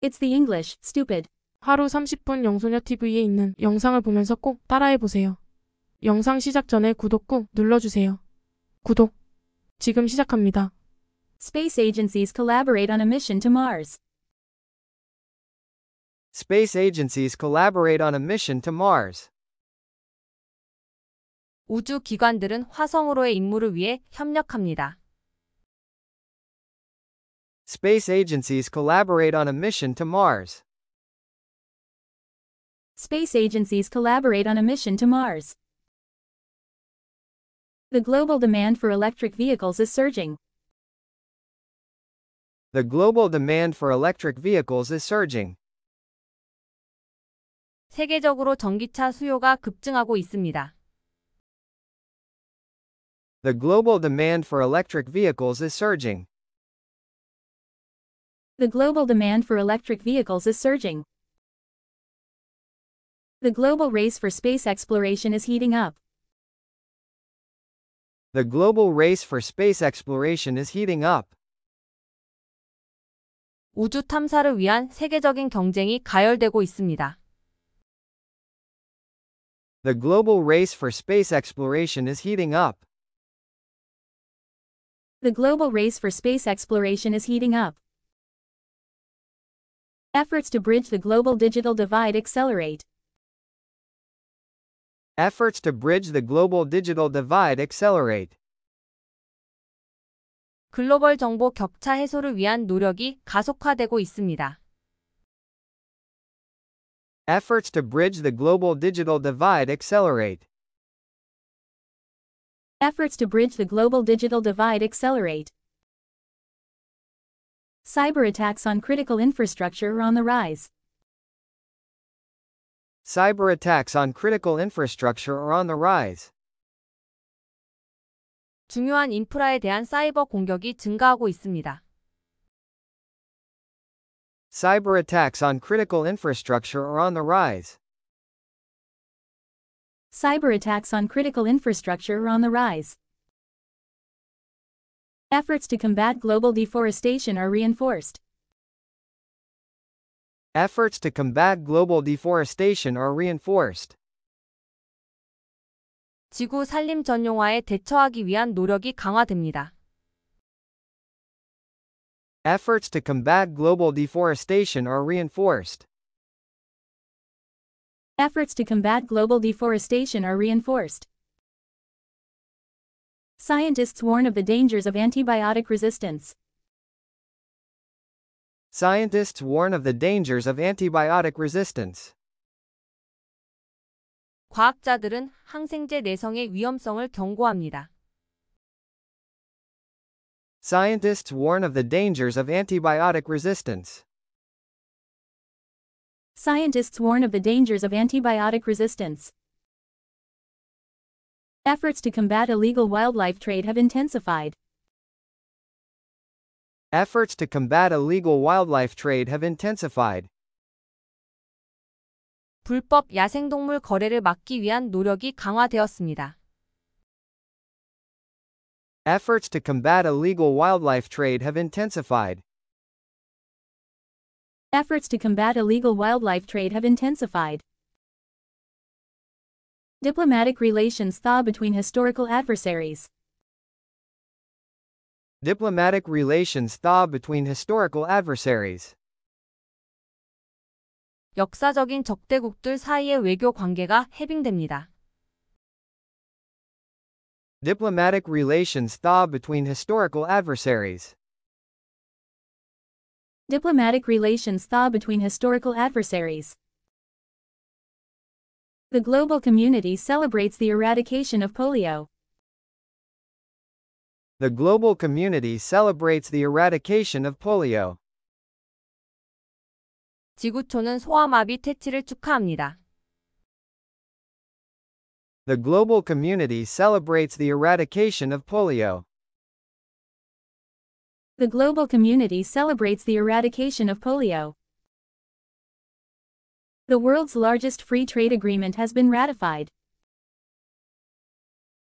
It's the English, stupid. 하루 30분 영소녀 TV에 있는 영상을 보면서 꼭 따라해보세요. 영상 시작 전에 구독 꾹 눌러주세요. 구독. 지금 시작합니다. Space agencies collaborate on a mission to Mars. Space agencies collaborate on a mission to Mars. 우주 기관들은 화성으로의 임무를 위해 협력합니다. Space agencies collaborate on a mission to Mars. Space agencies collaborate on a mission to Mars. The global demand for electric vehicles is surging. The global demand for electric vehicles is surging. 세계적으로 전기차 수요가 급증하고 있습니다. The global demand for electric vehicles is surging. The global demand for electric vehicles is surging. The global race for space exploration is heating up. The global race for space exploration is heating up. 우주 탐사를 위한 세계적인 경쟁이 가열되고 있습니다. The global race for space exploration is heating up. The global race for space exploration is heating up. Efforts to bridge the global digital divide accelerate. Efforts to bridge the global digital divide accelerate. 글로벌 정보 격차 해소를 위한 노력이 가속화되고 있습니다. Efforts to bridge the global digital divide accelerate. Efforts to bridge the global digital divide accelerate. Cyber attacks on critical infrastructure are on the rise. Cyber attacks on critical infrastructure are on the rise. 중요한 인프라에 대한 사이버 공격이 증가하고 있습니다. Cyber attacks on critical infrastructure are on the rise. Cyber attacks on critical infrastructure are on the rise. Efforts to combat global deforestation are reinforced. Efforts to combat global deforestation are reinforced. 지구 산림 전용화에 대처하기 위한 노력이 강화됩니다. Efforts to combat global deforestation are reinforced. Efforts to combat global deforestation are reinforced. Scientists warn of the dangers of antibiotic resistance. Scientists warn of the dangers of antibiotic resistance. 과학자들은 항생제 내성의 위험성을 경고합니다. Scientists warn of the dangers of antibiotic resistance. Scientists warn of the dangers of antibiotic resistance. Efforts to combat illegal wildlife trade have intensified. Efforts to combat illegal wildlife trade have intensified. 불법 야생동물 거래를 막기 위한 노력이 강화되었습니다. Efforts to combat illegal wildlife trade have intensified. Efforts to combat illegal wildlife trade have intensified. Diplomatic relations thaw between historical adversaries. Diplomatic relations thaw between historical adversaries. 역사적인 적대국들 사이의 외교 관계가 해빙됩니다. Diplomatic relations thaw between historical adversaries. Diplomatic relations thaw between historical adversaries. The global community celebrates the eradication of polio. The global community celebrates the eradication of polio. 지구촌은 소아마비 퇴치를 축하합니다. The global community celebrates the eradication of polio. The global community celebrates the eradication of polio. The world's largest free trade agreement has been ratified.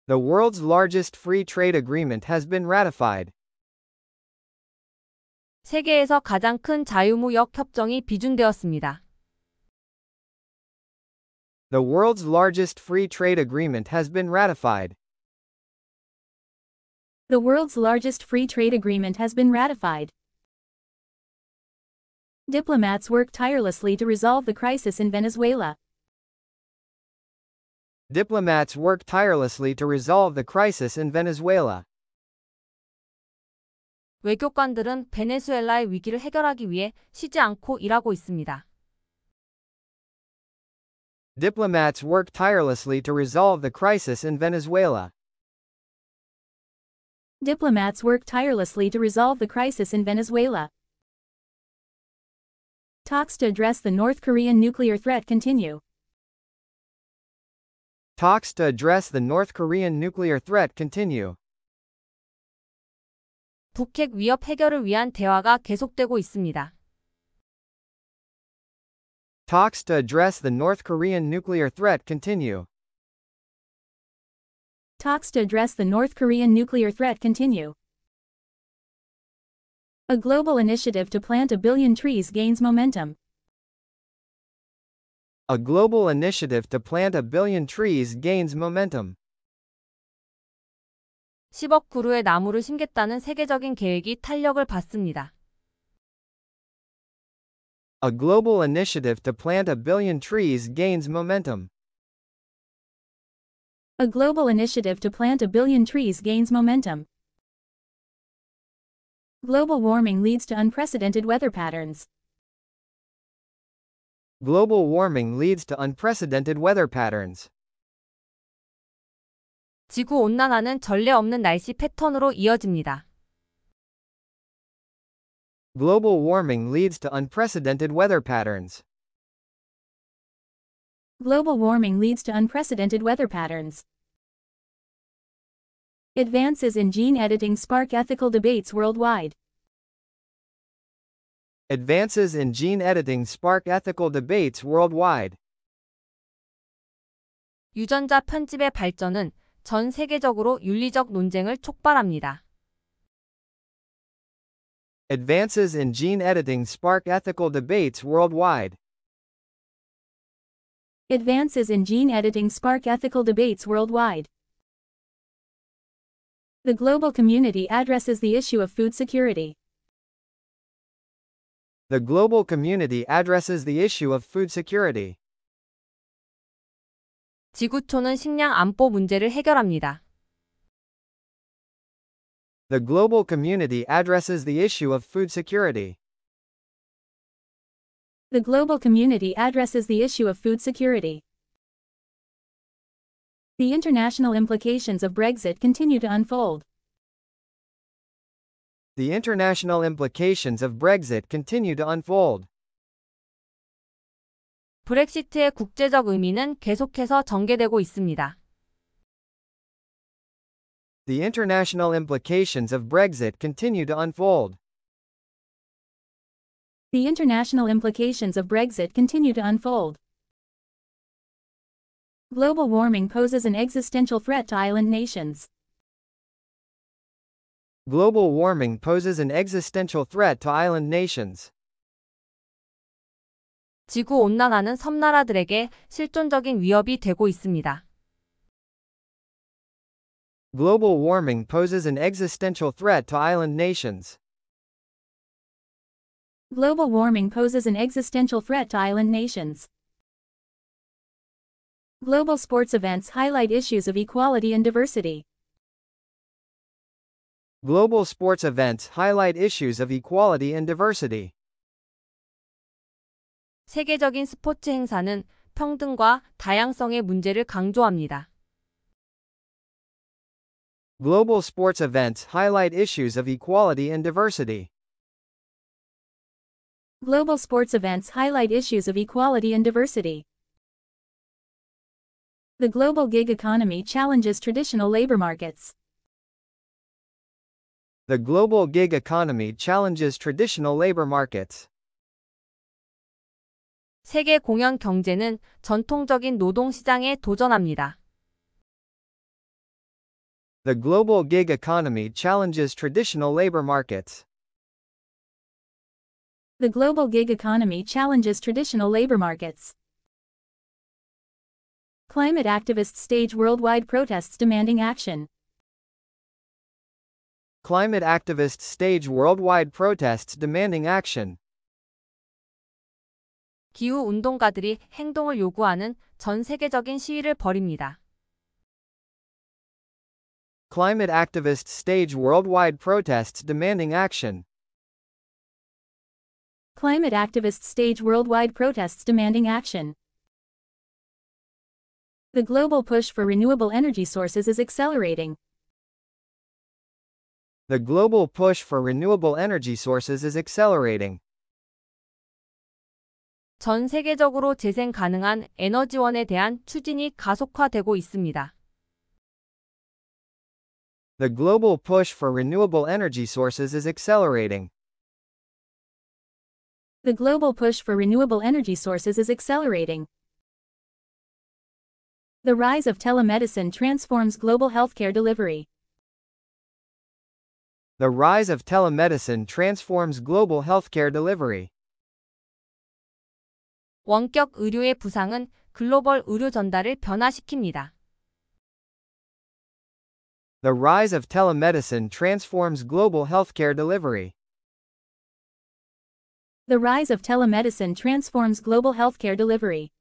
The world's largest free trade agreement has been ratified. 세계에서 가장 큰 자유무역 협정이 비준되었습니다. The world's largest free trade agreement has been ratified. The world's largest free trade agreement has been ratified. Diplomats work tirelessly to resolve the crisis in Venezuela. Diplomats work tirelessly to resolve the crisis in Venezuela. 외교관들은 베네수엘라의 위기를 해결하기 위해 쉬지 않고 일하고 있습니다. Diplomats work tirelessly to resolve the crisis in Venezuela. Diplomats work tirelessly to resolve the crisis in Venezuela. Talks to address the North Korean nuclear threat continue. Talks to address the North Korean nuclear threat continue. 북핵 위협 해결을 위한 대화가 계속되고 있습니다. Talks to address the North Korean nuclear threat continue. Talks to address the North Korean nuclear threat continue. A global initiative to plant a billion trees gains momentum. A global initiative to plant a billion trees gains momentum. 10억 그루의 나무를 심겠다는 세계적인 계획이 탄력을 받습니다. A global initiative to plant a billion trees gains momentum. A global initiative to plant a billion trees gains momentum. Global warming leads to unprecedented weather patterns. Global warming leads to unprecedented weather patterns. 지구 온난화는 전례 없는 날씨 패턴으로 이어집니다. Global warming leads to unprecedented weather patterns. Global warming leads to unprecedented weather patterns. Advances in gene editing spark ethical debates worldwide. Advances in gene editing spark ethical debates worldwide. 유전자 편집의 발전은 전 세계적으로 윤리적 논쟁을 촉발합니다. Advances in gene editing spark ethical debates worldwide. Advances in gene editing spark ethical debates worldwide. The global community addresses the issue of food security. The global community addresses the issue of food security. 지구촌은 식량 안보 문제를 해결합니다. The global community addresses the issue of food security. The global community addresses the issue of food security. The international implications of Brexit continue to unfold. The international implications of Brexit continue to unfold. 브렉시트의 국제적 의미는 계속해서 전개되고 있습니다. The international implications of Brexit continue to unfold. The international implications of Brexit continue to unfold. Global warming poses an existential threat to island nations. Global warming poses an existential threat to island nations. 지구 온난화는 섬나라들에게 실존적인 위협이 되고 있습니다. Global warming poses an existential threat to island nations. Global warming poses an existential threat to island nations. Global sports events highlight issues of equality and diversity. Global sports events highlight issues of equality and diversity. 세계적인 스포츠 행사는 평등과 다양성의 문제를 강조합니다. Global sports events highlight issues of equality and diversity. Global sports events highlight issues of equality and diversity. The global gig economy challenges traditional labor markets. The global gig economy challenges traditional labor markets. 세계 공연 경제는 전통적인 노동 시장에 도전합니다. The global gig economy challenges traditional labor markets. The global gig economy challenges traditional labor markets. Climate activists stage worldwide protests demanding action. Climate activists stage worldwide protests demanding action. 기후 운동가들이 행동을 요구하는 전 세계적인 시위를 벌입니다. Climate activists stage worldwide protests demanding action. Climate activists stage worldwide protests demanding action. The global push for renewable energy sources is accelerating. The global push for renewable energy sources is accelerating. 전 세계적으로 재생 가능한 에너지원에 대한 추진이 가속화되고 있습니다. The global push for renewable energy sources is accelerating. The global push for renewable energy sources is accelerating. The rise of telemedicine transforms global healthcare delivery. The rise of telemedicine transforms global healthcare delivery. 원격 의료의 부상은 글로벌 의료 전달을 변화시킵니다. The rise of telemedicine transforms global healthcare delivery. The rise of telemedicine transforms global healthcare delivery.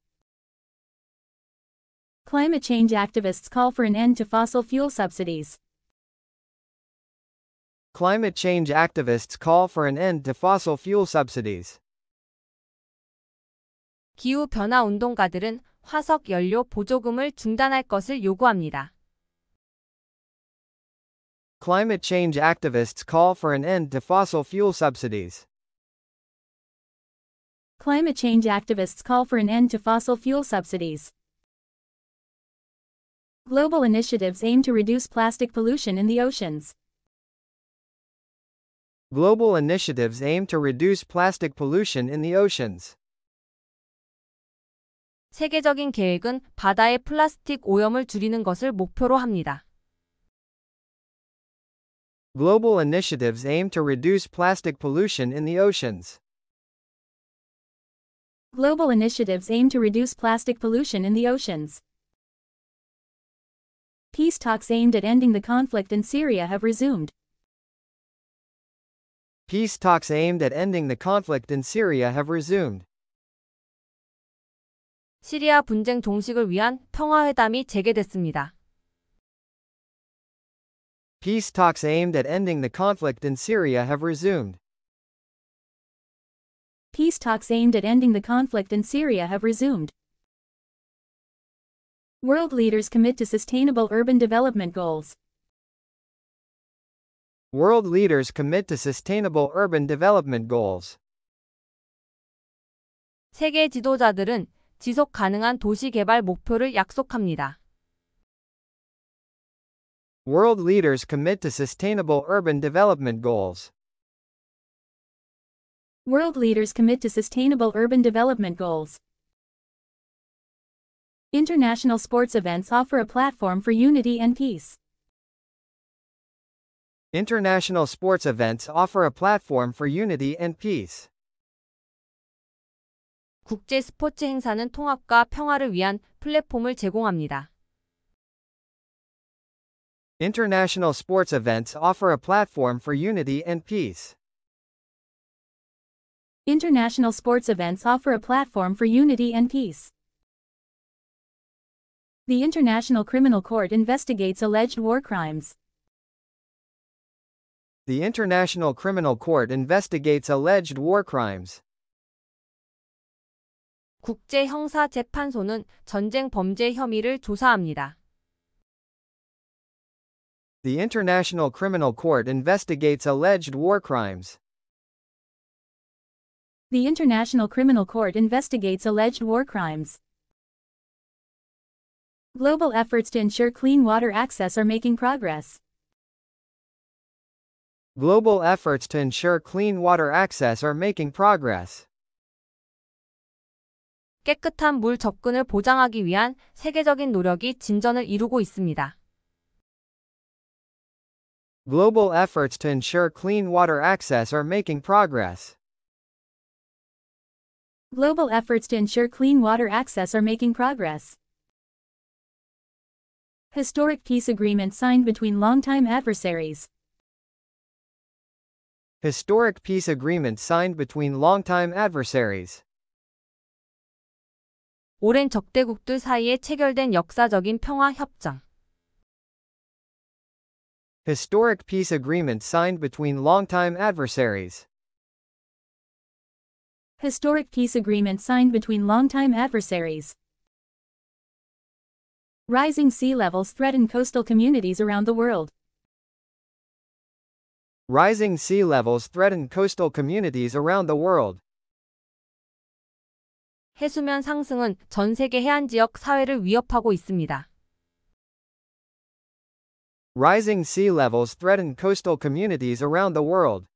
Climate change activists call for an end to fossil fuel subsidies. Climate change activists call for an end to fossil fuel subsidies. 기후 변화 운동가들은 화석 연료 보조금을 중단할 것을 요구합니다. Climate change activists call for an end to fossil fuel subsidies. Climate change activists call for an end to fossil fuel subsidies. Global initiatives aim to reduce plastic pollution in the oceans. Global initiatives aim to reduce plastic pollution in the oceans. 세계적인 계획은 바다의 플라스틱 오염을 줄이는 것을 목표로 합니다. Global initiatives aim to reduce plastic pollution in the oceans. Global initiatives aim to reduce plastic pollution in the oceans peace talks aimed at ending the conflict in Syria have resumed. Peace talks aimed at ending the conflict in Syria have resumed. 시리아 분쟁 종식을 위한 평화 회담이 재개됐습니다. Peace talks aimed at ending the conflict in Syria have resumed. Peace talks aimed at ending the conflict in Syria have resumed. World leaders commit to sustainable urban development goals. World leaders commit to sustainable urban development goals. 세계 지도자들은 지속 가능한 도시 개발 목표를 약속합니다. World leaders commit to sustainable urban development goals. World leaders commit to sustainable urban development goals. International sports events offer a platform for unity and peace. International sports events offer a platform for unity and peace. 국제 스포츠 행사는 통합과 평화를 위한 플랫폼을 제공합니다. International sports events offer a platform for unity and peace. International sports events offer a platform for unity and peace. The International Criminal Court investigates alleged war crimes. The International Criminal Court investigates alleged war crimes. 국제 형사 재판소는 전쟁 범죄 혐의를 조사합니다. The International Criminal Court investigates alleged war crimes. The International Criminal Court investigates alleged war crimes. Global efforts to ensure clean water access are making progress. Global efforts to ensure clean water access are making progress. 깨끗한 물 접근을 보장하기 위한 세계적인 노력이 진전을 이루고 있습니다. Global efforts to ensure clean water access are making progress. Global efforts to ensure clean water access are making progress. Historic peace agreement signed between longtime adversaries. Historic peace agreement signed between longtime adversaries. 오랜 적대국들 사이에 체결된 역사적인 평화 협정. Historic peace agreement signed between longtime adversaries. Historic peace agreement signed between longtime adversaries. Rising sea levels threaten coastal communities around the world. Rising sea levels threaten coastal communities around the world. 해수면 상승은 전 세계 해안 지역 사회를 위협하고 있습니다. Rising sea levels threaten coastal communities around the world.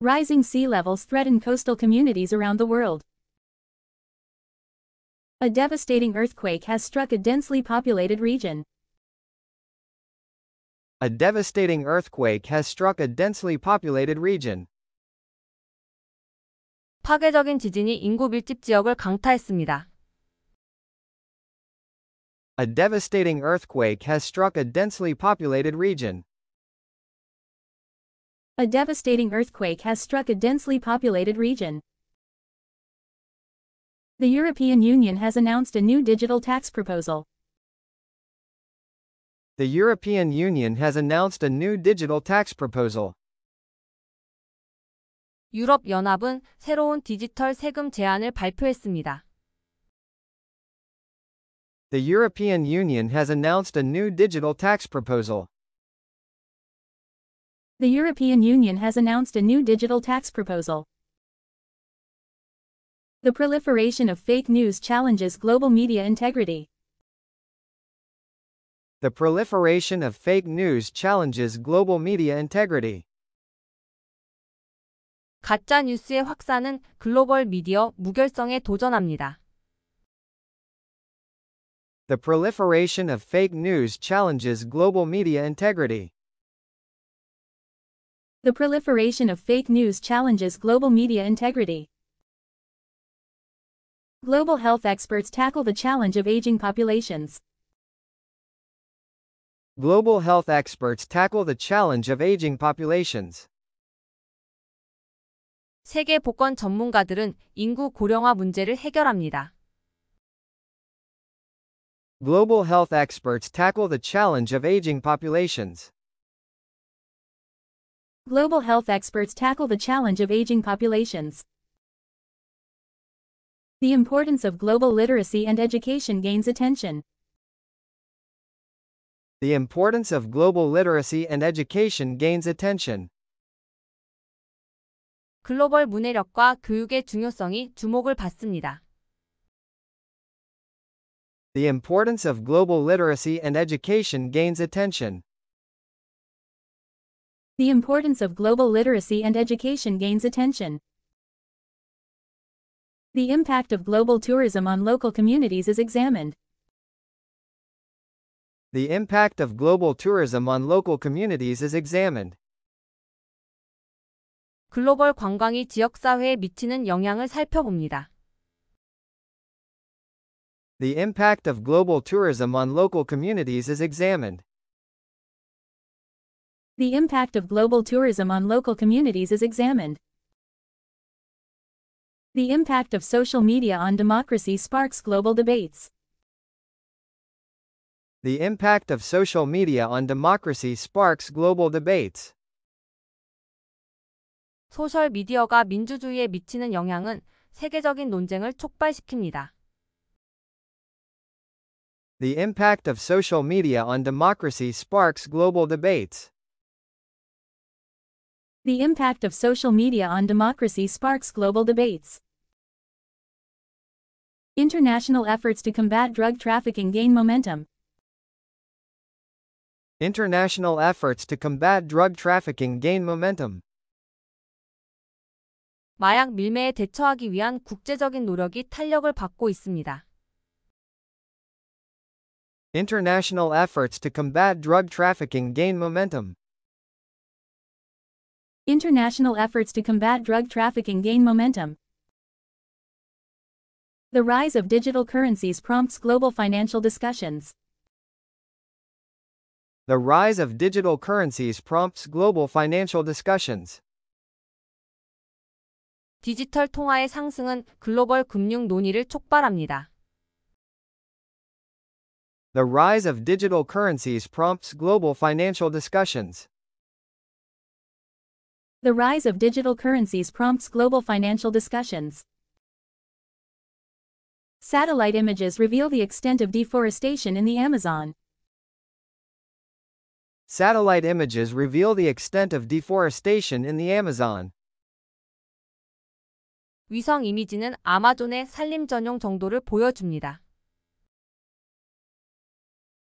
Rising sea levels threaten coastal communities around the world. A devastating earthquake has struck a densely populated region. A devastating earthquake has struck a densely populated region. 파괴적인 지진이 인구 밀집 지역을 강타했습니다. A devastating earthquake has struck a densely populated region. A devastating earthquake has struck a densely populated region. The European Union has announced a new digital tax proposal. The European Union has announced a new digital tax proposal. 유럽 연합은 새로운 디지털 세금 제안을 발표했습니다. The European Union has announced a new digital tax proposal. The European Union has announced a new digital tax proposal. The proliferation of fake news challenges global media integrity. The proliferation of fake news challenges global media integrity. 가짜 뉴스의 확산은 글로벌 미디어 무결성에 도전합니다. The proliferation of fake news challenges global media integrity. The proliferation of fake news challenges global media integrity. Global health experts tackle the challenge of aging populations. Global health experts tackle the challenge of aging populations. 세계 보건 전문가들은 인구 고령화 문제를 해결합니다. Global health experts tackle the challenge of aging populations. Global health experts tackle the challenge of aging populations. The importance of global literacy and education gains attention. The importance of global literacy and education gains attention. 글로벌 문해력과 교육의 중요성이 주목을 받습니다. The importance of global literacy and education gains attention. The importance of global literacy and education gains attention. The impact of global tourism on local communities is examined. The impact of global tourism on local communities is examined. 글로벌 관광이 지역 사회에 미치는 영향을 살펴봅니다. The impact of global tourism on local communities is examined. The impact of global tourism on local communities is examined. The impact of social media on democracy sparks global debates. The impact of social media on democracy sparks global debates. 소셜 미디어가 민주주의에 미치는 영향은 세계적인 논쟁을 촉발시킵니다. The impact of social media on democracy sparks global debates. The impact of social media on democracy sparks global debates. International efforts to combat drug trafficking gain momentum. International efforts to combat drug trafficking gain momentum. 마약 밀매에 대처하기 위한 국제적인 노력이 탄력을 받고 있습니다. International efforts to combat drug trafficking gain momentum. International efforts to combat drug trafficking gain momentum. The rise of digital currencies prompts global financial discussions. The rise of digital currencies prompts global financial discussions. 디지털 통화의 상승은 글로벌 금융 논의를 촉발합니다. The rise of digital currencies prompts global financial discussions. The rise of digital currencies prompts global financial discussions. Satellite images reveal the extent of deforestation in the Amazon. Satellite images reveal the extent of deforestation in the Amazon. 위성 이미지는 아마존의 산림 전용 정도를 보여줍니다.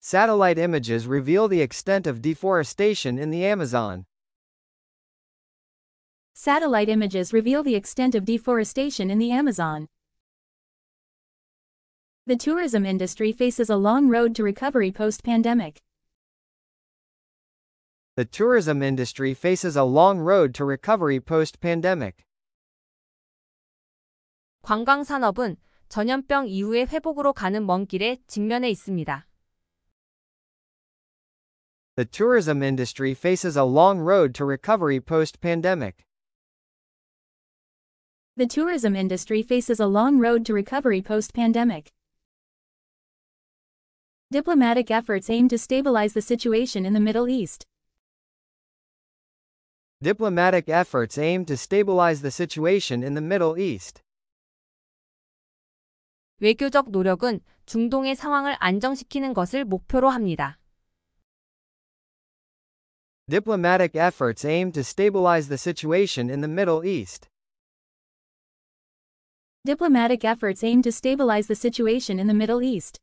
Satellite images reveal the extent of deforestation in the Amazon. Satellite images reveal the extent of deforestation in the Amazon. The tourism industry faces a long road to recovery post-pandemic. The tourism industry faces a long road to recovery post-pandemic. 관광 전염병 이후의 회복으로 가는 먼 길에 직면해 있습니다. The tourism industry faces a long road to recovery post-pandemic. The tourism industry faces a long road to recovery post-pandemic. Diplomatic efforts aim to stabilize the situation in the Middle East. Diplomatic efforts aim to stabilize the situation in the Middle East. 외교적 노력은 중동의 상황을 안정시키는 것을 목표로 합니다. Diplomatic efforts aim to stabilize the situation in the Middle East. Diplomatic efforts aim to stabilize the situation in the Middle East.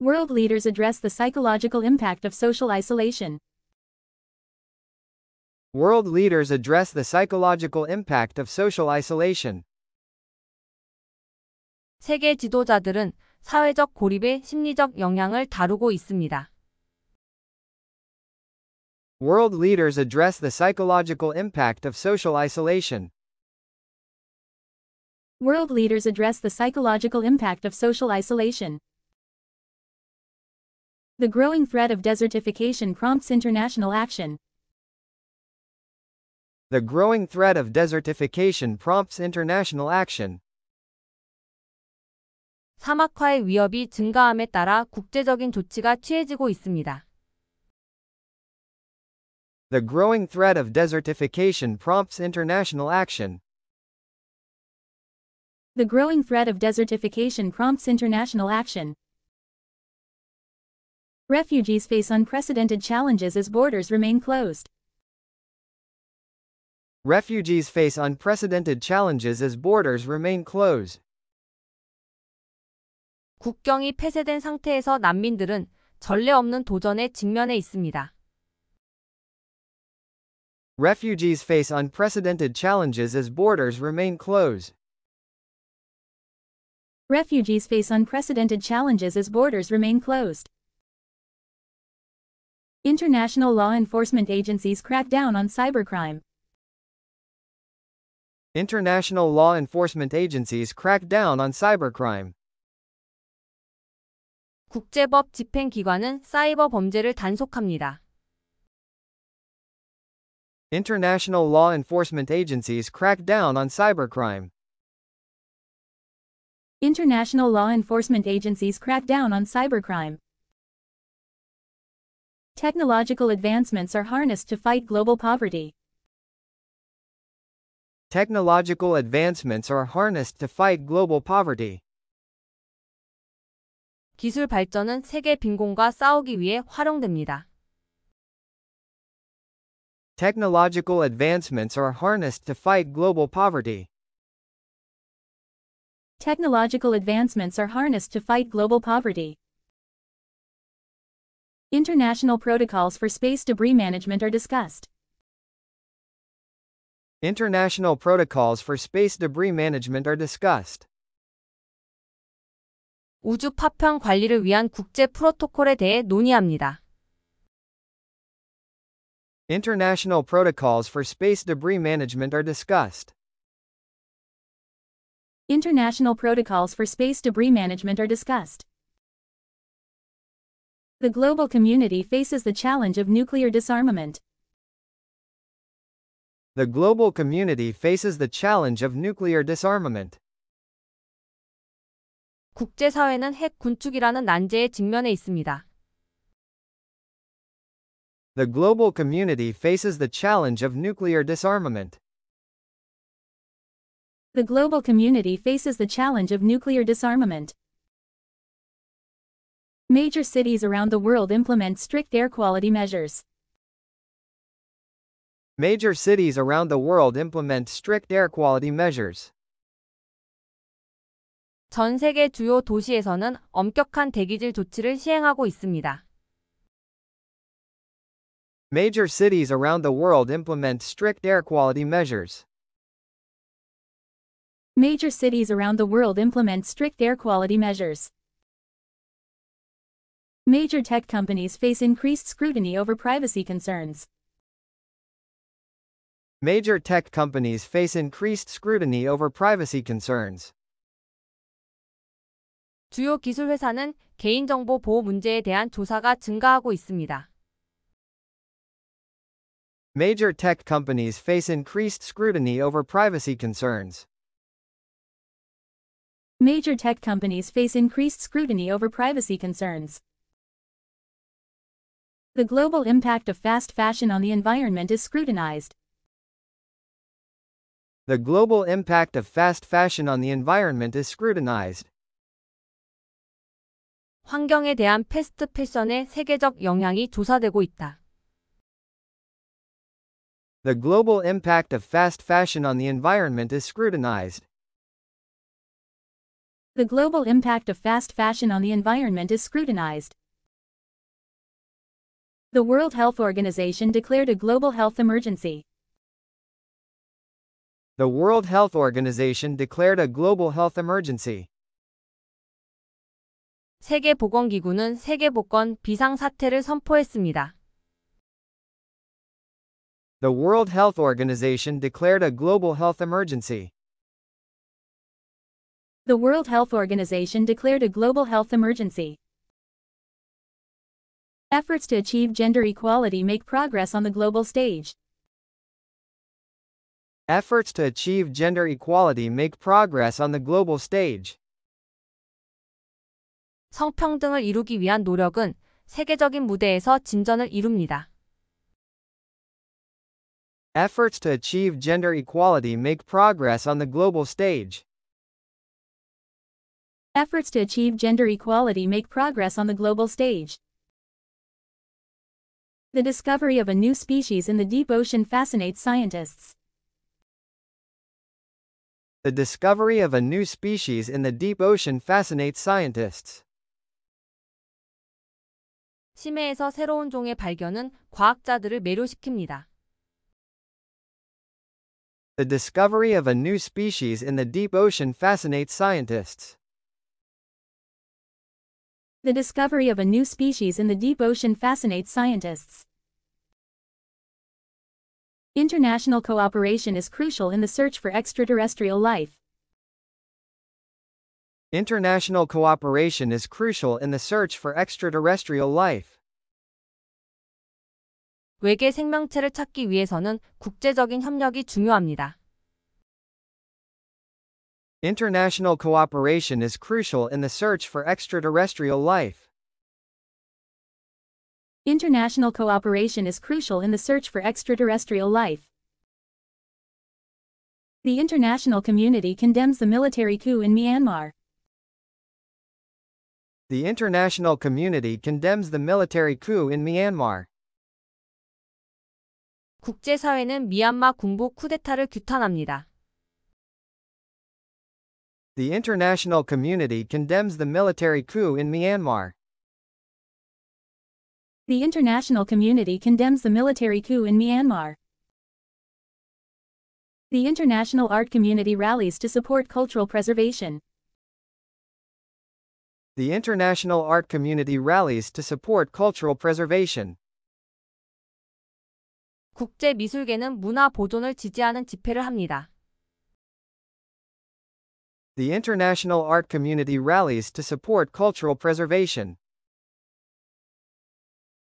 World leaders address the psychological impact of social isolation. World leaders address the psychological impact of social isolation. 세계 지도자들은 사회적 고립의 심리적 영향을 다루고 있습니다. World leaders address the psychological impact of social isolation. World leaders address the psychological impact of social isolation. The growing threat of desertification prompts international action. The growing threat of desertification prompts international action. 사막화의 위협이 증가함에 따라 국제적인 조치가 취해지고 있습니다. The growing threat of desertification prompts international action. The growing threat of desertification prompts international action. Refugees face unprecedented challenges as borders remain closed. Refugees face unprecedented challenges as borders remain closed. 국경이 폐쇄된 상태에서 난민들은 전례 없는 도전에 직면해 있습니다. Refugees face unprecedented challenges as borders remain closed. Refugees face unprecedented challenges as borders remain closed. International law enforcement agencies crack down on cybercrime. International law enforcement agencies crack down on cybercrime. 국제법 기관은 사이버 범죄를 단속합니다. International law enforcement agencies crack down on cybercrime. International law enforcement agencies crack down on cybercrime. Technological advancements are harnessed to fight global poverty. Technological advancements are harnessed to fight global poverty. 기술 발전은 세계 빈곤과 싸우기 위해 활용됩니다. Technological advancements are harnessed to fight global poverty. Technological advancements are harnessed to fight global poverty. International protocols for space debris management are discussed. International protocols for space debris management are discussed. 우주 파편 관리를 위한 국제 프로토콜에 대해 논의합니다. International protocols for space debris management are discussed. International protocols for space debris management are discussed. The global community faces the challenge of nuclear disarmament. The global community faces the challenge of nuclear disarmament. 국제사회는 핵 군축이라는 난제에 직면해 있습니다. The global community faces the challenge of nuclear disarmament. The global community faces the challenge of nuclear disarmament. Major cities around the world implement strict air quality measures. Major cities around the world implement strict air quality measures. 전 세계 주요 도시에서는 엄격한 대기질 조치를 시행하고 있습니다. Major cities around the world implement strict air quality measures. Major cities around the world implement strict air quality measures. Major tech companies face increased scrutiny over privacy concerns. Major tech companies face increased scrutiny over privacy concerns. 주요 기술 회사는 개인정보 보호 문제에 대한 조사가 증가하고 있습니다. Major tech companies face increased scrutiny over privacy concerns. Major tech companies face increased scrutiny over privacy concerns. The global impact of fast fashion on the environment is scrutinized. The global impact of fast fashion on the environment is scrutinized. 환경에 대한 패스트 패션의 세계적 영향이 조사되고 있다. The global impact of fast fashion on the environment is scrutinized. The global impact of fast fashion on the environment is scrutinized. The World Health Organization declared a global health emergency. The World Health Organization declared a global health emergency. 세계보건기구는 세계보건 비상사태를 선포했습니다. The World Health Organization declared a global health emergency. The World Health Organization declared a global health emergency. Efforts to achieve gender equality make progress on the global stage. Efforts to achieve gender equality make progress on the global stage. 성평등을 이루기 위한 노력은 세계적인 무대에서 진전을 이룹니다. Efforts to achieve gender equality make progress on the global stage. Efforts to achieve gender equality make progress on the global stage. The discovery of a new species in the deep ocean fascinates scientists. The discovery of a new species in the deep ocean fascinates scientists. 심해에서 새로운 종의 발견은 과학자들을 매료시킵니다. The discovery of a new species in the deep ocean fascinates scientists. The discovery of a new species in the deep ocean fascinates scientists. International cooperation is crucial in the search for extraterrestrial life. International cooperation is crucial in the search for extraterrestrial life. 외계 생명체를 찾기 위해서는 국제적인 협력이 중요합니다. International cooperation is crucial in the search for extraterrestrial life. International cooperation is crucial in the search for extraterrestrial life. The international community condemns the military coup in Myanmar. The international community condemns the military coup in Myanmar. 국제사회는 미얀마 군부 쿠데타를 규탄합니다 the international community condemns the military coup in Myanmar. The international community condemns the military coup in Myanmar. The international art community rallies to support cultural preservation. The international art community rallies to support cultural preservation. 미술계는 문화 보존을 지지하는 집회를 합니다 the international art community rallies to support cultural preservation.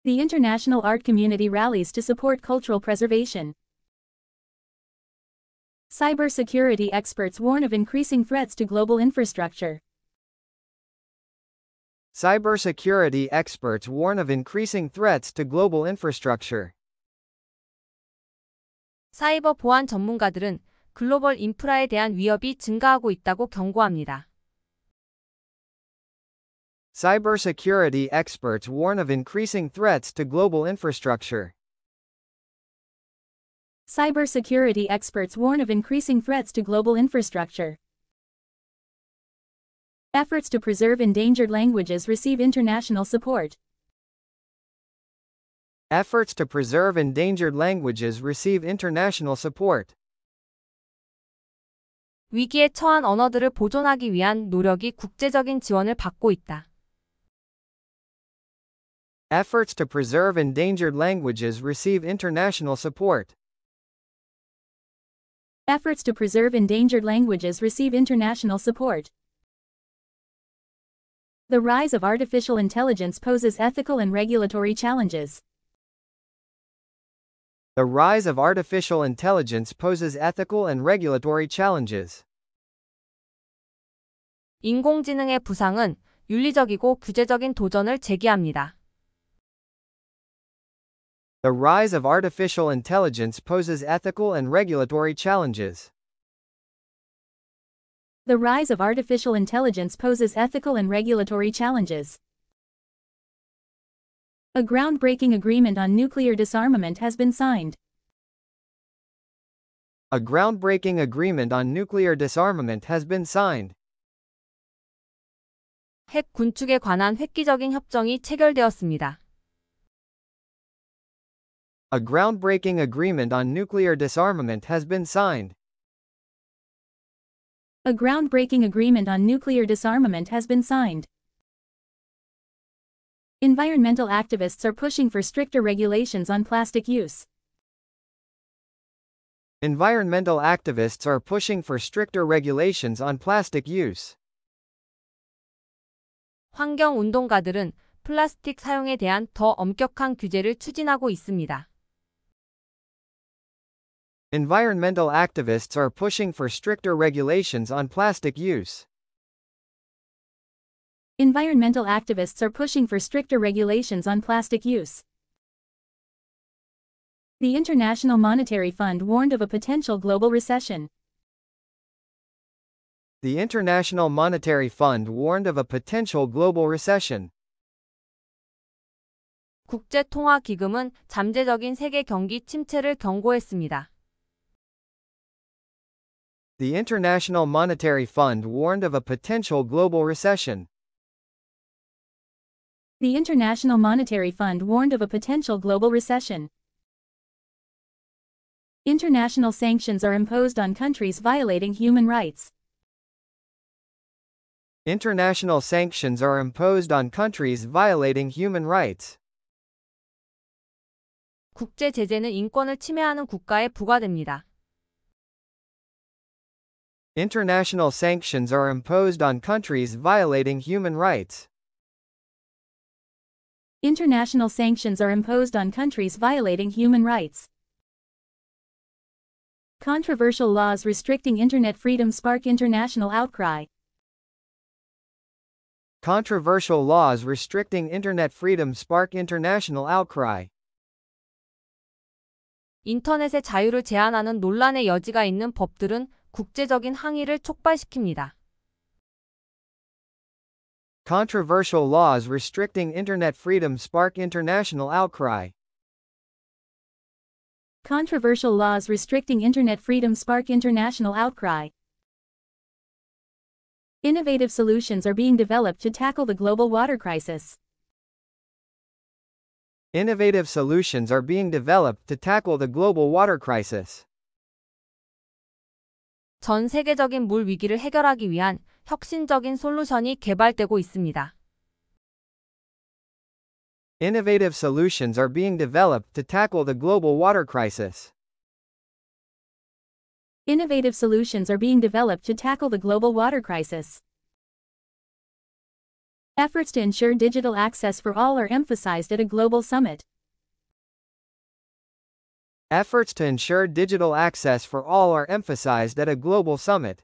The international art community rallies to support cultural preservation. Cybersecurity experts warn of increasing threats to global infrastructure. Cybersecurity experts warn of increasing threats to global infrastructure. 사이버 보안 전문가들은 글로벌 인프라에 대한 위협이 증가하고 있다고 경고합니다. Cybersecurity experts warn of increasing threats to global infrastructure. Cybersecurity experts warn of increasing threats to global infrastructure. Efforts to preserve endangered languages receive international support. Efforts to preserve endangered languages receive international support. 위기에 처한 언어들을 보존하기 위한 노력이 국제적인 지원을 받고 있다. Efforts to preserve endangered languages receive international support. Efforts to preserve endangered languages receive international support. The rise of artificial intelligence poses ethical and regulatory challenges. The rise of artificial intelligence poses ethical and regulatory challenges. 인공지능의 부상은 윤리적이고 규제적인 도전을 제기합니다. The rise of artificial intelligence poses ethical and regulatory challenges. The rise of artificial intelligence poses ethical and regulatory challenges. A groundbreaking agreement on nuclear disarmament has been signed. A groundbreaking agreement on nuclear disarmament has been signed. 핵 군축에 관한 획기적인 협정이 체결되었습니다. A groundbreaking agreement on nuclear disarmament has been signed. A groundbreaking agreement on nuclear disarmament has been signed. Environmental activists are pushing for stricter regulations on plastic use. Environmental activists are pushing for stricter regulations on plastic use. 환경 운동가들은 플라스틱 사용에 대한 더 엄격한 규제를 추진하고 있습니다. Environmental activists are pushing for stricter regulations on plastic use. Environmental activists are pushing for stricter regulations on plastic use. The International Monetary Fund warned of a potential global recession. The International Monetary Fund warned of a potential global recession. 국제통화기금은 잠재적인 세계 경기 침체를 경고했습니다. The International Monetary Fund warned of a potential global recession. The International Monetary Fund warned of a potential global recession. International sanctions are imposed on countries violating human rights. International sanctions are imposed on countries violating human rights. 국제 제재는 인권을 침해하는 국가에 부과됩니다. International sanctions are imposed on countries violating human rights. International sanctions are imposed on countries violating human rights. Controversial laws restricting internet freedom spark international outcry. Controversial laws restricting internet freedom spark international outcry. 인터넷의 자유를 제한하는 논란의 여지가 있는 법들은 국제적인 항의를 촉발시킵니다. Controversial laws restricting internet freedom spark international outcry. Controversial laws restricting internet freedom spark international outcry. Innovative solutions are being developed to tackle the global water crisis. Innovative solutions are being developed to tackle the global water crisis. 전 세계적인 물 위기를 해결하기 위한 혁신적인 솔루션이 개발되고 있습니다. Innovative solutions are being developed to tackle the global water crisis. Innovative solutions are being developed to tackle the global water crisis. Efforts to ensure digital access for all are emphasized at a global summit. Efforts to ensure digital access for all are emphasized at a global summit.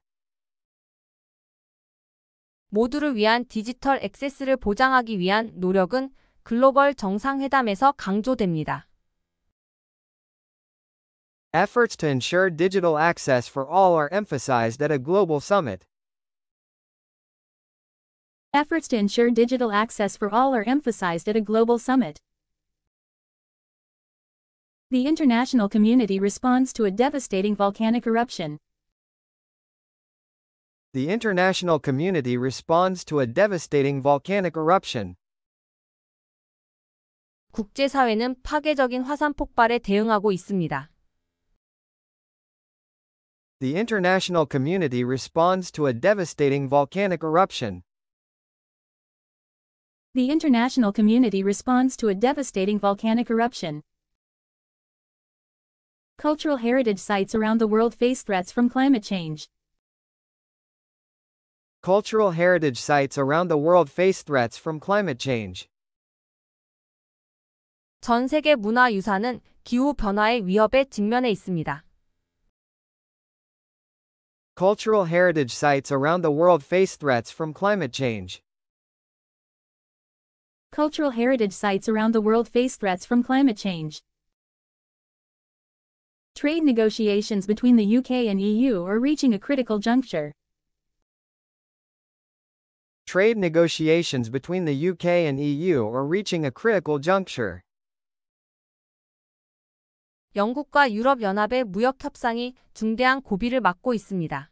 모두를 위한 디지털 액세스를 보장하기 위한 노력은 글로벌 정상회담에서 강조됩니다. Efforts to ensure digital access for all are emphasized at a global summit. Efforts to ensure digital access for all are emphasized at a global summit. The international community responds to a devastating volcanic eruption the international community responds to a devastating volcanic eruption. 국제사회는 파괴적인 화산 폭발에 대응하고 있습니다. The international community responds to a devastating volcanic eruption. The international community responds to a devastating volcanic eruption. Cultural heritage sites around the world face threats from climate change cultural heritage sites around the world face threats from climate change. 전 세계 문화 유산은 기후 변화의 위협에 직면해 있습니다. Cultural heritage sites around the world face threats from climate change. Cultural heritage sites around the world face threats from climate change. Trade negotiations between the UK and EU are reaching a critical juncture trade negotiations between the UK and EU are reaching a critical juncture. 영국과 유럽 연합의 무역 협상이 중대한 고비를 맞고 있습니다.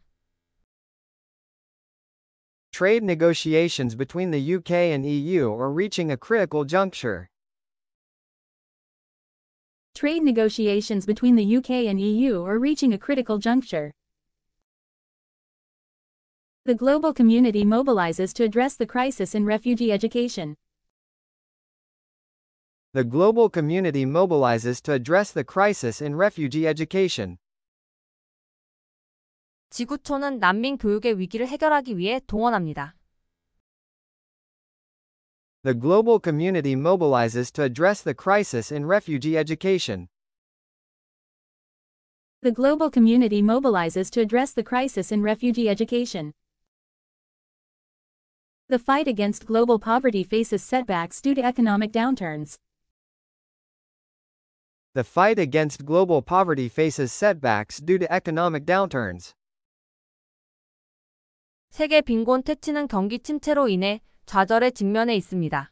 Trade negotiations between the UK and EU are reaching a critical juncture. Trade negotiations between the UK and EU are reaching a critical juncture. The global community mobilizes to address the crisis in refugee education. The global community mobilizes to address the crisis in refugee education. 지구촌은 난민 교육의 위기를 해결하기 위해 동원합니다. The global community mobilizes to address the crisis in refugee education. The global community mobilizes to address the crisis in refugee education. The fight against global poverty faces setbacks due to economic downturns. The fight against global poverty faces setbacks due to economic downturns. 세계 빈곤 퇴치는 경기 침체로 인해 좌절의 직면에 있습니다.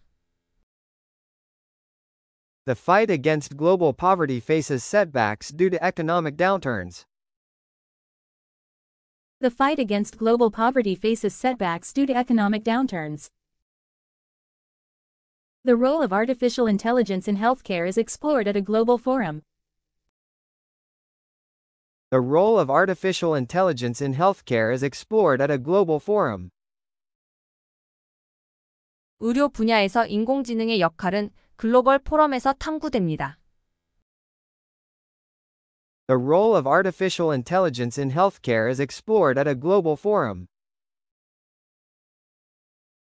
The fight against global poverty faces setbacks due to economic downturns the fight against global poverty faces setbacks due to economic downturns. The role of artificial intelligence in healthcare is explored at a global forum. The role of artificial intelligence in healthcare is explored at a global forum. 의료 분야에서 인공지능의 역할은 글로벌 포럼에서 탐구됩니다 the role of artificial intelligence in healthcare is explored at a global forum.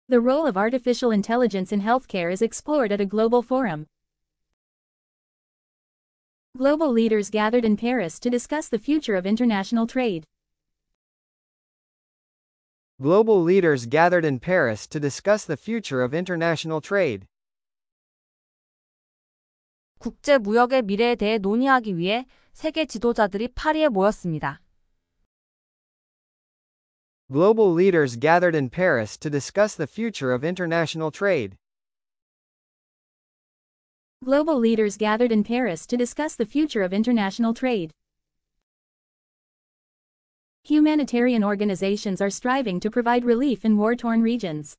The role of artificial intelligence in healthcare is explored at a global forum. Global leaders gathered in Paris to discuss the future of international trade. Global leaders gathered in Paris to discuss the future of international trade. 국제 무역의 미래에 대해 논의하기 위해 세계 지도자들이 파리에 모였습니다. Global leaders gathered in Paris to discuss the future of international trade. Global leaders gathered in Paris to discuss the future of international trade. Humanitarian organizations are striving to provide relief in war-torn regions.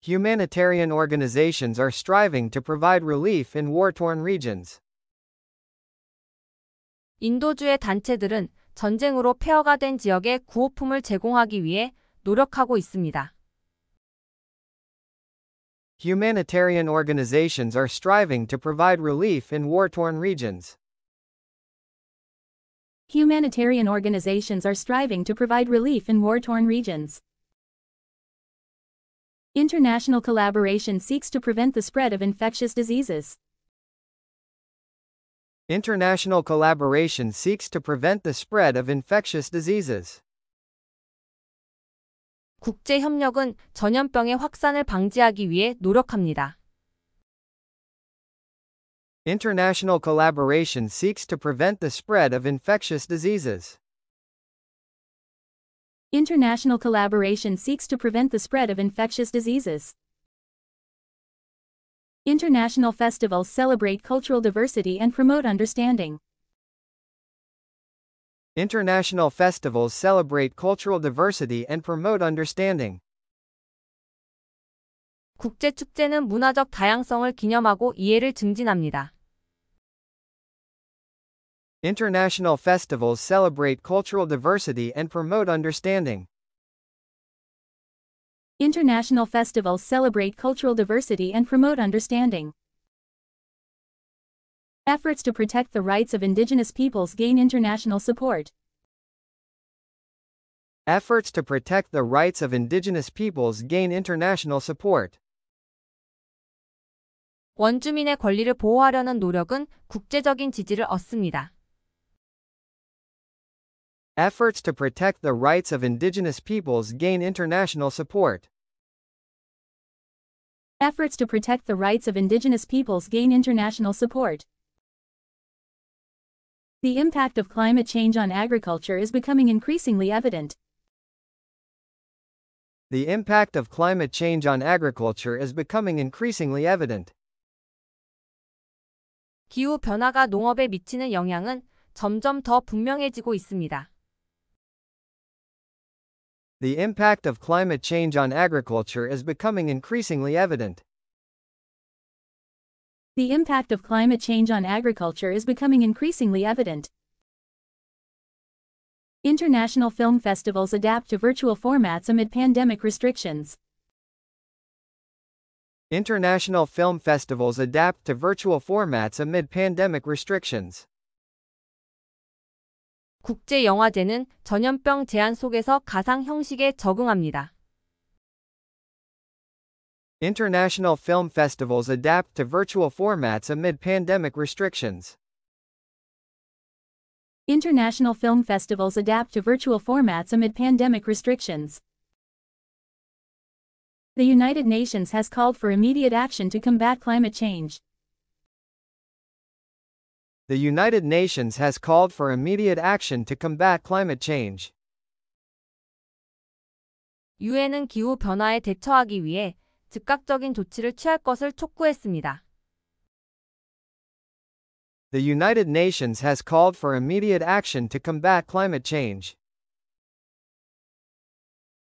Humanitarian organizations are striving to provide relief in war-torn regions. 인도주의 단체들은 전쟁으로 폐허가 된 지역에 구호품을 제공하기 위해 노력하고 있습니다. Humanitarian organizations are striving to provide relief in war-torn regions. Humanitarian organizations are striving to provide relief in war-torn regions. International collaboration seeks to prevent the spread of infectious diseases. International collaboration seeks to prevent the spread of infectious diseases. 국제 협력은 전염병의 확산을 방지하기 위해 노력합니다. International collaboration seeks to prevent the spread of infectious diseases. International collaboration seeks to prevent the spread of infectious diseases. International festivals celebrate cultural diversity and promote understanding. International festivals celebrate cultural diversity and promote understanding. 국제 축제는 문화적 다양성을 기념하고 이해를 증진합니다. International festivals celebrate cultural diversity and promote understanding. International festivals celebrate cultural diversity and promote understanding. Efforts to protect the rights of indigenous peoples gain international support. Efforts to protect the rights of indigenous peoples gain international support. 원주민의 권리를 보호하려는 노력은 국제적인 지지를 얻습니다. Efforts to protect the rights of indigenous peoples gain international support. Efforts to protect the rights of indigenous peoples gain international support. The impact of climate change on agriculture is becoming increasingly evident. The impact of climate change on agriculture is becoming increasingly evident. 기후 변화가 농업에 미치는 영향은 점점 더 분명해지고 있습니다 the impact of climate change on agriculture is becoming increasingly evident. The impact of climate change on agriculture is becoming increasingly evident. International film festivals adapt to virtual formats amid pandemic restrictions. International film festivals adapt to virtual formats amid pandemic restrictions. 국제영화제는 전염병 제한 속에서 가상 형식에 적응합니다. International film festivals adapt to virtual formats amid pandemic restrictions. International film festivals adapt to virtual formats amid pandemic restrictions. The United Nations has called for immediate action to combat climate change the United Nations has called for immediate action to combat climate change. 유엔은 기후 변화에 대처하기 위해 즉각적인 조치를 취할 것을 촉구했습니다. The United Nations has called for immediate action to combat climate change.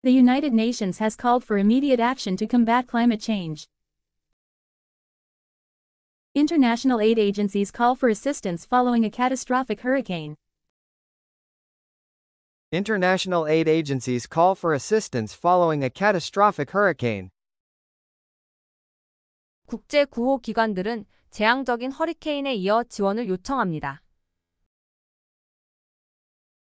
The United Nations has called for immediate action to combat climate change. International aid agencies call for assistance following a catastrophic hurricane. International aid agencies call for assistance following a catastrophic hurricane. 국제 구호 기관들은 재앙적인 허리케인에 이어 지원을 요청합니다.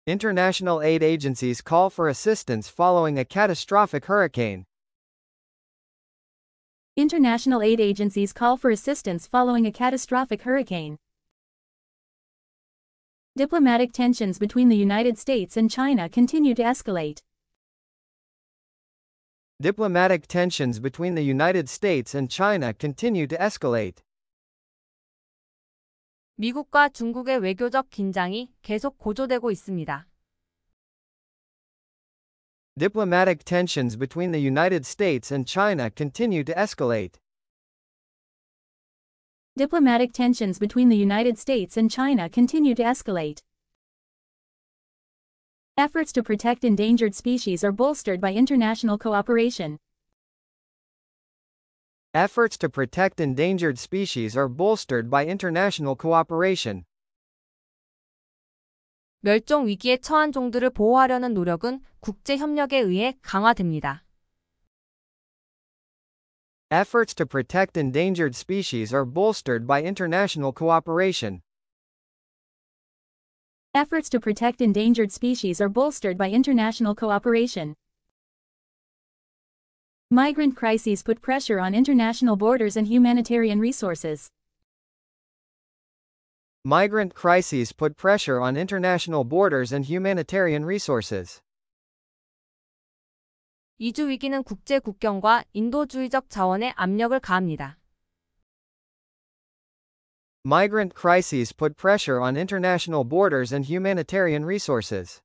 International aid agencies call for assistance following a catastrophic hurricane. International aid agencies call for assistance following a catastrophic hurricane. Diplomatic tensions between the United States and China continue to escalate. Diplomatic tensions between the United States and China continue to escalate. 미국과 중국의 외교적 긴장이 계속 고조되고 있습니다 diplomatic tensions between the United States and China continue to escalate. Diplomatic tensions between the United States and China continue to escalate. Efforts to protect endangered species are bolstered by international cooperation. Efforts to protect endangered species are bolstered by international cooperation. 멸종 위기에 처한 종들을 보호하려는 노력은 국제 협력에 의해 강화됩니다. Efforts to protect endangered species are bolstered by international cooperation. Efforts to protect endangered species are bolstered by international cooperation. Migrant crises put pressure on international borders and humanitarian resources. Migrant crises put pressure on international borders and humanitarian resources. 이주 위기는 국제 국경과 인도주의적 자원에 압력을 가합니다. Migrant crises put pressure on international borders and humanitarian resources.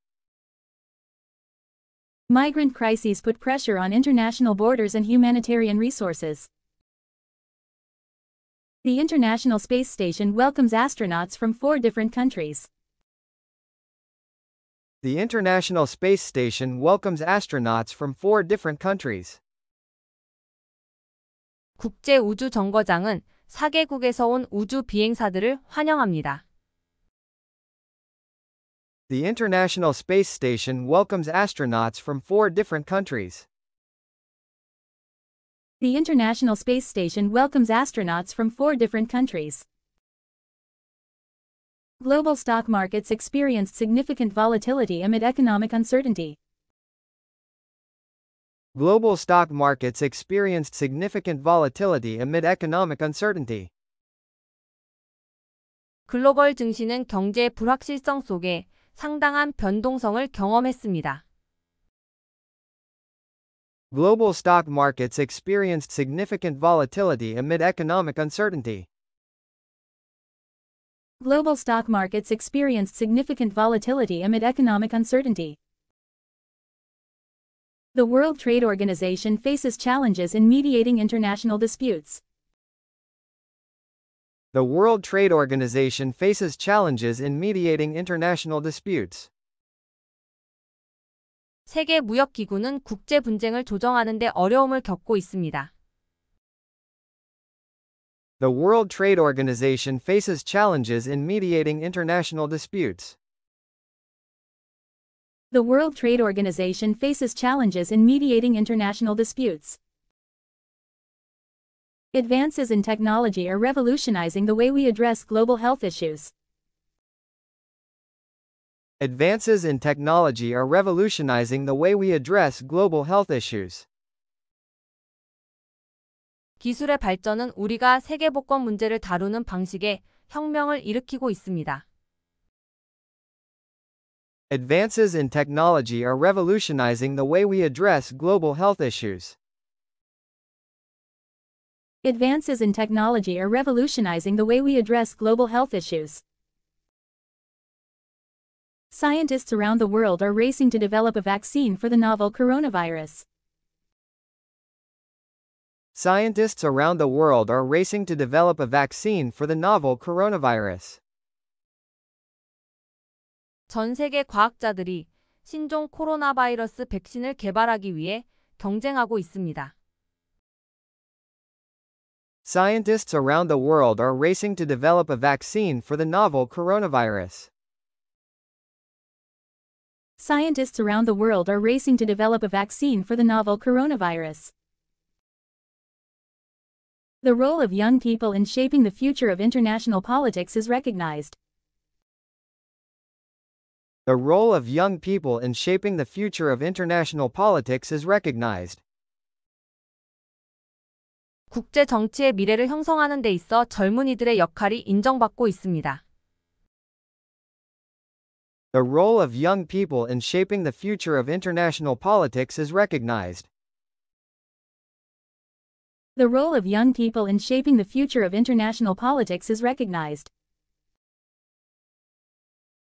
Migrant crises put pressure on international borders and humanitarian resources. The International Space Station welcomes astronauts from four different countries. The International Space Station welcomes astronauts from four different countries. 국제 우주 정거장은 4개국에서 온 우주 비행사들을 환영합니다. The International Space Station welcomes astronauts from four different countries. The International Space Station welcomes astronauts from four different countries. Global stock markets experienced significant volatility amid economic uncertainty. Global stock markets experienced significant volatility amid economic uncertainty. 글로벌 증시는 경제 불확실성 속에 상당한 변동성을 경험했습니다. Global stock markets experienced significant volatility amid economic uncertainty. Global stock markets experienced significant volatility amid economic uncertainty. The World Trade Organization faces challenges in mediating international disputes. The World Trade Organization faces challenges in mediating international disputes. 조정하는 데 어려움을 겪고 있습니다. The World Trade Organization faces challenges in mediating international disputes. The World Trade Organization faces challenges in mediating international disputes. Advances in technology are revolutionizing the way we address global health issues. Advances in technology are revolutionizing the way we address global health issues. 기술의 발전은 우리가 세계 복권 문제를 다루는 방식에 혁명을 일으키고 있습니다. Advances in technology are revolutionizing the way we address global health issues. Advances in technology are revolutionizing the way we address global health issues. Scientists around the world are racing to develop a vaccine for the novel coronavirus. Scientists around the world are racing to develop a vaccine for the novel coronavirus. 전 세계 과학자들이 신종 코로나 바이러스 백신을 개발하기 위해 경쟁하고 있습니다. Scientists around the world are racing to develop a vaccine for the novel coronavirus. Scientists around the world are racing to develop a vaccine for the novel coronavirus. The role of young people in shaping the future of international politics is recognized. The role of young people in shaping the future of international politics is recognized. 국제 정치의 미래를 형성하는 데 있어 젊은이들의 역할이 인정받고 있습니다 the role of young people in shaping the future of international politics is recognized. The role of young people in shaping the future of international politics is recognized.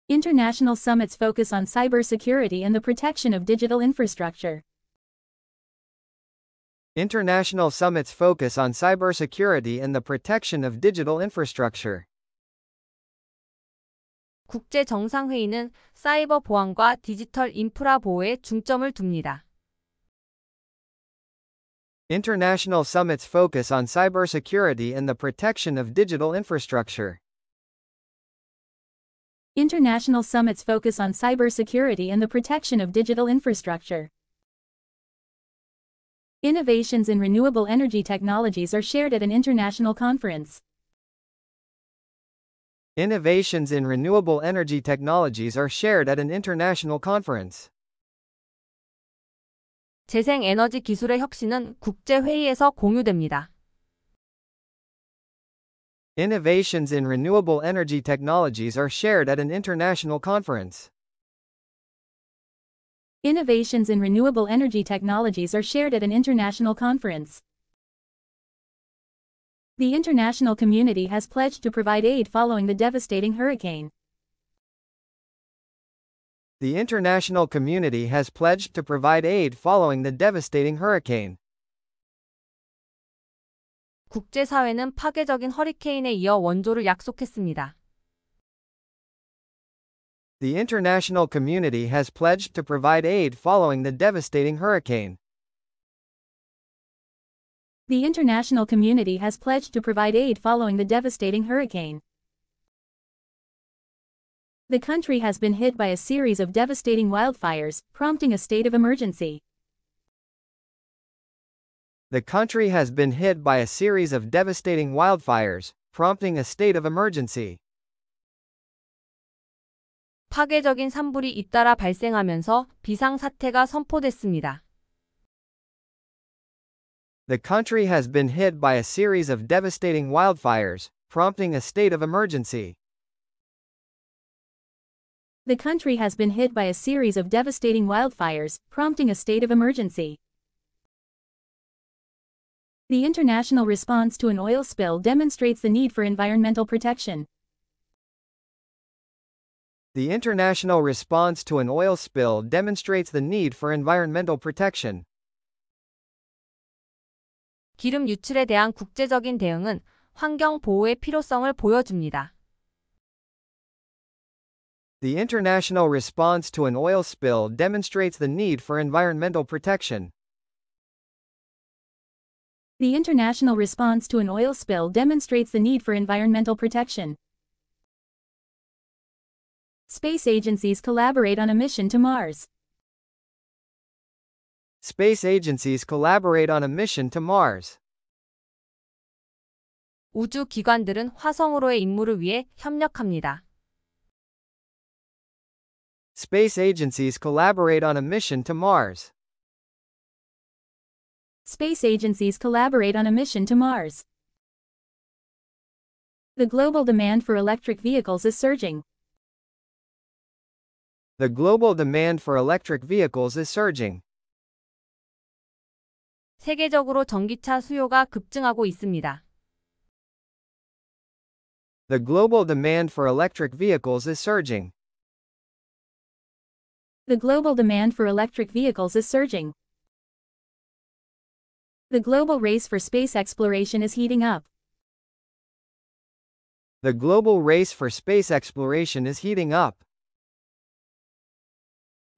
International summits focus on cybersecurity and the protection of digital infrastructure. International summits focus on cybersecurity and the protection of digital infrastructure. 국제정상회의는 사이버 보안과 디지털 인프라 보호에 중점을 둡니다. International summits focus on cybersecurity and the protection of digital infrastructure. International summits focus on cybersecurity and the protection of digital infrastructure. Innovations in renewable energy technologies are shared at an international conference. Innovations in renewable energy technologies are shared at an international conference. 재생 에너지 기술의 혁신은 국제 회의에서 공유됩니다. Innovations in renewable energy technologies are shared at an international conference. Innovations in renewable energy technologies are shared at an international conference. The international community has pledged to provide aid following the devastating hurricane. The international community has pledged to provide aid following the devastating hurricane. 국제사회는 파괴적인 허리케인에 이어 원조를 약속했습니다. The international community has pledged to provide aid following the devastating hurricane. The international community has pledged to provide aid following the devastating hurricane. The country has been hit by a series of devastating wildfires, prompting a state of emergency. The country has been hit by a series of devastating wildfires, prompting a state of emergency. 파괴적인 산불이 잇따라 발생하면서 비상사태가 선포됐습니다 the country has been hit by a series of devastating wildfires, prompting a state of emergency. The country has been hit by a series of devastating wildfires, prompting a state of emergency. The international response to an oil spill demonstrates the need for environmental protection. The international response to an oil spill demonstrates the need for environmental protection. 기름 유출에 대한 국제적인 대응은 환경 보호의 필요성을 보여줍니다. The international response to an oil spill demonstrates the need for environmental protection. The international response to an oil spill demonstrates the need for environmental protection. Space agencies collaborate on a mission to Mars. Space agencies collaborate on a mission to Mars. 우주 기관들은 화성으로의 임무를 위해 협력합니다. Space agencies collaborate on a mission to Mars. Space agencies collaborate on a mission to Mars. The global demand for electric vehicles is surging. The global demand for electric vehicles is surging. 세계적으로 전기차 수요가 급증하고 있습니다. The global demand for electric vehicles is surging. The global demand for electric vehicles is surging. The global race for space exploration is heating up. The global race for space exploration is heating up.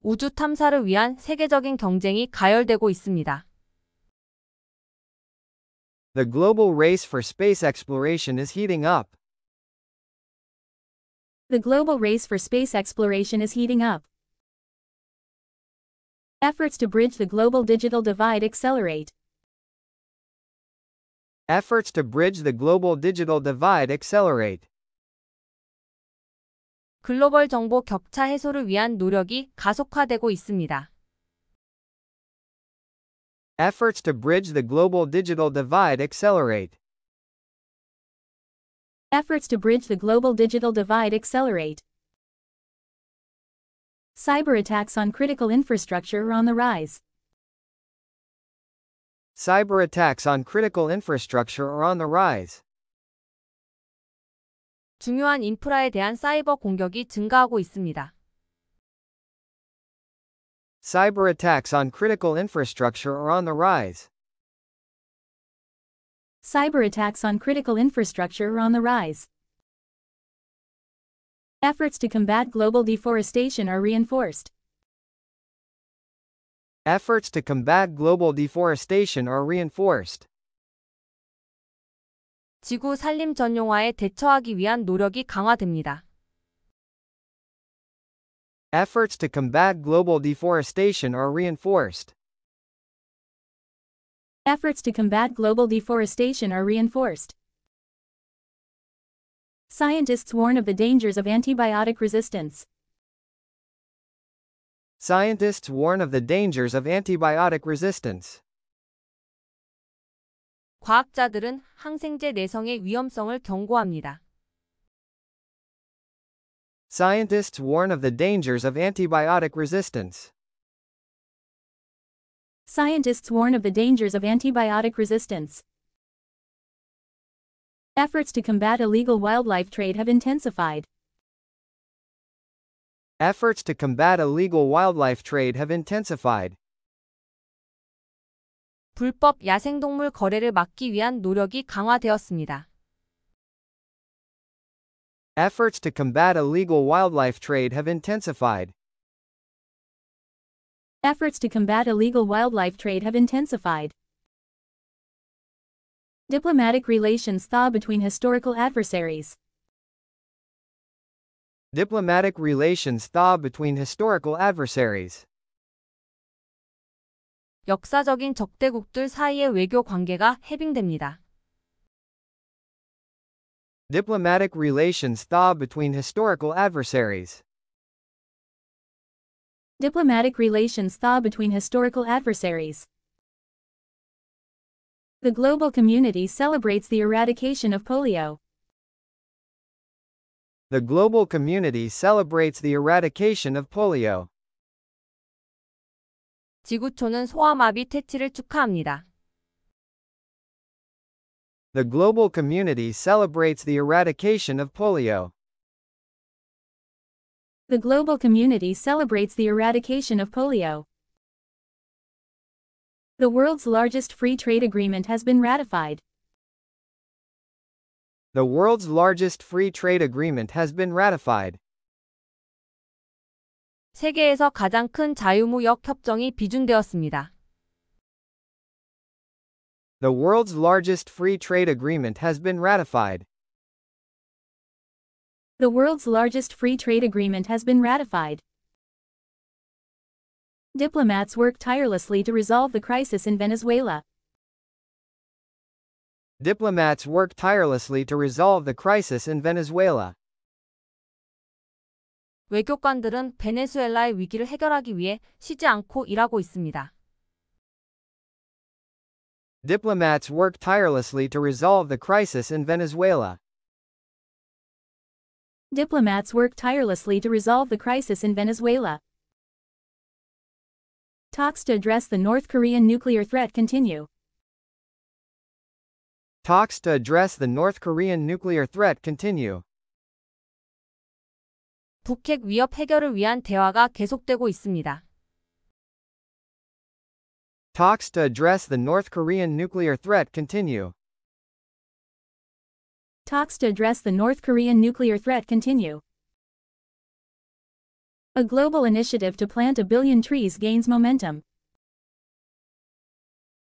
우주 탐사를 위한 세계적인 경쟁이 가열되고 있습니다. The global race for space exploration is heating up. The global race for space exploration is heating up. Efforts to bridge the global digital divide accelerate. Efforts to bridge the global digital divide accelerate. 글로벌 정보 격차 해소를 위한 노력이 가속화되고 있습니다 efforts to bridge the global digital divide accelerate. Efforts to bridge the global digital divide accelerate. Cyber attacks on critical infrastructure are on the rise. Cyber attacks on critical infrastructure are on the rise. 중요한 인프라에 대한 사이버 공격이 증가하고 있습니다. Cyber attacks on critical infrastructure are on the rise. Cyber attacks on critical infrastructure are on the rise. Efforts to combat global deforestation are reinforced. Efforts to combat global deforestation are reinforced. 지구 산림 전용화에 대처하기 위한 노력이 강화됩니다. Efforts to combat global deforestation are reinforced. Efforts to combat global deforestation are reinforced. Scientists warn of the dangers of antibiotic resistance. Scientists warn of the dangers of antibiotic resistance. 과학자들은 항생제 내성의 위험성을 경고합니다. Scientists warn of the dangers of antibiotic resistance. Scientists warn of the dangers of antibiotic resistance. Efforts to combat illegal wildlife trade have intensified. Efforts to combat illegal wildlife trade have intensified. 불법 야생동물 거래를 막기 위한 노력이 강화되었습니다. Efforts to combat illegal wildlife trade have intensified. Efforts to combat illegal wildlife trade have intensified. Diplomatic relations thaw between historical adversaries. Diplomatic relations thaw between historical adversaries. 역사적인 적대국들 사이의 외교 관계가 해빙됩니다. Diplomatic relations thaw between historical adversaries. Diplomatic relations thaw between historical adversaries. The global community celebrates the eradication of polio. The global community celebrates the eradication of polio. 지구촌은 소아마비 퇴치를 축하합니다 the global community celebrates the eradication of polio. The global community celebrates the eradication of polio. The world's largest free trade agreement has been ratified. The world's largest free trade agreement has been ratified. 세계에서 가장 큰 자유무역 협정이 비준되었습니다 the world's largest free trade agreement has been ratified. The world's largest free trade agreement has been ratified. Diplomats work tirelessly to resolve the crisis in Venezuela. Diplomats work tirelessly to resolve the crisis in Venezuela. 외교관들은 베네수엘라의 위기를 해결하기 위해 쉬지 않고 일하고 있습니다. Diplomats work tirelessly to resolve the crisis in Venezuela. Diplomats work tirelessly to resolve the crisis in Venezuela. Talks to address the North Korean nuclear threat continue. Talks to address the North Korean nuclear threat continue. 북핵 위협 해결을 위한 대화가 계속되고 있습니다. Talks to address the North Korean nuclear threat continue. Talks to address the North Korean nuclear threat continue. A global initiative to plant a billion trees gains momentum.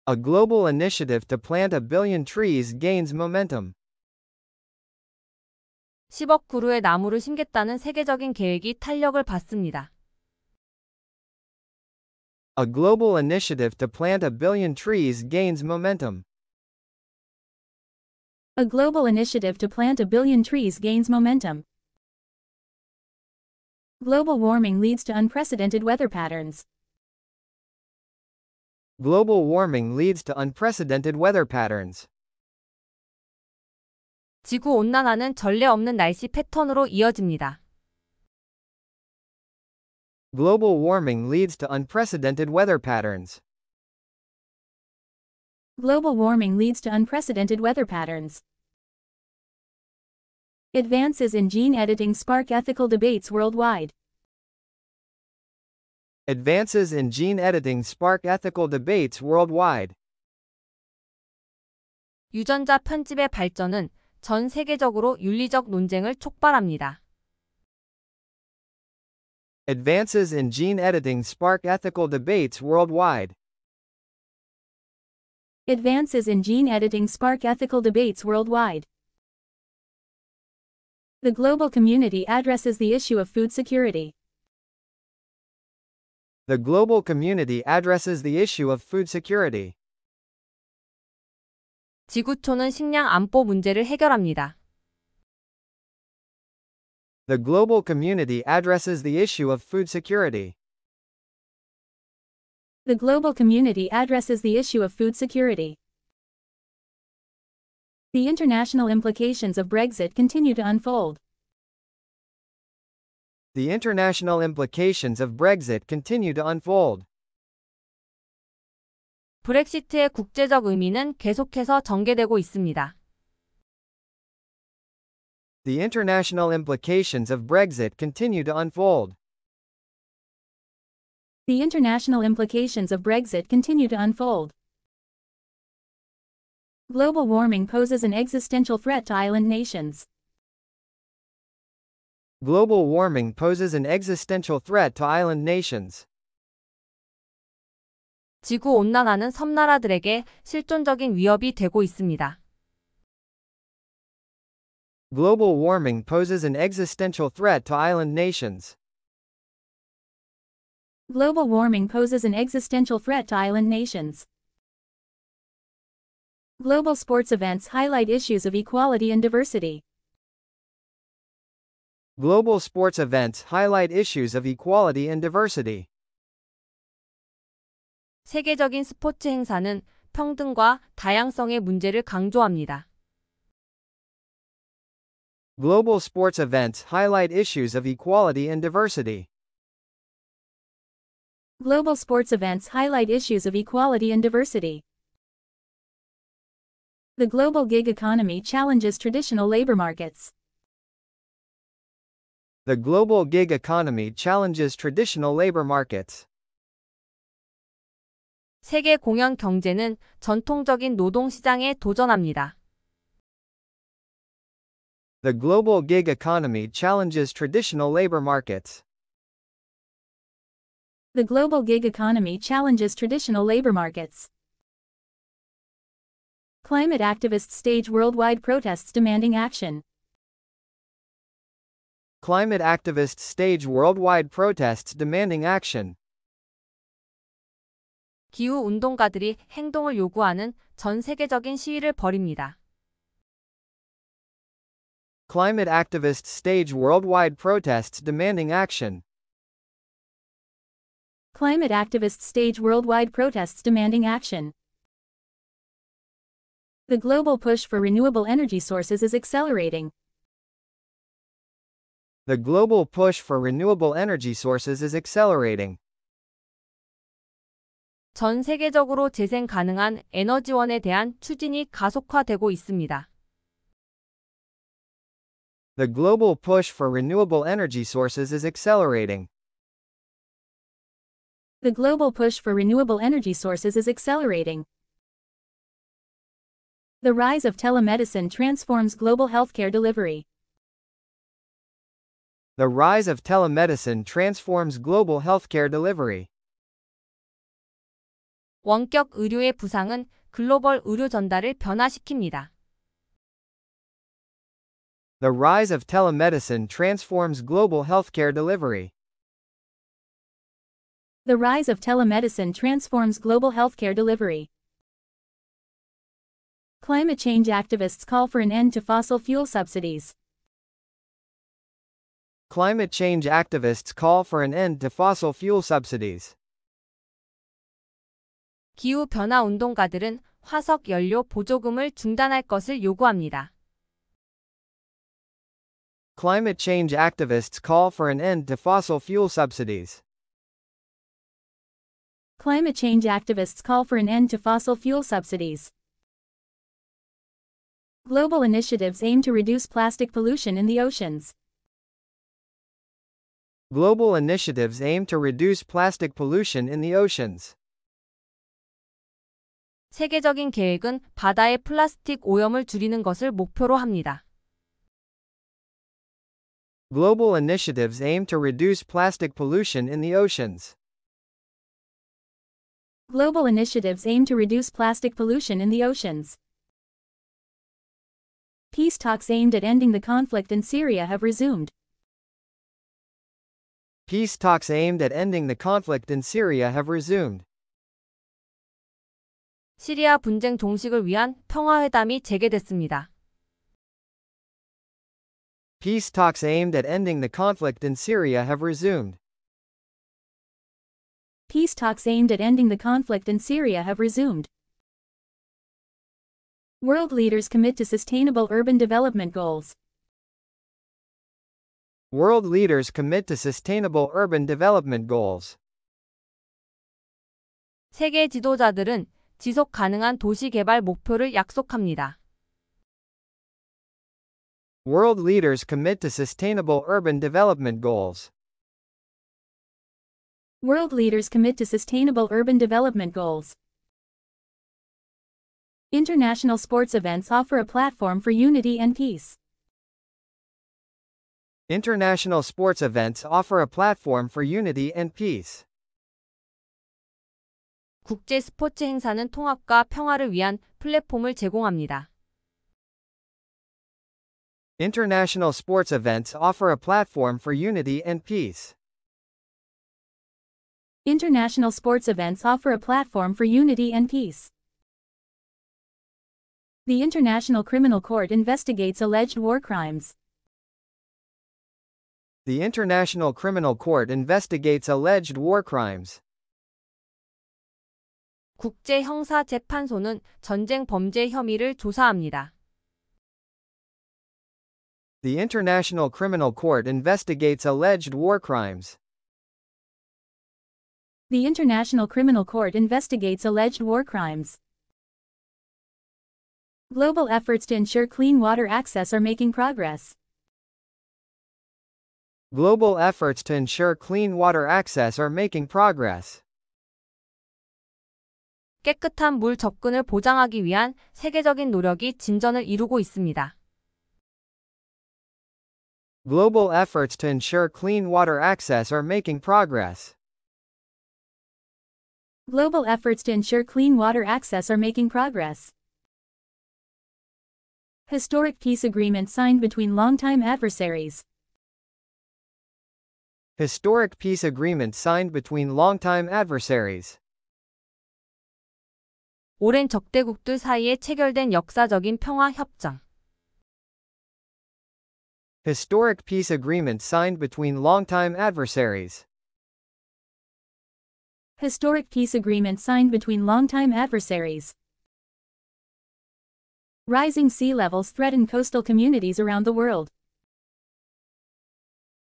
A global initiative to plant a billion trees gains momentum. 10억 그루의 나무를 심겠다는 세계적인 계획이 탄력을 받습니다 a global initiative to plant a billion trees gains momentum. A global initiative to plant a billion trees gains momentum. Global warming leads to unprecedented weather patterns. Global warming leads to unprecedented weather patterns. 지구 온난화는 전례 없는 날씨 패턴으로 이어집니다. Global warming leads to unprecedented weather patterns. Global warming leads to unprecedented weather patterns. Advances in gene editing spark ethical debates worldwide. Advances in gene editing spark ethical debates worldwide. 유전자 편집의 발전은 전 세계적으로 윤리적 논쟁을 촉발합니다. Advances in gene editing spark ethical debates worldwide. Advances in gene editing spark ethical debates worldwide. The global community addresses the issue of food security. The global community addresses the issue of food security. 지구촌은 식량 안보 문제를 해결합니다 the global community addresses the issue of food security. The global community addresses the issue of food security. The international implications of Brexit continue to unfold. The international implications of Brexit continue to unfold. 브렉시트의 국제적 의미는 계속해서 전개되고 있습니다 the international implications of Brexit continue to unfold. The international implications of Brexit continue to unfold. Global warming poses an existential threat to island nations. Global warming poses an existential threat to island nations. 지구 온난화는 섬나라들에게 실존적인 위협이 되고 있습니다. Global warming poses an existential threat to island nations. Global warming poses an existential threat to island nations. Global sports events highlight issues of equality and diversity. Global sports events highlight issues of equality and diversity. 세계적인 스포츠 행사는 평등과 다양성의 문제를 강조합니다. Global sports events highlight issues of equality and diversity. Global sports events highlight issues of equality and diversity. The global gig economy challenges traditional labor markets. The global gig economy challenges traditional labor markets. 세계 공연 경제는 전통적인 노동 시장에 도전합니다. The global gig economy challenges traditional labor markets. The global gig economy challenges traditional labor markets. Climate activists stage worldwide protests demanding action. Climate activists stage worldwide protests demanding action. 기후 운동가들이 행동을 요구하는 전 세계적인 시위를 벌입니다 climate activists stage worldwide protests demanding action. Climate activists stage worldwide protests demanding action. The global push for renewable energy sources is accelerating. The global push for renewable energy sources is accelerating. 전 세계적으로 재생 가능한 에너지원에 대한 추진이 가속화되고 있습니다 the global push for renewable energy sources is accelerating. The global push for renewable energy sources is accelerating. The rise of telemedicine transforms global healthcare delivery. The rise of telemedicine transforms global healthcare delivery. 원격 의료의 부상은 글로벌 의료 전달을 변화시킵니다. The rise of telemedicine transforms global healthcare delivery. The rise of telemedicine transforms global healthcare delivery. Climate change activists call for an end to fossil fuel subsidies. Climate change activists call for an end to fossil fuel subsidies. 기후 변화 운동가들은 화석 연료 보조금을 중단할 것을 요구합니다 climate change activists call for an end to fossil fuel subsidies. Climate change activists call for an end to fossil fuel subsidies. Global initiatives aim to reduce plastic pollution in the oceans. Global initiatives aim to reduce plastic pollution in the oceans. 세계적인 계획은 바다의 플라스틱 오염을 줄이는 것을 목표로 합니다. Global initiatives aim to reduce plastic pollution in the oceans. Global initiatives aim to reduce plastic pollution in the oceans. Peace talks aimed at ending the conflict in Syria have resumed. Peace talks aimed at ending the conflict in Syria have resumed. 시리아 분쟁 종식을 위한 평화 회담이 재개됐습니다. Peace talks aimed at ending the conflict in Syria have resumed. Peace talks aimed at ending the conflict in Syria have resumed. World leaders commit to sustainable urban development goals. World leaders commit to sustainable urban development goals. 세계 지도자들은 지속 가능한 도시 개발 목표를 약속합니다. World leaders commit to sustainable urban development goals. World leaders commit to sustainable urban development goals. International sports events offer a platform for unity and peace. International sports events offer a platform for unity and peace. 국제 스포츠 행사는 통합과 평화를 위한 플랫폼을 제공합니다. International sports events offer a platform for unity and peace. International sports events offer a platform for unity and peace. The International Criminal Court investigates alleged war crimes. The International Criminal Court investigates alleged war crimes. 국제형사재판소는 전쟁 범죄 혐의를 조사합니다. The International Criminal Court investigates alleged war crimes. The International Criminal Court investigates alleged war crimes. Global efforts to ensure clean water access are making progress. Global efforts to ensure clean water access are making progress. 깨끗한 물 접근을 보장하기 위한 세계적인 노력이 진전을 이루고 있습니다. Global efforts to ensure clean water access are making progress. Global efforts to ensure clean water access are making progress. Historic peace agreement signed between longtime adversaries. Historic peace agreement signed between longtime adversaries. 오랜 적대국들 사이에 체결된 역사적인 평화 협정 historic peace agreement signed between longtime adversaries. Historic peace agreement signed between longtime adversaries. Rising sea levels threaten coastal communities around the world.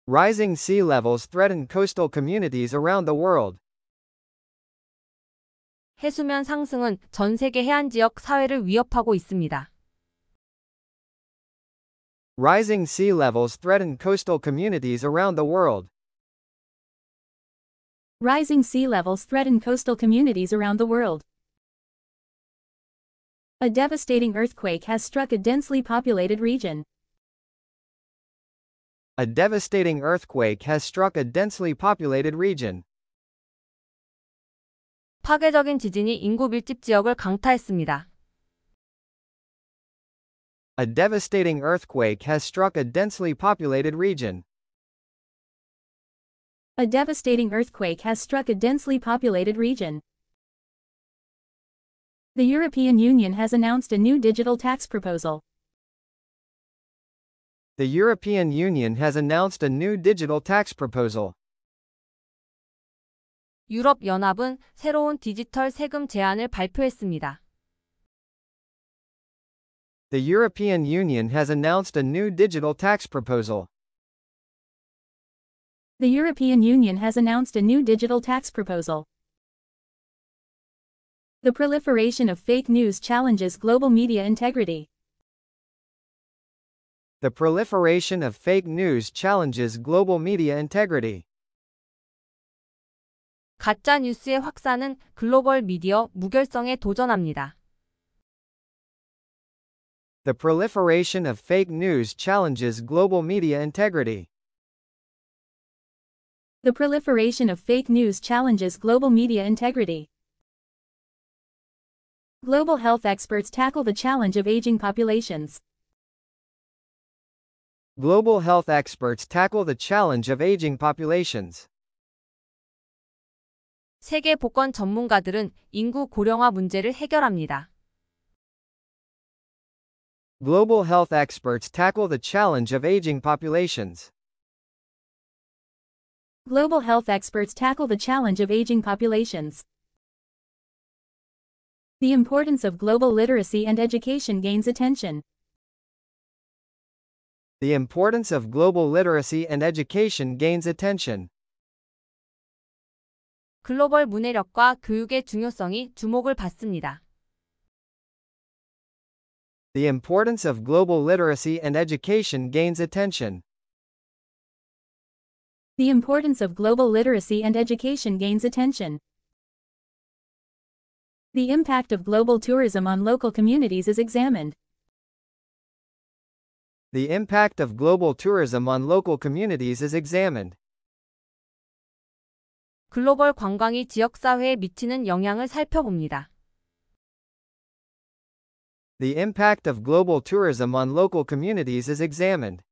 Rising sea levels threaten coastal communities around the world. 해수면 상승은 전 세계 해안 지역 사회를 위협하고 있습니다. Rising sea levels threaten coastal communities around the world. Rising sea levels threaten coastal communities around the world. A devastating earthquake has struck a densely populated region. A devastating earthquake has struck a densely populated region. 파괴적인 지진이 인구 밀집 지역을 강타했습니다 a devastating earthquake has struck a densely populated region. A devastating earthquake has struck a densely populated region. The European Union has announced a new digital tax proposal. The European Union has announced a new digital tax proposal. 연합은 새로운 디지털 세금 제안을 발표했습니다 the European Union has announced a new digital tax proposal. The European Union has announced a new digital tax proposal. The proliferation of fake news challenges global media integrity. The proliferation of fake news challenges global media integrity. 가짜 뉴스의 확산은 글로벌 미디어 무결성에 도전합니다 the proliferation of fake news challenges global media integrity. The proliferation of fake news challenges global media integrity. Global health experts tackle the challenge of aging populations. Global health experts tackle the challenge of aging populations. 세계 보건 전문가들은 인구 고령화 문제를 해결합니다 global health experts tackle the challenge of aging populations. Global health experts tackle the challenge of aging populations. The importance of global literacy and education gains attention. The importance of global literacy and education gains attention. 글로벌 문해력과 교육의 중요성이 주목을 받습니다 the importance of global literacy and education gains attention. The importance of global literacy and education gains attention. The impact of global tourism on local communities is examined. The impact of global tourism on local communities is examined. 글로벌 관광이 지역 사회에 미치는 영향을 살펴봅니다 the impact of global tourism on local communities is examined.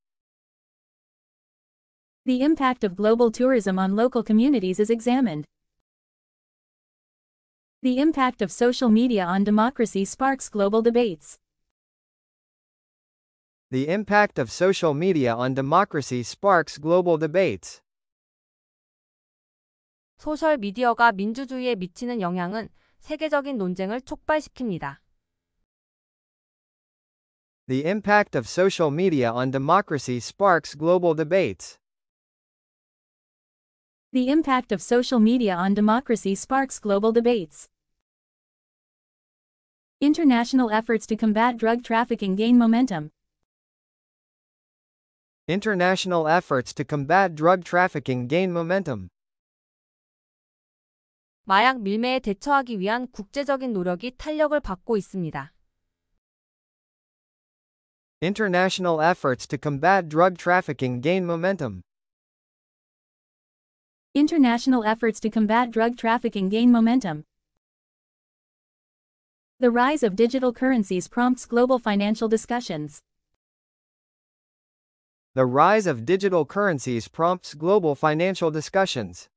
The impact of global tourism on local communities is examined. The impact of social media on democracy sparks global debates. The impact of social media on democracy sparks global debates. 소셜 미디어가 민주주의에 미치는 영향은 세계적인 논쟁을 촉발시킵니다. The impact of social media on democracy sparks global debates. The impact of social media on democracy sparks global debates. International efforts to combat drug trafficking gain momentum. International efforts to combat drug trafficking gain momentum. 마약 밀매에 대처하기 위한 국제적인 노력이 탄력을 받고 있습니다. International efforts to combat drug trafficking gain momentum. International efforts to combat drug trafficking gain momentum. The rise of digital currencies prompts global financial discussions. The rise of digital currencies prompts global financial discussions.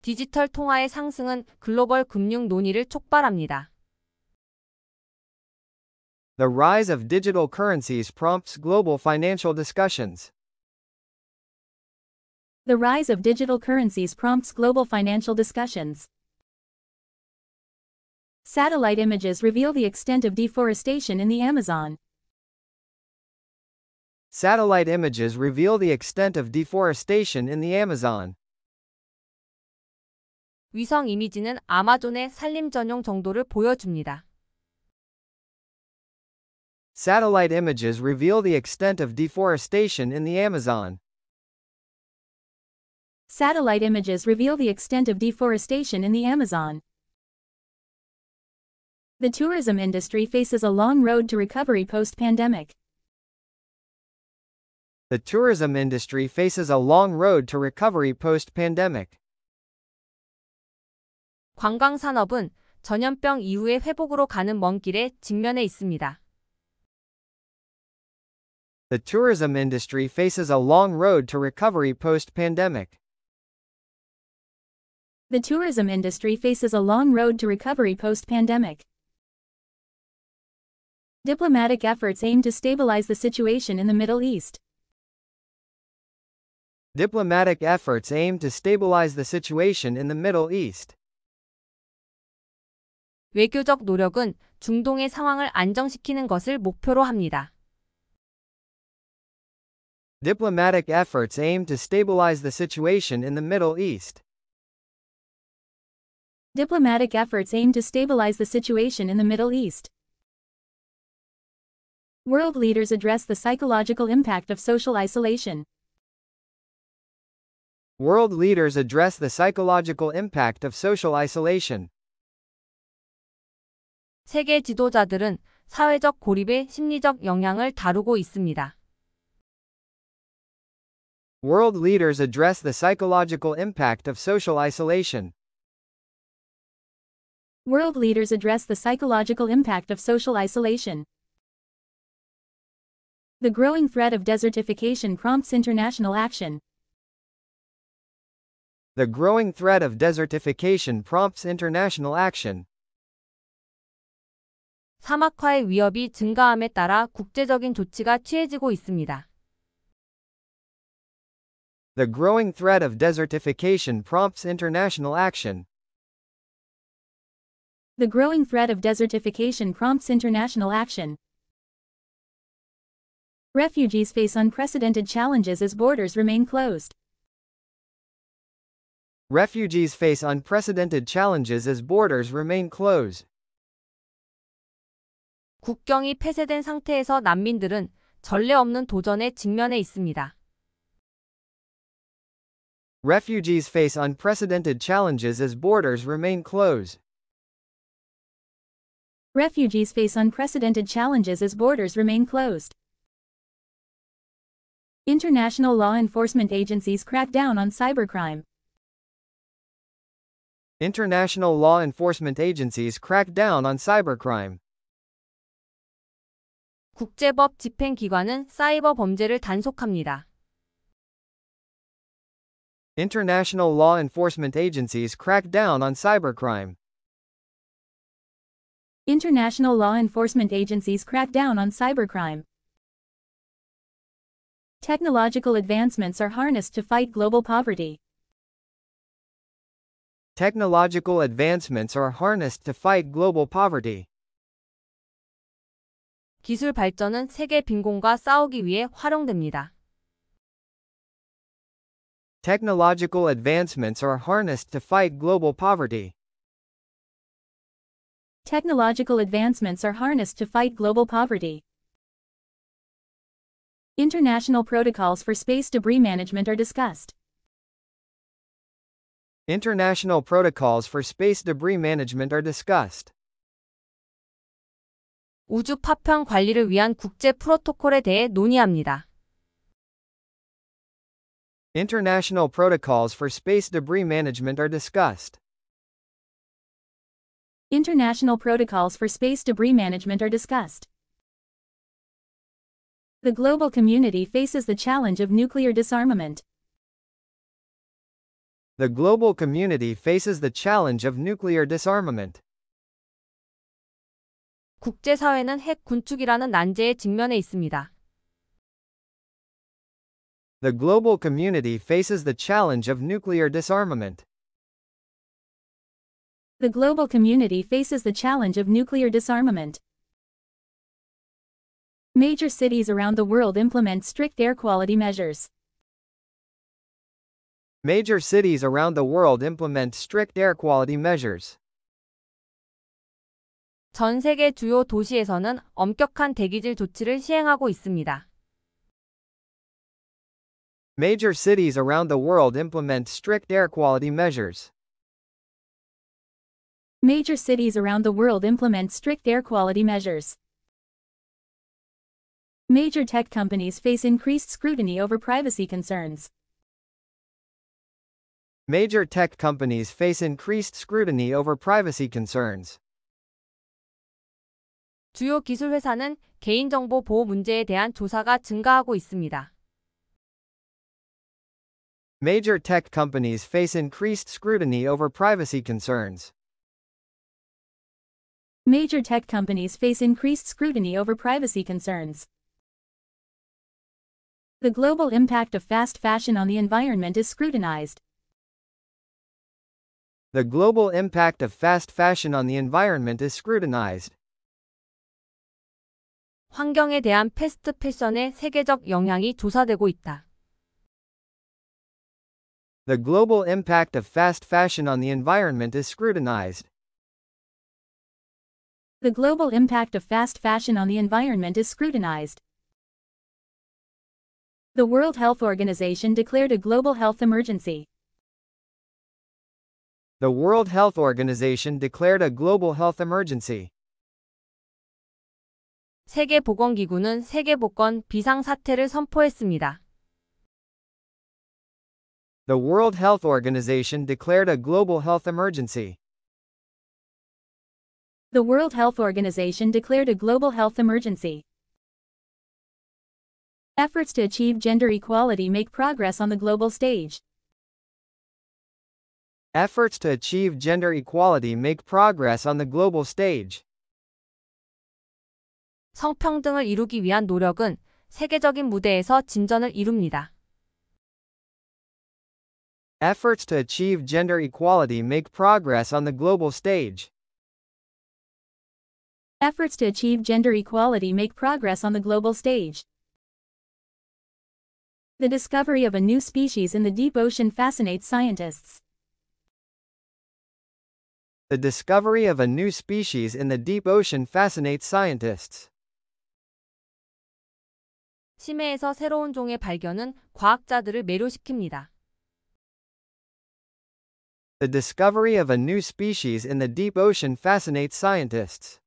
디지털 통화의 상승은 글로벌 금융 논의를 촉발합니다 the rise of digital currencies prompts global financial discussions. The rise of digital currencies prompts global financial discussions. Satellite images reveal the extent of deforestation in the Amazon. Satellite images reveal the extent of deforestation in the Amazon. 위성 이미지는 아마존의 산림 전용 정도를 보여줍니다. Satellite images reveal the extent of deforestation in the Amazon. Satellite images reveal the extent of deforestation in the Amazon. The tourism industry faces a long road to recovery post-pandemic. The tourism industry faces a long road to recovery post-pandemic. 관광 산업은 전염병 이후의 회복으로 가는 먼 길에 직면해 있습니다 the tourism industry faces a long road to recovery post-pandemic. The tourism industry faces a long road to recovery post-pandemic. Diplomatic efforts aim to stabilize the situation in the Middle East. Diplomatic efforts aim to stabilize the situation in the Middle East. 외교적 노력은 중동의 상황을 안정시키는 것을 목표로 합니다. Diplomatic efforts aim to stabilize the situation in the Middle East. Diplomatic efforts aim to stabilize the situation in the Middle East. World leaders address the psychological impact of social isolation. World leaders address the psychological impact of social isolation. 세계 지도자들은 사회적 고립의 심리적 영향을 다루고 있습니다. World leaders address the psychological impact of social isolation. World leaders address the psychological impact of social isolation. The growing threat of desertification prompts international action. The growing threat of desertification prompts international action. 사막화의 위협이 증가함에 따라 국제적인 조치가 취해지고 있습니다. The growing threat of desertification prompts international action. The growing threat of desertification prompts international action. Refugees face unprecedented challenges as borders remain closed. Refugees face unprecedented challenges as borders remain closed. 국경이 폐쇄된 상태에서 난민들은 전례 없는 도전에 직면해 있습니다 refugees face unprecedented challenges as borders remain closed. Refugees face unprecedented challenges as borders remain closed. International law enforcement agencies crack down on cybercrime. International law enforcement agencies crack down on cybercrime. 국제법 기관은 사이버 범죄를 단속합니다. International law enforcement agencies crack down on cybercrime. International law enforcement agencies crack down on cybercrime. Technological advancements are harnessed to fight global poverty. Technological advancements are harnessed to fight global poverty. 기술 발전은 세계 빈곤과 싸우기 위해 활용됩니다 technological advancements are harnessed to fight global poverty. Technological advancements are harnessed to fight global poverty. International protocols for space debris management are discussed. International protocols for space debris management are discussed. 우주 파편 관리를 위한 국제 프로토콜에 대해 논의합니다. International protocols for space debris management are discussed. International protocols for space debris management are discussed. The global community faces the challenge of nuclear disarmament. The global community faces the challenge of nuclear disarmament. 국제사회는 핵 군축이라는 난제에 직면해 있습니다 the global community faces the challenge of nuclear disarmament. The global community faces the challenge of nuclear disarmament. Major cities around the world implement strict air quality measures. Major cities around the world implement strict air quality measures. 전 세계 주요 도시에서는 엄격한 대기질 조치를 시행하고 있습니다. Major cities around the world implement strict air quality measures. Major cities around the world implement strict air quality measures. Major tech companies face increased scrutiny over privacy concerns. Major tech companies face increased scrutiny over privacy concerns. 주요 기술 회사는 개인정보 보호 문제에 대한 조사가 증가하고 있습니다. Major tech companies face increased scrutiny over privacy concerns. Major tech companies face increased scrutiny over privacy concerns. The global impact of fast fashion on the environment is scrutinized. The global impact of fast fashion on the environment is scrutinized. 환경에 대한 패스트 패션의 세계적 영향이 조사되고 있다 the global impact of fast fashion on the environment is scrutinized. The global impact of fast fashion on the environment is scrutinized. The World Health Organization declared a global health emergency. The World Health Organization declared a global health emergency. 세계보건기구는 세계보건 비상사태를 선포했습니다 the World Health Organization declared a global health emergency. The World Health Organization declared a global health emergency. Efforts to achieve gender equality make progress on the global stage. Efforts to achieve gender equality make progress on the global stage. 성평등을 이루기 위한 노력은 세계적인 무대에서 진전을 이룹니다. Efforts to achieve gender equality make progress on the global stage. Efforts to achieve gender equality make progress on the global stage. The discovery of a new species in the deep ocean fascinates scientists. The discovery of a new species in the deep ocean fascinates scientists. 심해에서 새로운 종의 발견은 과학자들을 매료시킵니다. The discovery of a new species in the deep ocean fascinates scientists.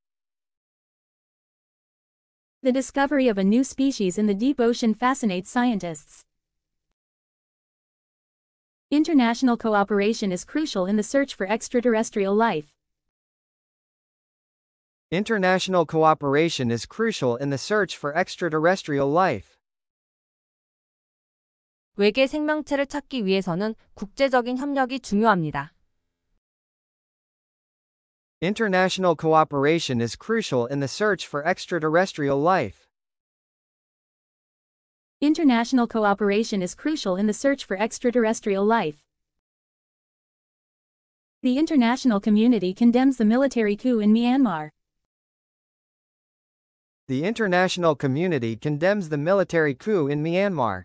The discovery of a new species in the deep ocean fascinates scientists. International cooperation is crucial in the search for extraterrestrial life. International cooperation is crucial in the search for extraterrestrial life. 외계 생명체를 찾기 위해서는 국제적인 협력이 중요합니다. International cooperation is crucial in the search for extraterrestrial life. International cooperation is crucial in the search for extraterrestrial life. The international community condemns the military coup in Myanmar. The international community condemns the military coup in Myanmar.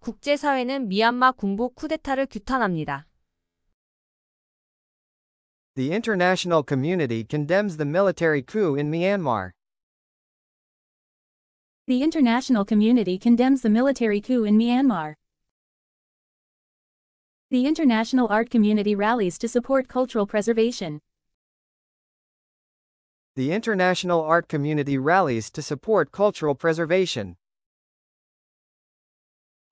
국제사회는 미얀마 군부 쿠데타를 규탄합니다. The international community condemns the military coup in Myanmar. The international community condemns the military coup in Myanmar. The international art community rallies to support cultural preservation. The international art community rallies to support cultural preservation.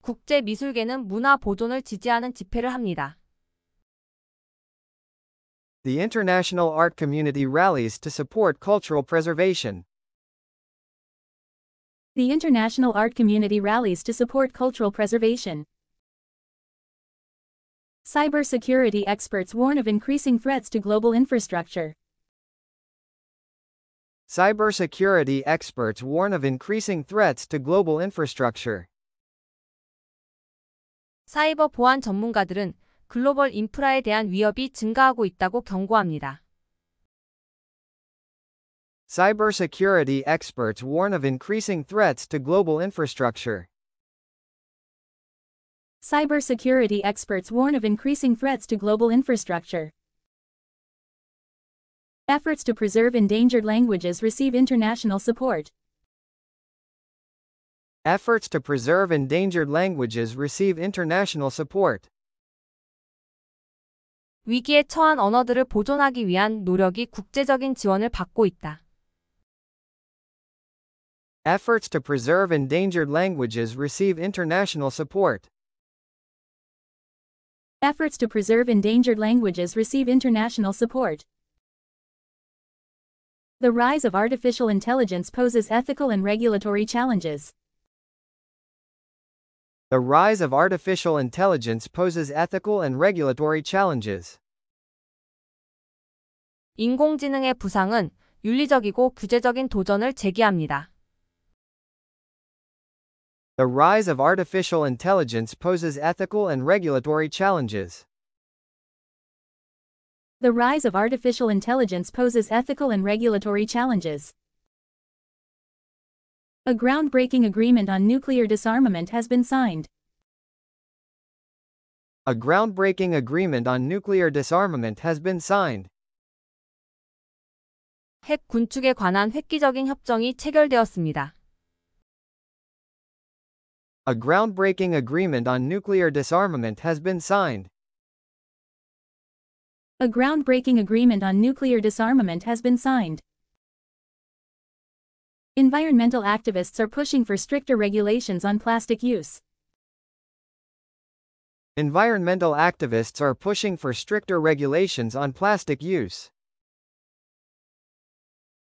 국제미술계는 문화 보존을 지지하는 집회를 합니다. The international art community rallies to support cultural preservation. The international art community rallies to support cultural preservation. Cybersecurity experts warn of increasing threats to global infrastructure. Cybersecurity experts warn of increasing threats to global infrastructure. 사이버 보안 전문가들은 글로벌 인프라에 대한 위협이 증가하고 있다고 경고합니다. Cybersecurity experts warn of increasing threats to global infrastructure. Cybersecurity experts warn of increasing threats to global infrastructure. Efforts to preserve endangered languages receive international support. Efforts to preserve endangered languages receive international support. 위기에 처한 언어들을 보존하기 위한 노력이 국제적인 지원을 받고 있다. Efforts to preserve endangered languages receive international support. Efforts to preserve endangered languages receive international support. The rise of artificial intelligence poses ethical and regulatory challenges. The rise of artificial intelligence poses ethical and regulatory challenges. 인공지능의 부상은 윤리적이고 규제적인 도전을 제기합니다. The rise of artificial intelligence poses ethical and regulatory challenges. The rise of artificial intelligence poses ethical and regulatory challenges. A groundbreaking agreement on nuclear disarmament has been signed. A groundbreaking agreement on nuclear disarmament has been signed. 핵 군축에 관한 획기적인 협정이 체결되었습니다. A groundbreaking agreement on nuclear disarmament has been signed. A groundbreaking agreement on nuclear disarmament has been signed. Environmental activists are pushing for stricter regulations on plastic use. Environmental activists are pushing for stricter regulations on plastic use.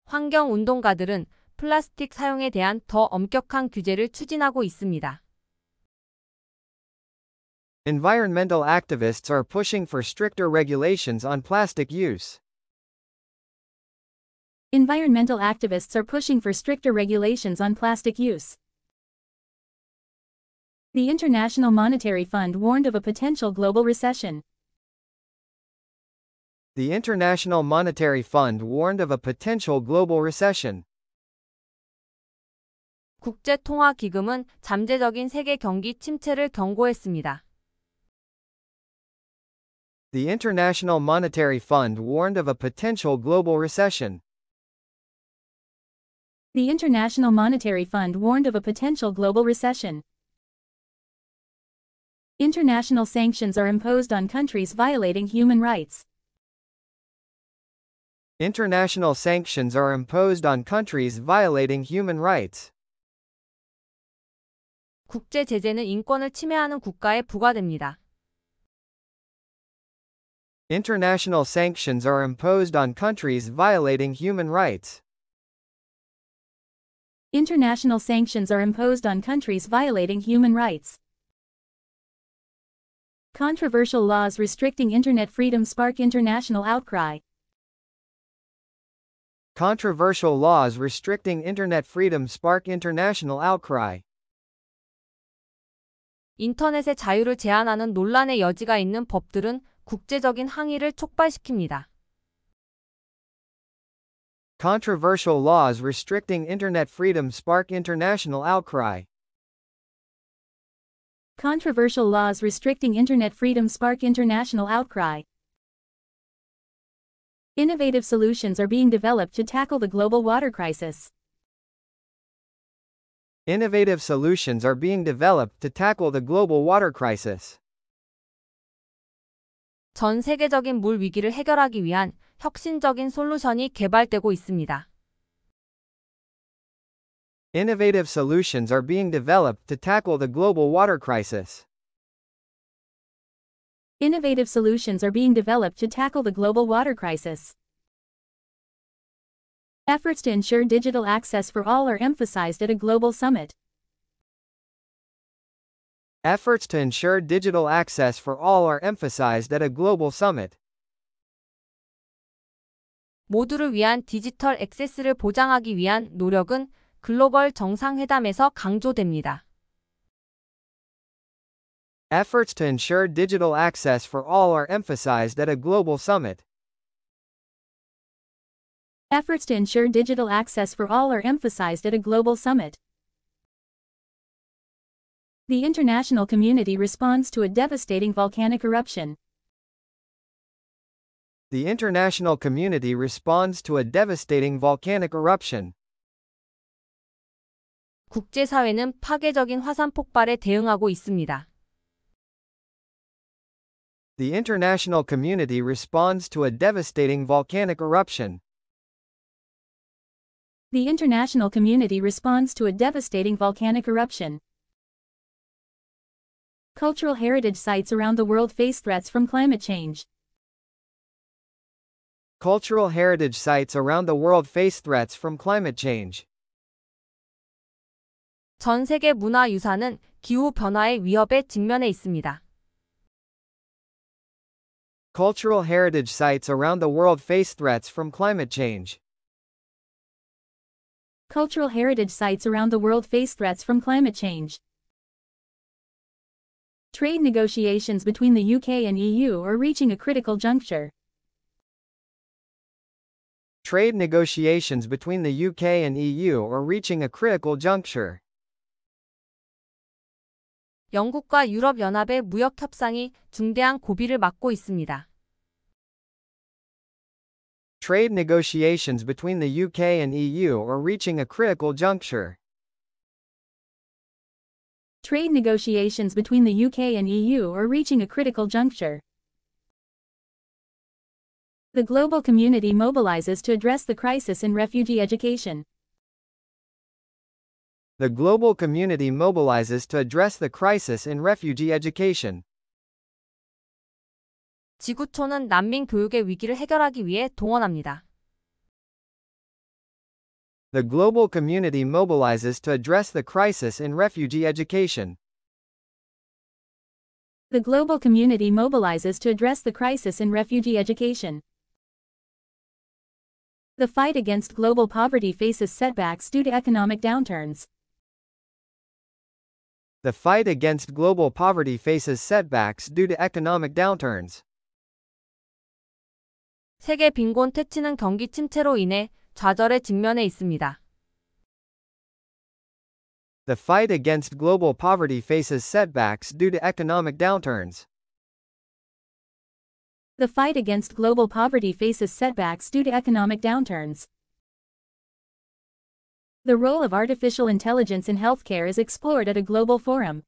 환경 운동가들은 플라스틱 사용에 대한 더 엄격한 규제를 추진하고 있습니다. Environmental activists are pushing for stricter regulations on plastic use environmental activists are pushing for stricter regulations on plastic use. The International Monetary Fund warned of a potential global recession. The International Monetary Fund warned of a potential global recession. 국제통화기금은 잠재적인 세계 경기 침체를 경고했습니다. The International Monetary Fund warned of a potential global recession. The International Monetary Fund warned of a potential global recession. International sanctions are imposed on countries violating human rights. International sanctions are imposed on countries violating human rights. 국제 제재는 인권을 침해하는 국가에 부과됩니다. International sanctions are imposed on countries violating human rights. International sanctions are imposed on countries violating human rights. Controversial laws restricting internet freedom spark international outcry. Controversial laws restricting internet freedom spark international outcry. 인터넷의 자유를 제한하는 논란의 여지가 있는 법들은 국제적인 항의를 촉발시킵니다. Controversial laws restricting internet freedom spark international outcry. Controversial laws restricting internet freedom spark international outcry. Innovative solutions are being developed to tackle the global water crisis. Innovative solutions are being developed to tackle the global water crisis. 전 세계적인 물 위기를 해결하기 위한 혁신적인 솔루션이 개발되고 있습니다. Innovative solutions are being developed to tackle the global water crisis. Innovative solutions are being developed to tackle the global water crisis. Efforts to ensure digital access for all are emphasized at a global summit. Efforts to ensure digital access for all are emphasized at a global summit. 모두를 위한 디지털 액세스를 보장하기 위한 노력은 글로벌 정상회담에서 강조됩니다. Efforts to ensure digital access for all are emphasized at a global summit. Efforts to ensure digital access for all are emphasized at a global summit. The international community responds to a devastating volcanic eruption the international community responds to a devastating volcanic eruption. 국제사회는 파괴적인 화산 폭발에 대응하고 있습니다. The international community responds to a devastating volcanic eruption. The international community responds to a devastating volcanic eruption. Cultural heritage sites around the world face threats from climate change. Cultural heritage sites around the world face threats from climate change. 전 세계 문화 유산은 기후 변화의 위협에 직면해 있습니다. Cultural heritage sites around the world face threats from climate change. Cultural heritage sites around the world face threats from climate change. Trade negotiations between the UK and EU are reaching a critical juncture trade negotiations between the UK and EU are reaching a critical juncture. 영국과 유럽 무역 협상이 중대한 고비를 맞고 있습니다. Trade negotiations between the UK and EU are reaching a critical juncture. Trade negotiations between the UK and EU are reaching a critical juncture. The global community mobilizes to address the crisis in refugee education. The global community mobilizes to address the crisis in refugee education. 지구촌은 난민 교육의 위기를 해결하기 위해 동원합니다. The global community mobilizes to address the crisis in refugee education. The global community mobilizes to address the crisis in refugee education. The fight against global poverty faces setbacks due to economic downturns. The fight against global poverty faces setbacks due to economic downturns. 세계 빈곤 퇴치는 경기 침체로 인해 좌절의 직면에 있습니다. The fight against global poverty faces setbacks due to economic downturns. The fight against global poverty faces setbacks due to economic downturns. The role of artificial intelligence in healthcare is explored at a global forum.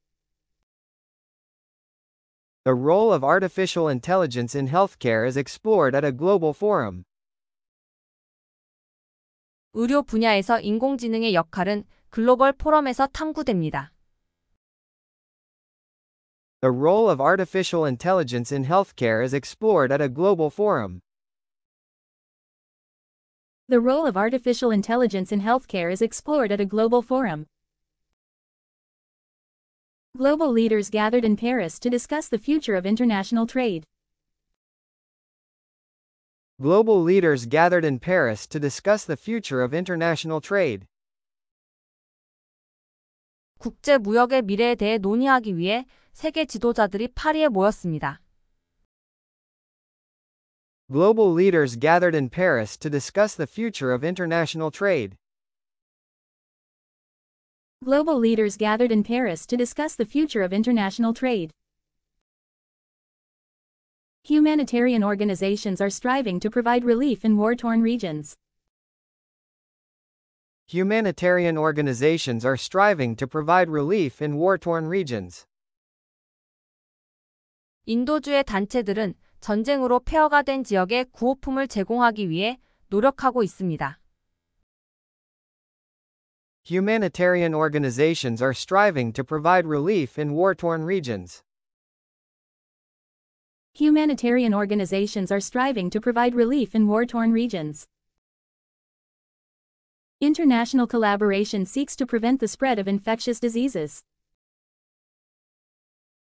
The role of artificial intelligence in healthcare is explored at a global forum. 의료 분야에서 인공지능의 역할은 글로벌 포럼에서 탐구됩니다. The role of artificial intelligence in healthcare is explored at a global forum. The role of artificial intelligence in healthcare is explored at a global forum. Global leaders gathered in Paris to discuss the future of international trade. Global leaders gathered in Paris to discuss the future of international trade. 국제 무역의 미래에 대해 논의하기 위해 세계 지도자들이 파리에 모였습니다. Global leaders gathered in Paris to discuss the future of international trade. Global leaders gathered in Paris to discuss the future of international trade. Humanitarian organizations are striving to provide relief in war-torn regions. Humanitarian organizations are striving to provide relief in war-torn regions. 인도주의 단체들은 전쟁으로 폐허가 된 지역에 구호품을 제공하기 위해 노력하고 있습니다. Humanitarian organizations are striving to provide relief in war-torn regions. Humanitarian organizations are striving to provide relief in war-torn regions. International collaboration seeks to prevent the spread of infectious diseases.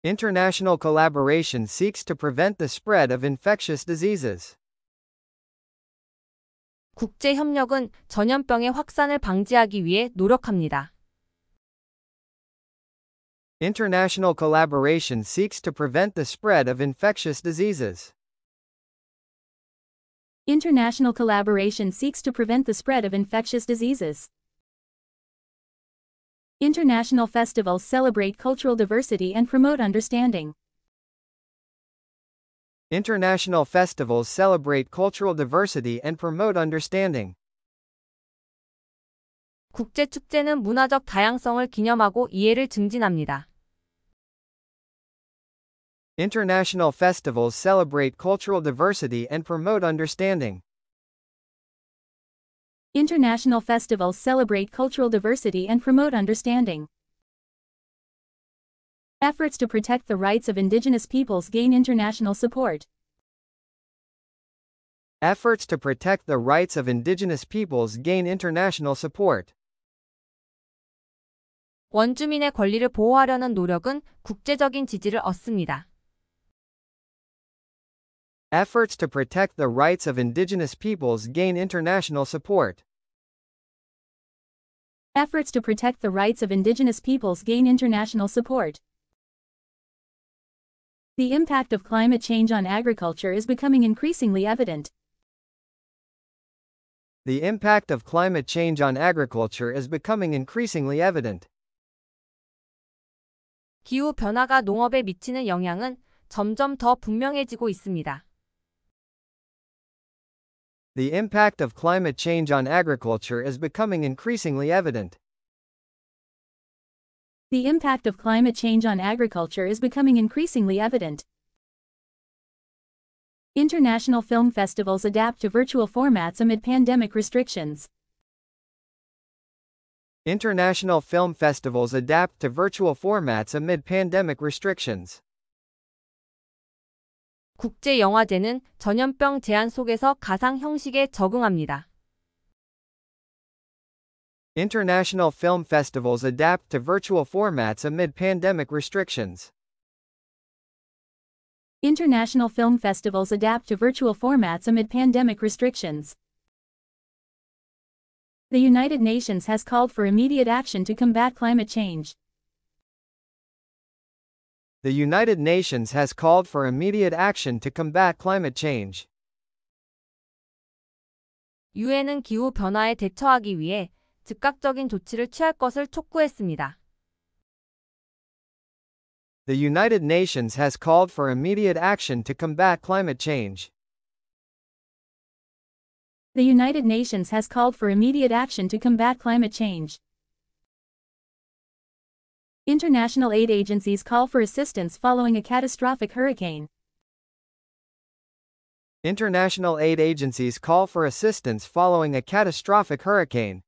International collaboration seeks to prevent the spread of infectious diseases. 국제 협력은 전염병의 확산을 방지하기 위해 노력합니다. International collaboration seeks to prevent the spread of infectious diseases. International collaboration seeks to prevent the spread of infectious diseases. International festivals celebrate cultural diversity and promote understanding. International festivals celebrate cultural diversity and promote understanding. 국제 축제는 문화적 다양성을 기념하고 이해를 증진합니다. International festivals celebrate cultural diversity and promote understanding. International festivals celebrate cultural diversity and promote understanding. Efforts to protect the rights of indigenous peoples gain international support. Efforts to protect the rights of indigenous peoples gain international support. 원주민의 권리를 보호하려는 노력은 국제적인 지지를 얻습니다. Efforts to protect the rights of indigenous peoples gain international support. Efforts to protect the rights of indigenous peoples gain international support. The impact of climate change on agriculture is becoming increasingly evident. The impact of climate change on agriculture is becoming increasingly evident. 기후 변화가 농업에 미치는 영향은 점점 더 분명해지고 있습니다 the impact of climate change on agriculture is becoming increasingly evident. The impact of climate change on agriculture is becoming increasingly evident. International film festivals adapt to virtual formats amid pandemic restrictions. International film festivals adapt to virtual formats amid pandemic restrictions. 국제영화제는 전염병 제한 속에서 가상 형식에 적응합니다. International film festivals adapt to virtual formats amid pandemic restrictions. International film festivals adapt to virtual formats amid pandemic restrictions. The United Nations has called for immediate action to combat climate change the United Nations has called for immediate action to combat climate change. 유엔은 기후 변화에 대처하기 위해 즉각적인 조치를 취할 것을 촉구했습니다. The United Nations has called for immediate action to combat climate change. The United Nations has called for immediate action to combat climate change. International aid agencies call for assistance following a catastrophic hurricane. International aid agencies call for assistance following a catastrophic hurricane.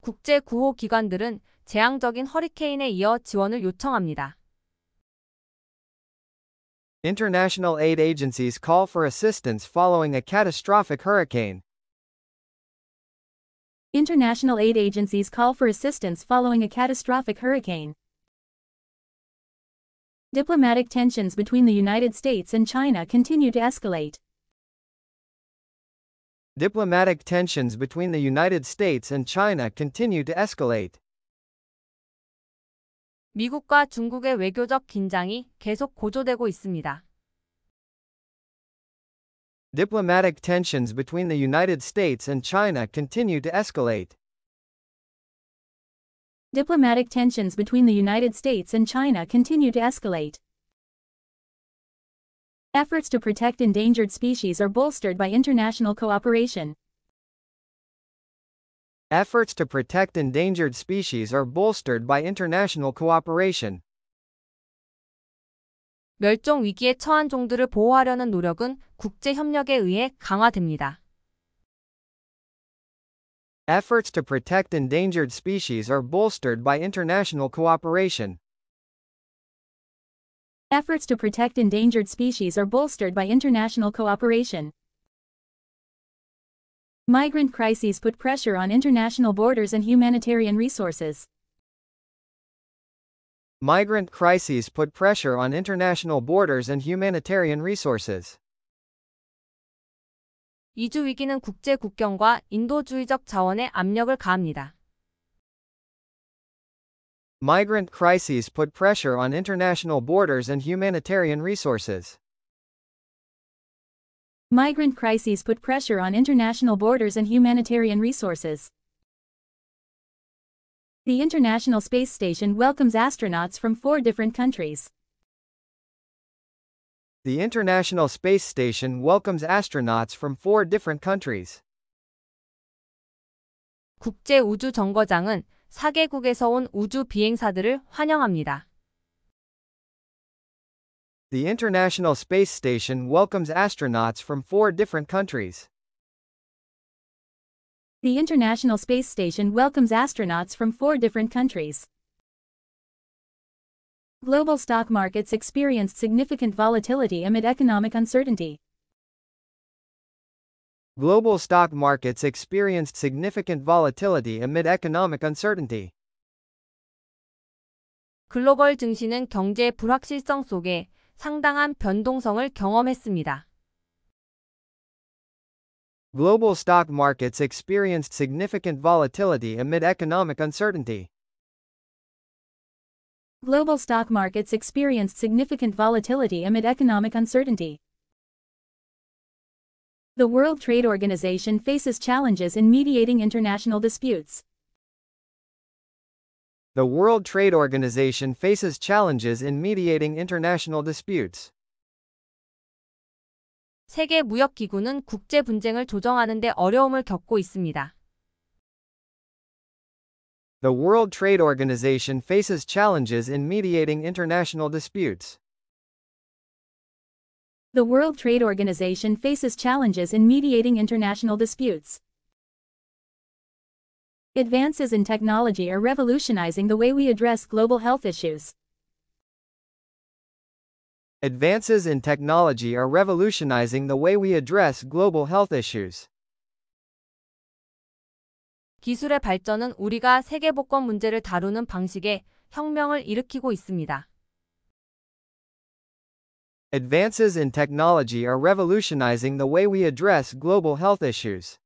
국제 구호 기관들은 재앙적인 허리케인에 이어 지원을 요청합니다. International aid agencies call for assistance following a catastrophic hurricane. International aid agencies call for assistance following a catastrophic hurricane. Diplomatic tensions between the United States and China continue to escalate. Diplomatic tensions between the United States and China continue to escalate. 미국과 중국의 외교적 긴장이 계속 고조되고 있습니다 diplomatic tensions between the United States and China continue to escalate. Diplomatic tensions between the United States and China continue to escalate. Efforts to protect endangered species are bolstered by international cooperation. Efforts to protect endangered species are bolstered by international cooperation. 멸종 위기에 처한 종들을 보호하려는 노력은 국제 협력에 의해 강화됩니다. Efforts to protect endangered species are bolstered by international cooperation. Efforts to protect endangered species are bolstered by international cooperation. Migrant crises put pressure on international borders and humanitarian resources migrant crises put pressure on international borders and humanitarian resources. 이주 위기는 국제 국경과 인도주의적 자원에 압력을 가합니다. Migrant crises put pressure on international borders and humanitarian resources. Migrant crises put pressure on international borders and humanitarian resources. The International Space Station welcomes astronauts from four different countries. The International Space Station welcomes astronauts from four different countries. 국제 우주 정거장은 4개국에서 온 우주 비행사들을 환영합니다. The International Space Station welcomes astronauts from four different countries. The International Space Station welcomes astronauts from four different countries. Global stock markets experienced significant volatility amid economic uncertainty. Global stock markets experienced significant volatility amid economic uncertainty. 글로벌 증시는 경제 불확실성 속에 상당한 변동성을 경험했습니다. Global stock markets experienced significant volatility amid economic uncertainty. Global stock markets experienced significant volatility amid economic uncertainty. The World Trade Organization faces challenges in mediating international disputes. The World Trade Organization faces challenges in mediating international disputes. 국제 분쟁을 조정하는 데 어려움을 겪고 있습니다. The World Trade Organization faces challenges in mediating international disputes. The World Trade Organization faces challenges in mediating international disputes. Advances in technology are revolutionizing the way we address global health issues. Advances in technology are revolutionizing the way we address global health issues. 기술의 발전은 우리가 세계 복권 문제를 다루는 방식에 혁명을 일으키고 있습니다. Advances in technology are revolutionizing the way we address global health issues.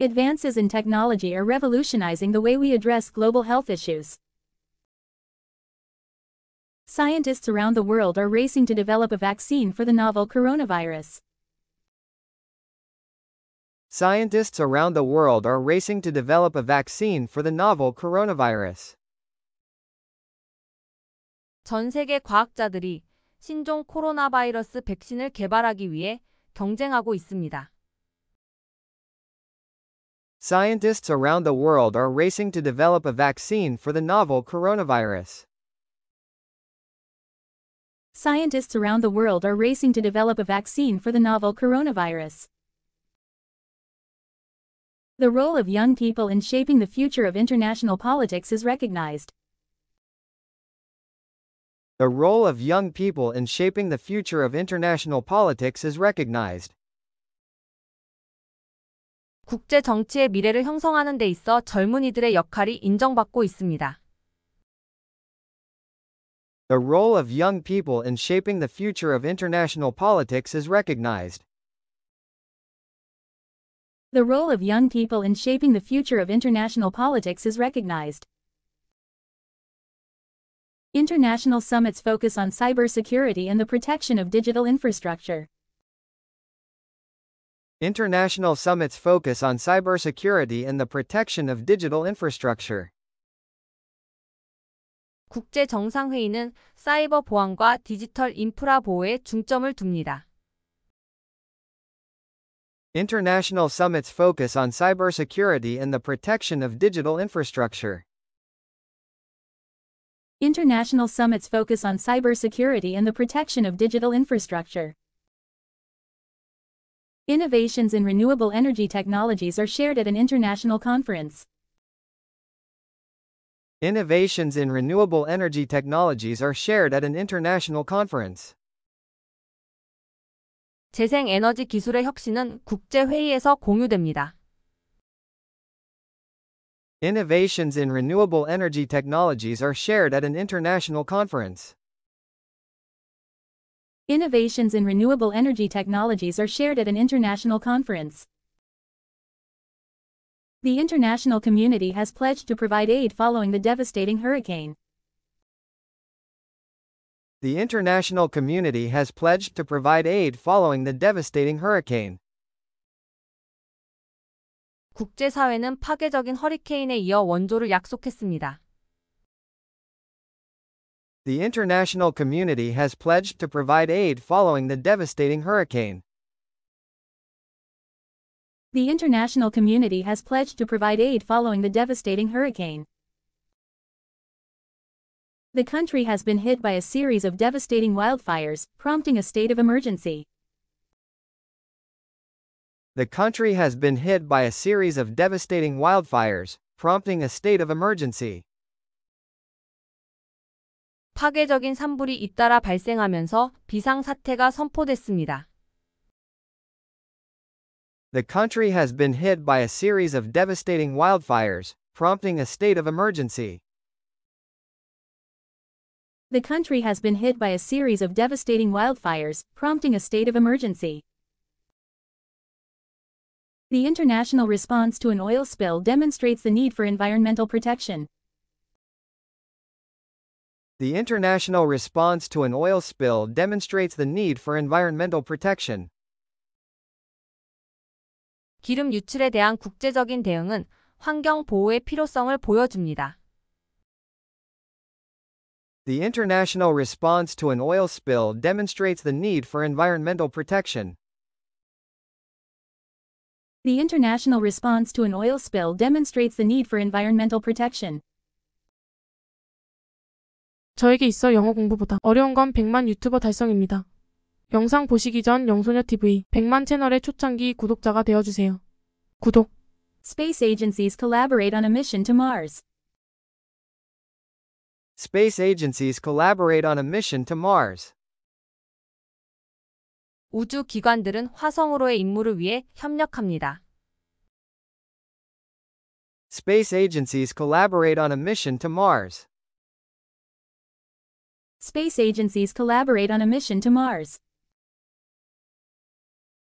Advances in technology are revolutionizing the way we address global health issues. Scientists around the world are racing to develop a vaccine for the novel coronavirus. Scientists around the world are racing to develop a vaccine for the novel coronavirus. 전 세계 과학자들이 신종 코로나 바이러스 백신을 개발하기 위해 경쟁하고 있습니다. Scientists around the world are racing to develop a vaccine for the novel coronavirus. Scientists around the world are racing to develop a vaccine for the novel coronavirus. The role of young people in shaping the future of international politics is recognized. The role of young people in shaping the future of international politics is recognized. 국제 정치의 미래를 형성하는 데 있어 젊은이들의 역할이 인정받고 있습니다 the role of young people in shaping the future of international politics is recognized. The role of young people in shaping the future of international politics is recognized. International summits focus on cybersecurity and the protection of digital infrastructure. International summits focus on cybersecurity and the protection of digital infrastructure. 사이버 보안과 디지털 인프라 보호에 중점을 둡니다. International summits focus on cybersecurity and the protection of digital infrastructure. International summits focus on cybersecurity and the protection of digital infrastructure. Innovations in renewable energy technologies are shared at an international conference. Innovations in renewable energy technologies are shared at an international conference. 재생 에너지 기술의 혁신은 국제 회의에서 공유됩니다. Innovations in renewable energy technologies are shared at an international conference. Innovations in renewable energy technologies are shared at an international conference. The international community has pledged to provide aid following the devastating hurricane. The international community has pledged to provide aid following the devastating hurricane. 국제사회는 파괴적인 허리케인에 이어 원조를 약속했습니다. The international community has pledged to provide aid following the devastating hurricane. The international community has pledged to provide aid following the devastating hurricane. The country has been hit by a series of devastating wildfires, prompting a state of emergency. The country has been hit by a series of devastating wildfires, prompting a state of emergency. 파괴적인 산불이 잇따라 발생하면서 비상사태가 선포됐습니다 the country has been hit by a series of devastating wildfires, prompting a state of emergency. The country has been hit by a series of devastating wildfires, prompting a state of emergency. The international response to an oil spill demonstrates the need for environmental protection. The international response to an oil spill demonstrates the need for environmental protection. 기름 유출에 대한 국제적인 대응은 환경 보호의 필요성을 보여줍니다. The international response to an oil spill demonstrates the need for environmental protection. The international response to an oil spill demonstrates the need for environmental protection. 저에게 있어 영어 공부보다 어려운 건 100만 유튜버 달성입니다. 영상 보시기 전 영소녀TV 100만 채널의 초창기 구독자가 되어주세요. 구독 Space agencies collaborate on a mission to Mars. Space agencies collaborate on a mission to Mars. 우주 기관들은 화성으로의 임무를 위해 협력합니다. Space agencies collaborate on a mission to Mars. Space agencies collaborate on a mission to Mars.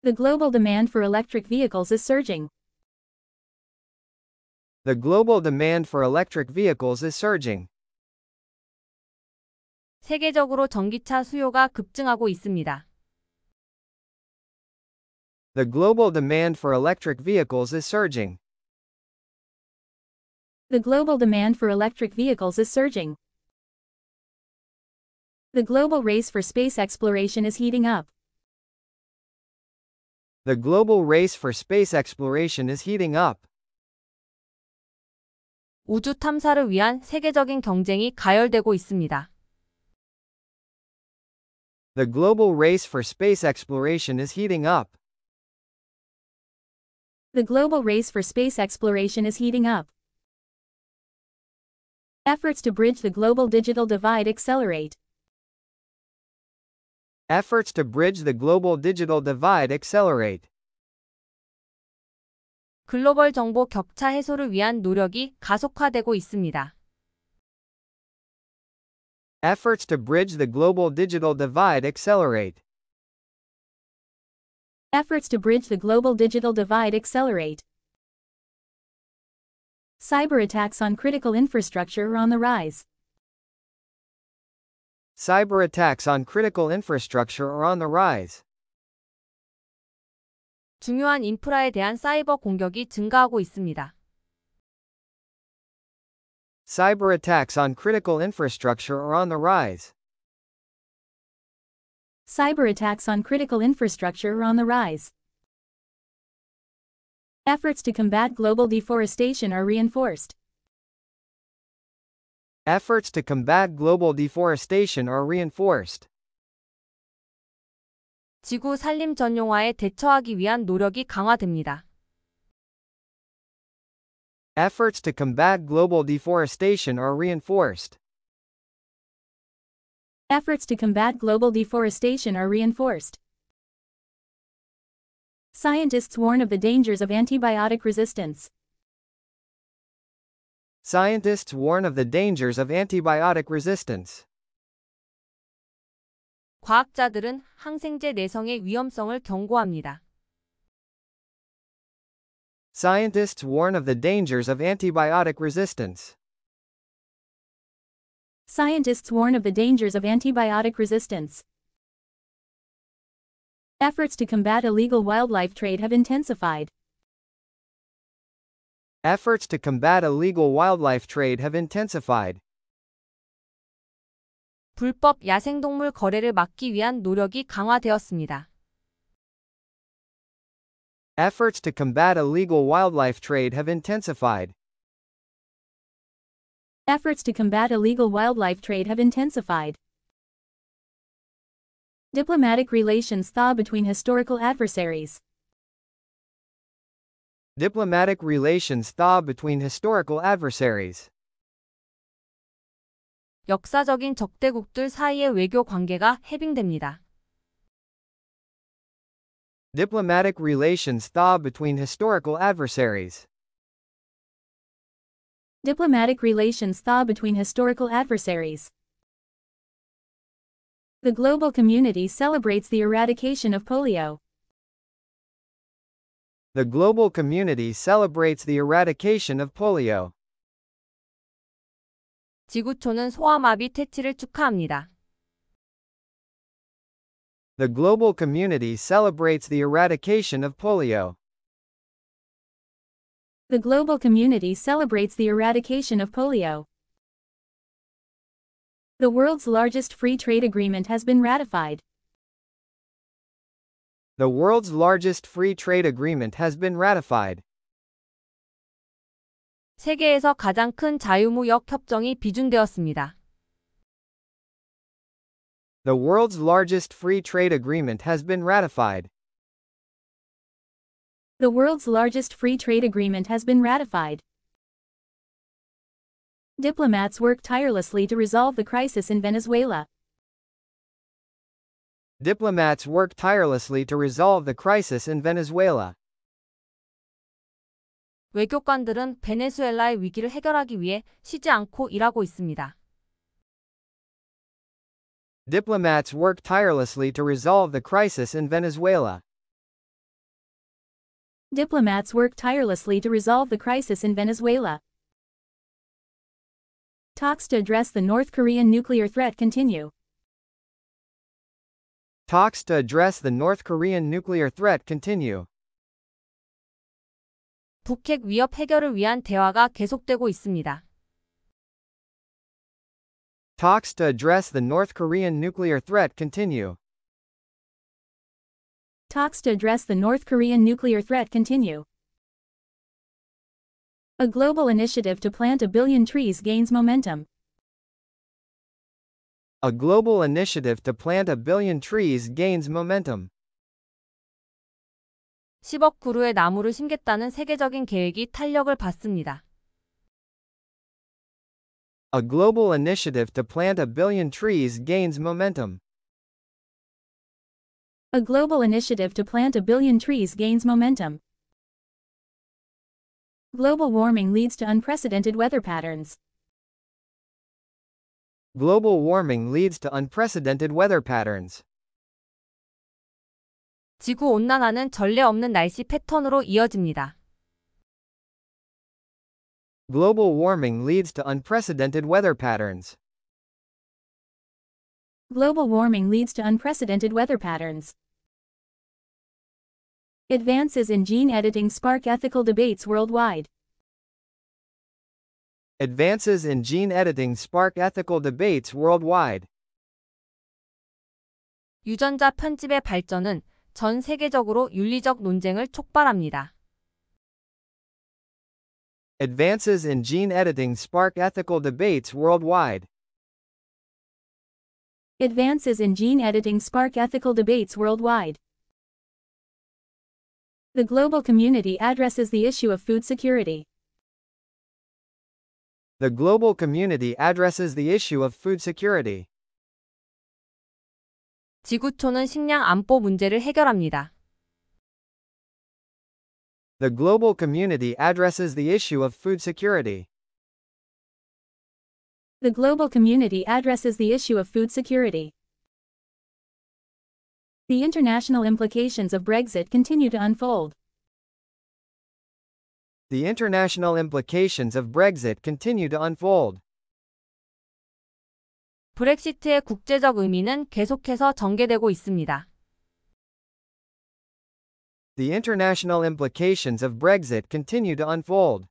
The global demand for electric vehicles is surging. The global demand for electric vehicles is surging. 세계적으로 전기차 수요가 급증하고 있습니다. The global demand for electric vehicles is surging. The global demand for electric vehicles is surging. The global race for space exploration is heating up. The global race for space exploration is heating up. 우주 탐사를 위한 세계적인 경쟁이 가열되고 있습니다. The global race for space exploration is heating up. The global race for space exploration is heating up. Efforts to bridge the global digital divide accelerate. Efforts to bridge the global digital divide accelerate. 글로벌 정보 격차 해소를 위한 노력이 가속화되고 있습니다. Efforts to bridge the global digital divide accelerate. Efforts to bridge the global digital divide accelerate. Cyber attacks on critical infrastructure are on the rise. Cyber attacks on critical infrastructure are on the rise. 중요한 인프라에 대한 사이버 공격이 증가하고 있습니다. Cyber attacks on critical infrastructure are on the rise. Cyber attacks on critical infrastructure are on the rise. Efforts to combat global deforestation are reinforced. Efforts to combat global deforestation are reinforced. 지구 산림 전용화에 대처하기 위한 노력이 강화됩니다. Efforts to combat global deforestation are reinforced. Efforts to combat global deforestation are reinforced. Scientists warn of the dangers of antibiotic resistance. Scientists warn of the dangers of antibiotic resistance. 과학자들은 항생제 내성의 위험성을 경고합니다. Scientists warn of the dangers of antibiotic resistance. Scientists warn of the dangers of antibiotic resistance. Efforts to combat illegal wildlife trade have intensified. Efforts to combat illegal wildlife trade have intensified. 불법 야생동물 거래를 막기 위한 노력이 강화되었습니다. Efforts to combat illegal wildlife trade have intensified. Efforts to combat illegal wildlife trade have intensified. Diplomatic relations thaw between historical adversaries. Diplomatic relations thaw between historical adversaries. 역사적인 적대국들 사이의 외교 관계가 해빙됩니다. Diplomatic relations thaw between historical adversaries. Diplomatic relations thaw between historical adversaries. The global community celebrates the eradication of polio the global community celebrates the eradication of polio. 지구촌은 소아마비 퇴치를 축하합니다. The global community celebrates the eradication of polio. The global community celebrates the eradication of polio. The world's largest free trade agreement has been ratified the world's largest free trade agreement has been ratified. 세계에서 가장 큰 자유무역 협정이 비준되었습니다. The world's largest free trade agreement has been ratified. The world's largest free trade agreement has been ratified. Diplomats work tirelessly to resolve the crisis in Venezuela diplomats worked tirelessly to resolve the crisis in Venezuela. 외교관들은 베네수엘라의 위기를 해결하기 위해 쉬지 않고 일하고 있습니다. Diplomats work tirelessly to resolve the crisis in Venezuela. Diplomats work tirelessly to resolve the crisis in Venezuela. Talks to address the North Korean nuclear threat continue. Talks to address the North Korean nuclear threat continue. 북핵 위협 해결을 위한 대화가 계속되고 있습니다. Talks to address the North Korean nuclear threat continue. Talks to address the North Korean nuclear threat continue. A global initiative to plant a billion trees gains momentum a global initiative to plant a billion trees gains momentum. 10억 그루의 나무를 심겠다는 세계적인 계획이 탄력을 받습니다. A global initiative to plant a billion trees gains momentum. A global initiative to plant a billion trees gains momentum. Global warming leads to unprecedented weather patterns. Global warming leads to unprecedented weather patterns. 지구 온난화는 전례 없는 날씨 패턴으로 이어집니다. Global warming leads to unprecedented weather patterns. Global warming leads to unprecedented weather patterns. Advances in gene editing spark ethical debates worldwide. Advances in gene editing spark ethical debates worldwide. 유전자 편집의 발전은 전 세계적으로 윤리적 논쟁을 촉발합니다. Advances in gene editing spark ethical debates worldwide. Advances in gene editing spark ethical debates worldwide. The global community addresses the issue of food security the global community addresses the issue of food security. 지구촌은 식량 안보 문제를 해결합니다. The global community addresses the issue of food security. The global community addresses the issue of food security. The international implications of Brexit continue to unfold the international implications of Brexit continue to unfold. 브렉시트의 국제적 의미는 계속해서 전개되고 있습니다. The international implications of Brexit continue to unfold.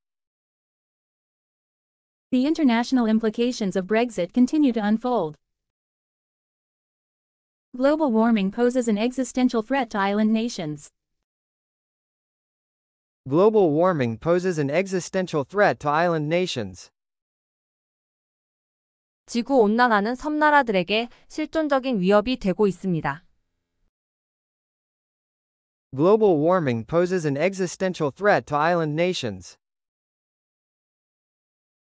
The international implications of Brexit continue to unfold. Global warming poses an existential threat to island nations. Global warming poses an existential threat to island nations. 지구 온난화는 섬나라들에게 실존적인 위협이 되고 있습니다. Global warming poses an existential threat to island nations.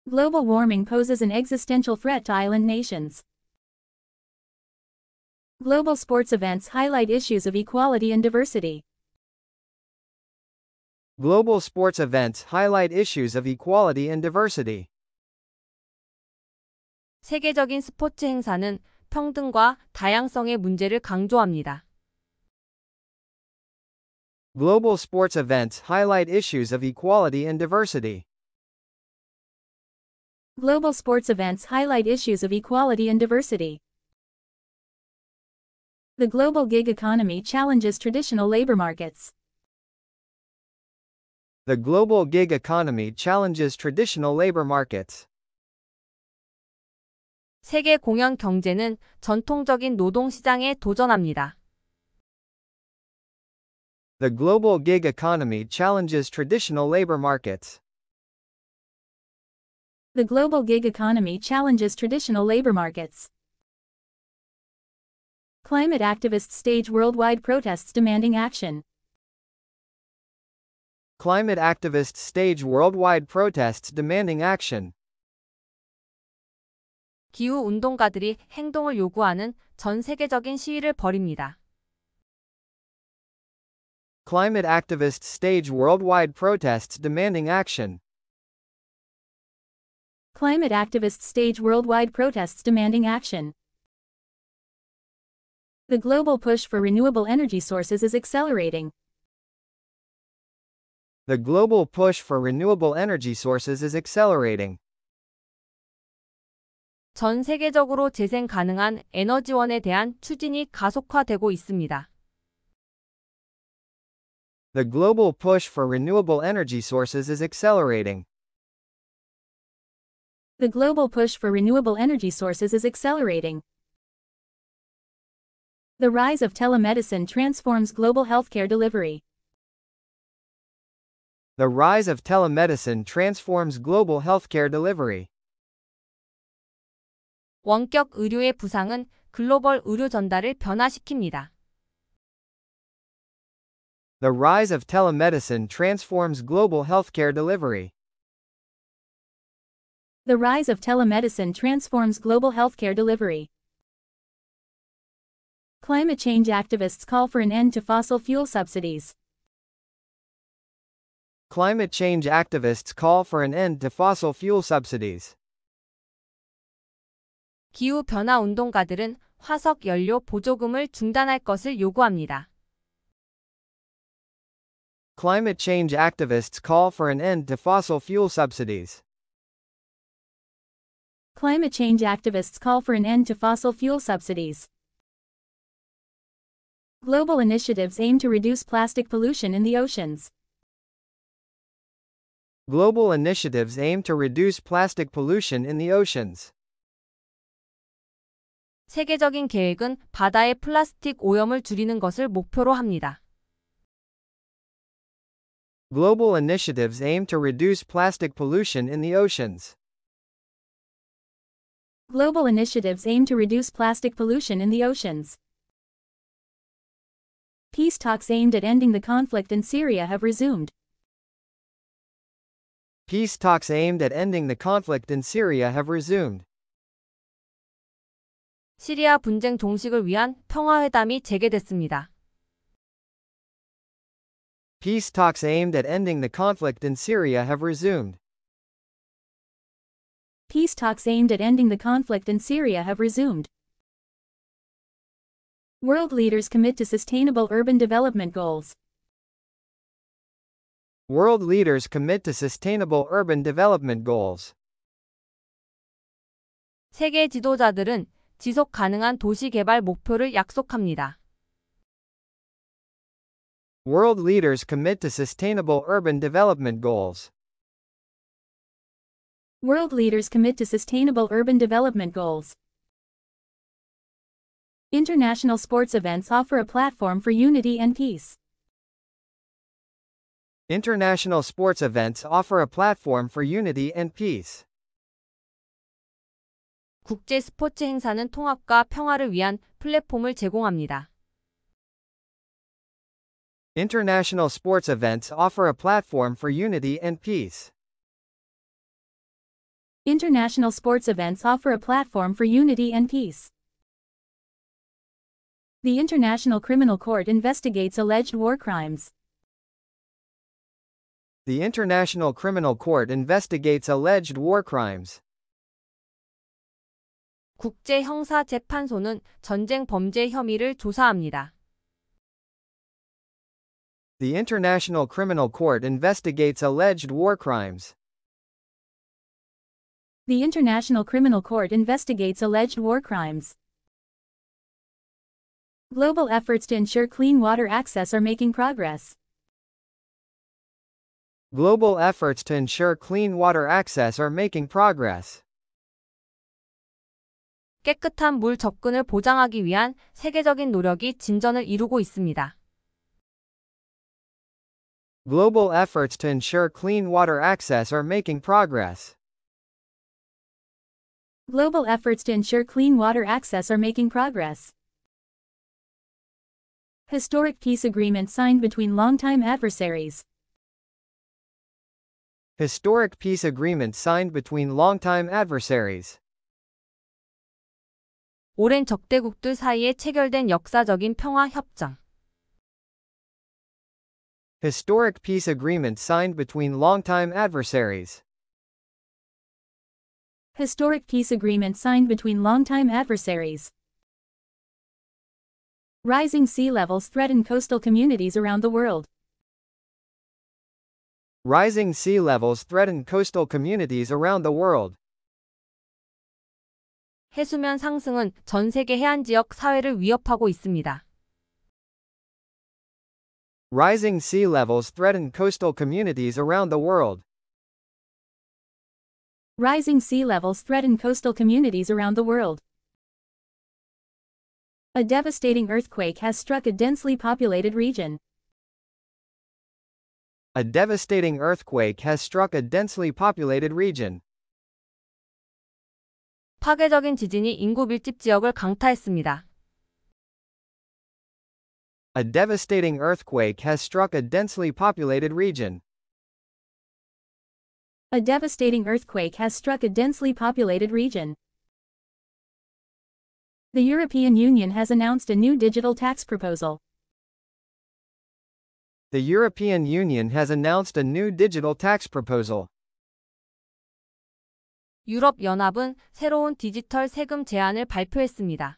Global warming poses an existential threat to island nations. Global sports events highlight issues of equality and diversity. Global sports events highlight issues of equality and diversity. 세계적인 스포츠 행사는 평등과 다양성의 문제를 강조합니다. Global sports events highlight issues of equality and diversity. Global sports events highlight issues of equality and diversity. The global gig economy challenges traditional labor markets the global gig economy challenges traditional labor markets. 세계 공연 경제는 전통적인 노동 시장에 도전합니다. The global gig economy challenges traditional labor markets. The global gig economy challenges traditional labor markets. Climate activists stage worldwide protests demanding action climate activists stage worldwide protests demanding action. 기후 운동가들이 행동을 요구하는 전 세계적인 시위를 벌입니다. Climate activists stage worldwide protests demanding action. Climate activists stage worldwide protests demanding action. The global push for renewable energy sources is accelerating, the global push for renewable energy sources is accelerating. 전 세계적으로 재생 가능한 에너지원에 대한 추진이 가속화되고 있습니다. The global push for renewable energy sources is accelerating. The global push for renewable energy sources is accelerating. The rise of telemedicine transforms global healthcare delivery. The rise of telemedicine transforms global healthcare delivery. 원격 의료의 부상은 글로벌 의료 전달을 변화시킵니다. The rise of telemedicine transforms global healthcare delivery. The rise of telemedicine transforms global healthcare delivery. Climate change activists call for an end to fossil fuel subsidies. Climate change activists call for an end to fossil fuel subsidies. 기후 변화 운동가들은 화석 연료 보조금을 중단할 것을 요구합니다. Climate change activists call for an end to fossil fuel subsidies. Climate change activists call for an end to fossil fuel subsidies. Global initiatives aim to reduce plastic pollution in the oceans global initiatives aim to reduce plastic pollution in the oceans. 세계적인 계획은 바다의 플라스틱 오염을 줄이는 것을 목표로 합니다. Global initiatives aim to reduce plastic pollution in the oceans. Global initiatives aim to reduce plastic pollution in the oceans. Peace talks aimed at ending the conflict in Syria have resumed. Peace talks aimed at ending the conflict in Syria have resumed. 시리아 분쟁 종식을 위한 평화 회담이 재개됐습니다. Peace talks aimed at ending the conflict in Syria have resumed. Peace talks aimed at ending the conflict in Syria have resumed. World leaders commit to sustainable urban development goals. World leaders commit to sustainable urban development goals. 세계 지도자들은 지속 가능한 도시 개발 목표를 약속합니다. World leaders commit to sustainable urban development goals. World leaders commit to sustainable urban development goals. International sports events offer a platform for unity and peace. International sports events offer a platform for unity and peace. 국제 스포츠 행사는 통합과 평화를 위한 플랫폼을 제공합니다. International sports events offer a platform for unity and peace. International sports events offer a platform for unity and peace. The International Criminal Court investigates alleged war crimes. The International Criminal Court investigates alleged war crimes. 국제 형사 재판소는 전쟁 범죄 혐의를 조사합니다. The International Criminal Court investigates alleged war crimes. The International Criminal Court investigates alleged war crimes. Global efforts to ensure clean water access are making progress. Global efforts to ensure clean water access are making progress. 깨끗한 물 접근을 보장하기 위한 세계적인 노력이 진전을 이루고 있습니다. Global efforts to ensure clean water access are making progress. Global efforts to ensure clean water access are making progress. Historic peace agreement signed between longtime adversaries. Historic peace agreement signed between longtime adversaries. 오랜 적대국들 사이에 체결된 역사적인 평화 협정. Historic peace agreement signed between longtime adversaries. Historic peace agreement signed between longtime adversaries. Rising sea levels threaten coastal communities around the world. Rising sea levels threaten coastal communities around the world. 해수면 상승은 전 세계 해안 지역 사회를 위협하고 있습니다. Rising sea levels threaten coastal communities around the world. Rising sea levels threaten coastal communities around the world. A devastating earthquake has struck a densely populated region a devastating earthquake has struck a densely populated region. 파괴적인 지진이 인구 밀집 지역을 강타했습니다. A devastating earthquake has struck a densely populated region. A devastating earthquake has struck a densely populated region. The European Union has announced a new digital tax proposal the European Union has announced a new digital tax proposal. 유럽 연합은 새로운 디지털 세금 제안을 발표했습니다.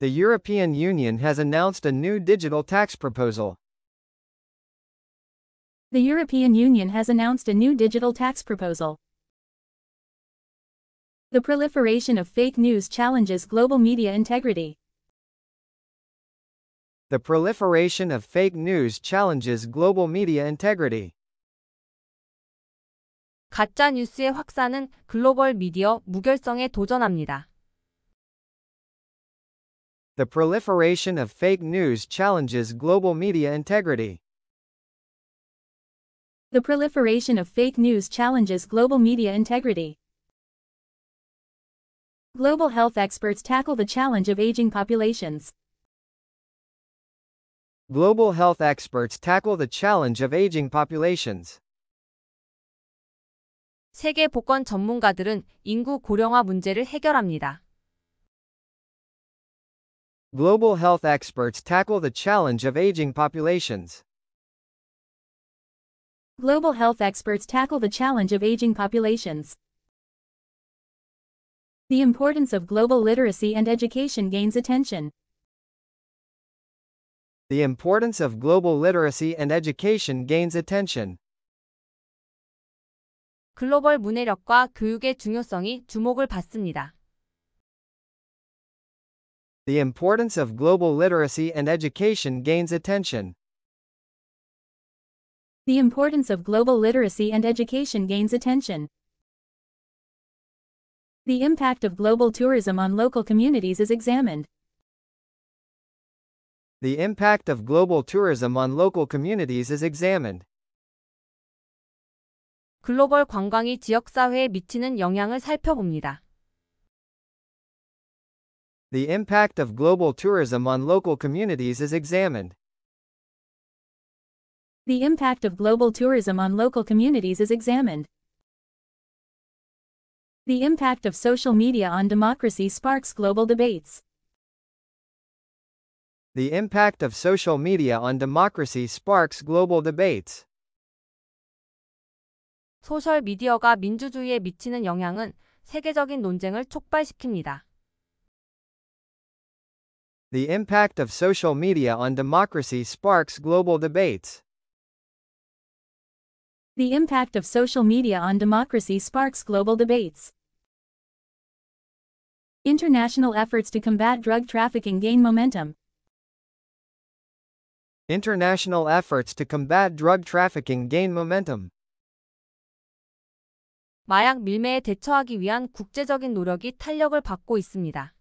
The European Union has announced a new digital tax proposal. The European Union has announced a new digital tax proposal. The proliferation of fake news challenges global media integrity. The proliferation of fake news challenges global media integrity. 가짜 뉴스의 확산은 글로벌 미디어 무결성에 도전합니다. The proliferation of fake news challenges global media integrity. The proliferation of fake news challenges global media integrity. Global health experts tackle the challenge of aging populations. Global health experts tackle the challenge of aging populations. 세계 보건 전문가들은 인구 고령화 문제를 해결합니다. Global health experts tackle the challenge of aging populations. Global health experts tackle the challenge of aging populations. The importance of global literacy and education gains attention the importance of global literacy and education gains attention. 글로벌 문해력과 교육의 중요성이 주목을 받습니다. The importance of global literacy and education gains attention. The importance of global literacy and education gains attention. The impact of global tourism on local communities is examined the impact of global tourism on local communities is examined. 글로벌 관광이 지역 사회에 미치는 영향을 살펴봅니다. The impact of global tourism on local communities is examined. The impact of global tourism on local communities is examined. The impact of social media on democracy sparks global debates. The impact of social media on democracy sparks global debates. 소셜 미디어가 민주주의에 미치는 영향은 세계적인 논쟁을 촉발시킵니다. The impact of social media on democracy sparks global debates. The impact of social media on democracy sparks global debates. International efforts to combat drug trafficking gain momentum, International efforts to combat drug trafficking gain momentum. 마약 밀매에 대처하기 위한 국제적인 노력이 탄력을 받고 있습니다.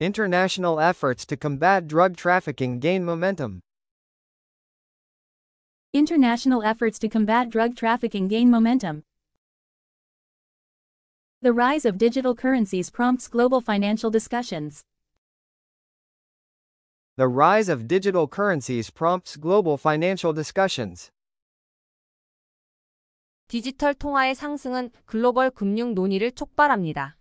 International efforts to combat drug trafficking gain momentum. International efforts to combat drug trafficking gain momentum. The rise of digital currencies prompts global financial discussions the rise of digital currencies prompts global financial discussions. 디지털 통화의 상승은 글로벌 금융 논의를 촉발합니다.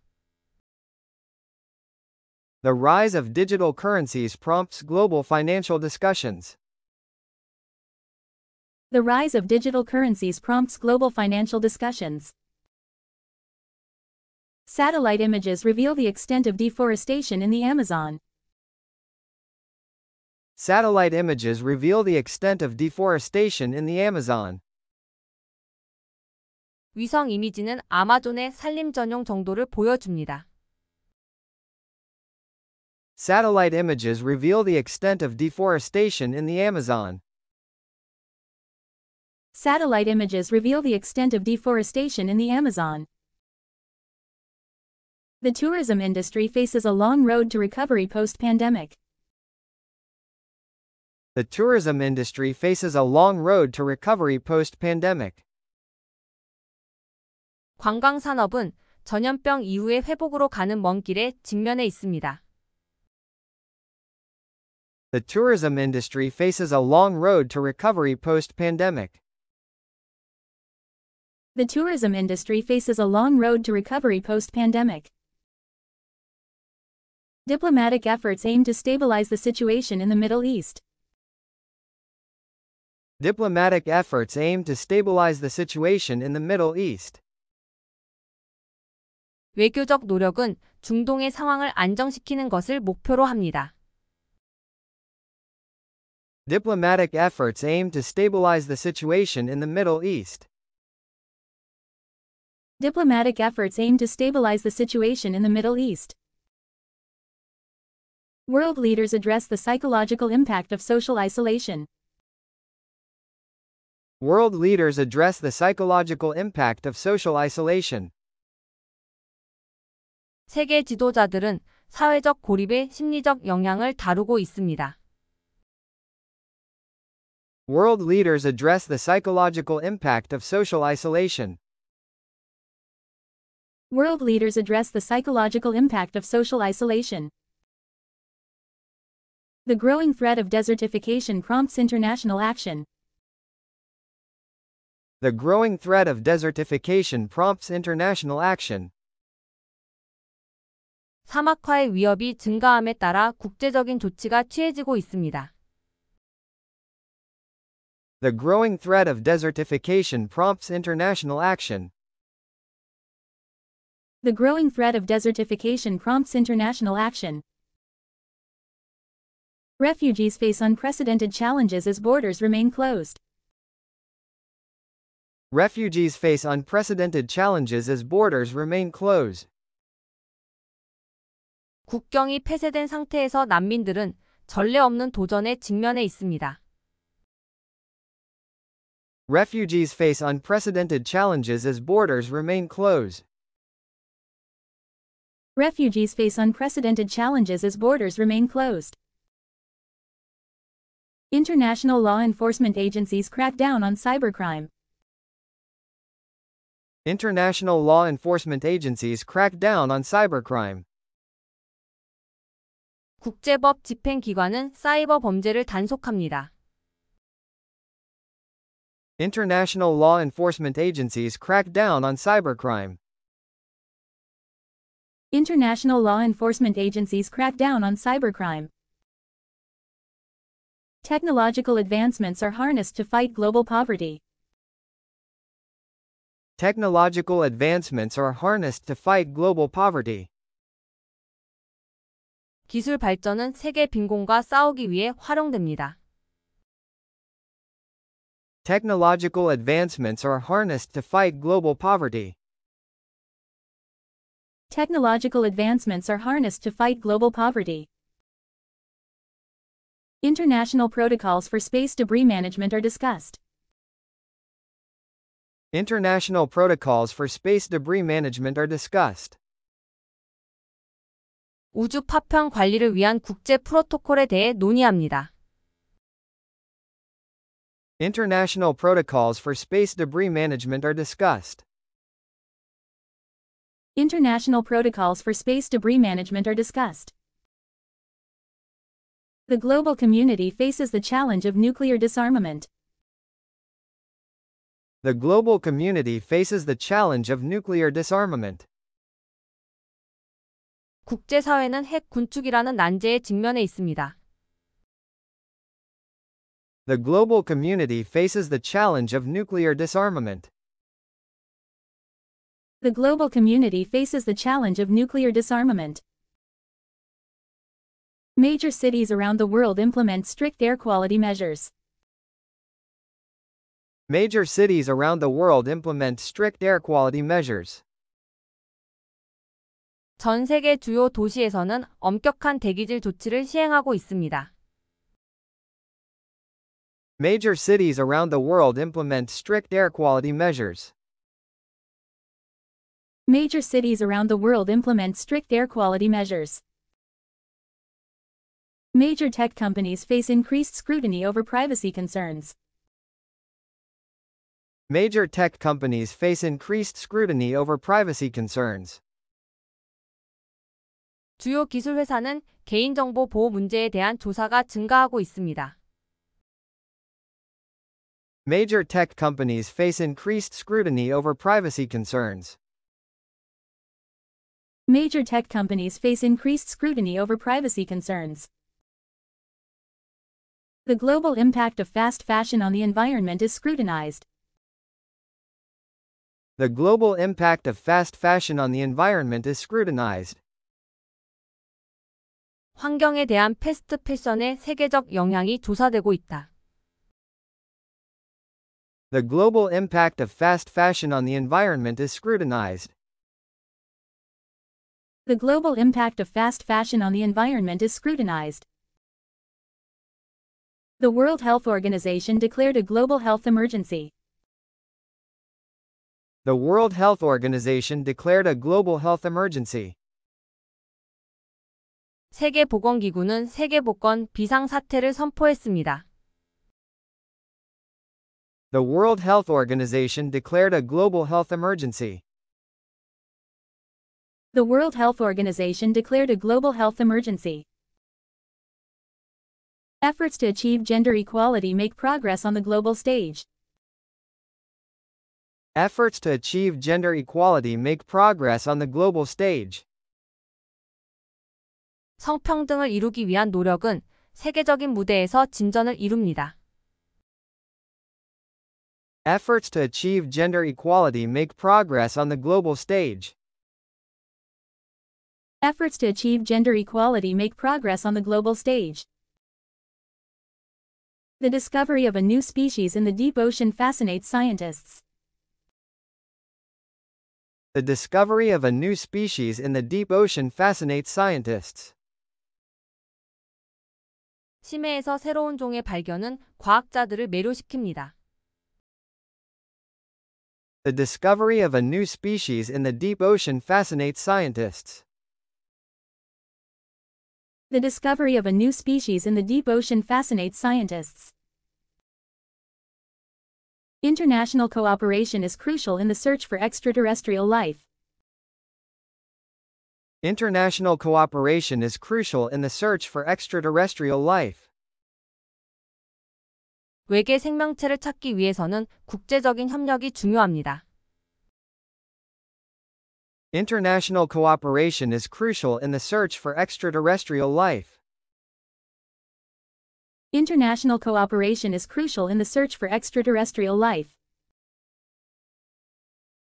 The rise of digital currencies prompts global financial discussions. The rise of digital currencies prompts global financial discussions. Satellite images reveal the extent of deforestation in the Amazon. Satellite images reveal the extent of deforestation in the Amazon. 위성 이미지는 아마존의 산림 전용 정도를 보여줍니다. Satellite images reveal the extent of deforestation in the Amazon. Satellite images reveal the extent of deforestation in the Amazon. The tourism industry faces a long road to recovery post-pandemic the tourism industry faces a long road to recovery post-pandemic. 관광 전염병 이후의 회복으로 가는 먼 길에 직면해 있습니다. The tourism industry faces a long road to recovery post-pandemic. The tourism industry faces a long road to recovery post-pandemic. Diplomatic efforts aim to stabilize the situation in the Middle East. Diplomatic efforts aim to stabilize the situation in the Middle East. 외교적 노력은 중동의 상황을 안정시키는 것을 목표로 합니다. Diplomatic efforts aim to stabilize the situation in the Middle East. Diplomatic efforts aim to stabilize the situation in the Middle East. World leaders address the psychological impact of social isolation. World leaders address the psychological impact of social isolation. 세계 지도자들은 사회적 고립의 심리적 영향을 다루고 있습니다. World leaders address the psychological impact of social isolation. World leaders address the psychological impact of social isolation. The growing threat of desertification prompts international action. The growing threat of desertification prompts international action. 사막화의 위협이 증가함에 따라 국제적인 조치가 취해지고 있습니다. The growing threat of desertification prompts international action. The growing threat of desertification prompts international action. Refugees face unprecedented challenges as borders remain closed. Refugees face unprecedented challenges as borders remain closed. 국경이 폐쇄된 상태에서 난민들은 전례 없는 도전에 직면해 있습니다. Refugees face unprecedented challenges as borders remain closed. Refugees face unprecedented challenges as borders remain closed. International law enforcement agencies crack down on cybercrime. International law enforcement agencies crack down on cybercrime. 국제법 집행기관은 사이버 범죄를 단속합니다. International law enforcement agencies crack down on cybercrime. International law enforcement agencies crack down on cybercrime. Technological advancements are harnessed to fight global poverty technological advancements are harnessed to fight global poverty. 기술 발전은 세계 빈곤과 싸우기 위해 활용됩니다. Technological advancements are harnessed to fight global poverty. Technological advancements are harnessed to fight global poverty. International protocols for space debris management are discussed. International protocols for space debris management are discussed. 우주 파편 관리를 위한 국제 프로토콜에 대해 논의합니다. International protocols for space debris management are discussed. International protocols for space debris management are discussed. The global community faces the challenge of nuclear disarmament the global community faces the challenge of nuclear disarmament. 국제사회는 핵 군축이라는 난제에 직면해 있습니다. The global community faces the challenge of nuclear disarmament. The global community faces the challenge of nuclear disarmament. Major cities around the world implement strict air quality measures. Major cities around the world implement strict air quality measures. 전 세계 주요 도시에서는 엄격한 대기질 조치를 시행하고 있습니다. Major cities around the world implement strict air quality measures. Major cities around the world implement strict air quality measures. Major tech companies face increased scrutiny over privacy concerns. Major tech companies face increased scrutiny over privacy concerns. 주요 기술 회사는 개인정보 보호 문제에 대한 조사가 증가하고 있습니다. Major tech companies face increased scrutiny over privacy concerns. Major tech companies face increased scrutiny over privacy concerns. The global impact of fast fashion on the environment is scrutinized the global impact of fast fashion on the environment is scrutinized. 환경에 대한 패스트 패션의 세계적 영향이 조사되고 있다. The global impact of fast fashion on the environment is scrutinized. The global impact of fast fashion on the environment is scrutinized. The World Health Organization declared a global health emergency the World Health Organization declared a global health emergency. 세계보건기구는 세계보건 비상사태를 선포했습니다. The World Health Organization declared a global health emergency. The World Health Organization declared a global health emergency. Efforts to achieve gender equality make progress on the global stage. Efforts to achieve gender equality make progress on the global stage. 성평등을 이루기 위한 노력은 세계적인 무대에서 진전을 이룹니다. Efforts to achieve gender equality make progress on the global stage. Efforts to achieve gender equality make progress on the global stage. The discovery of a new species in the deep ocean fascinates scientists. The discovery of a new species in the deep ocean fascinates scientists. 심해에서 새로운 종의 발견은 과학자들을 매료시킵니다. The discovery of a new species in the deep ocean fascinates scientists. The discovery of a new species in the deep ocean fascinates scientists. International cooperation is crucial in the search for extraterrestrial life. International cooperation is crucial in the search for extraterrestrial life. 외계 생명체를 찾기 위해서는 국제적인 협력이 중요합니다. International cooperation is crucial in the search for extraterrestrial life. International cooperation is crucial in the search for extraterrestrial life.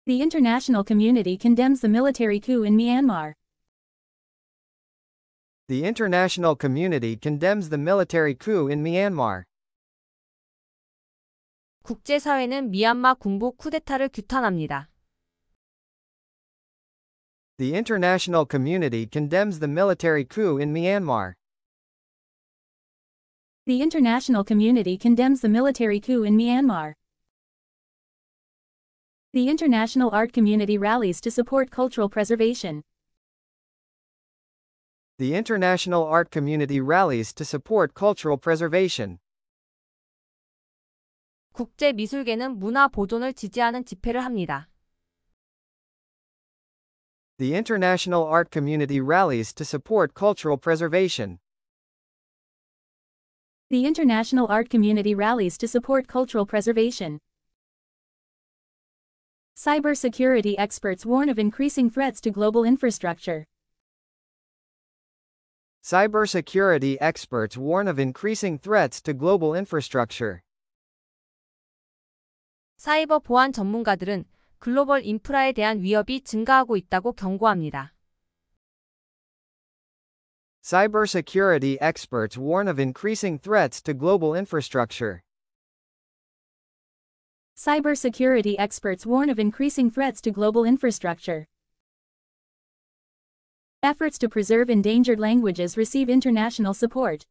The international community condemns the military coup in Myanmar. The international community condemns the military coup in Myanmar. 국제사회는 미얀마 군부 쿠데타를 규탄합니다. The international community condemns the military coup in Myanmar. The international community condemns the military coup in Myanmar. The international art community rallies to support cultural preservation. The international art community rallies to support cultural preservation. 국제 미술계는 문화 보존을 지지하는 집회를 합니다. The international art community rallies to support cultural preservation. The international art community rallies to support cultural preservation. Cybersecurity experts warn of increasing threats to global infrastructure. Cybersecurity experts warn of increasing threats to global infrastructure. 사이버 보안 전문가들은 글로벌 인프라에 대한 위협이 증가하고 있다고 경고합니다. Cybersecurity experts warn of increasing threats to global infrastructure. Cybersecurity experts warn of increasing threats to global infrastructure. Efforts to preserve endangered languages receive international support.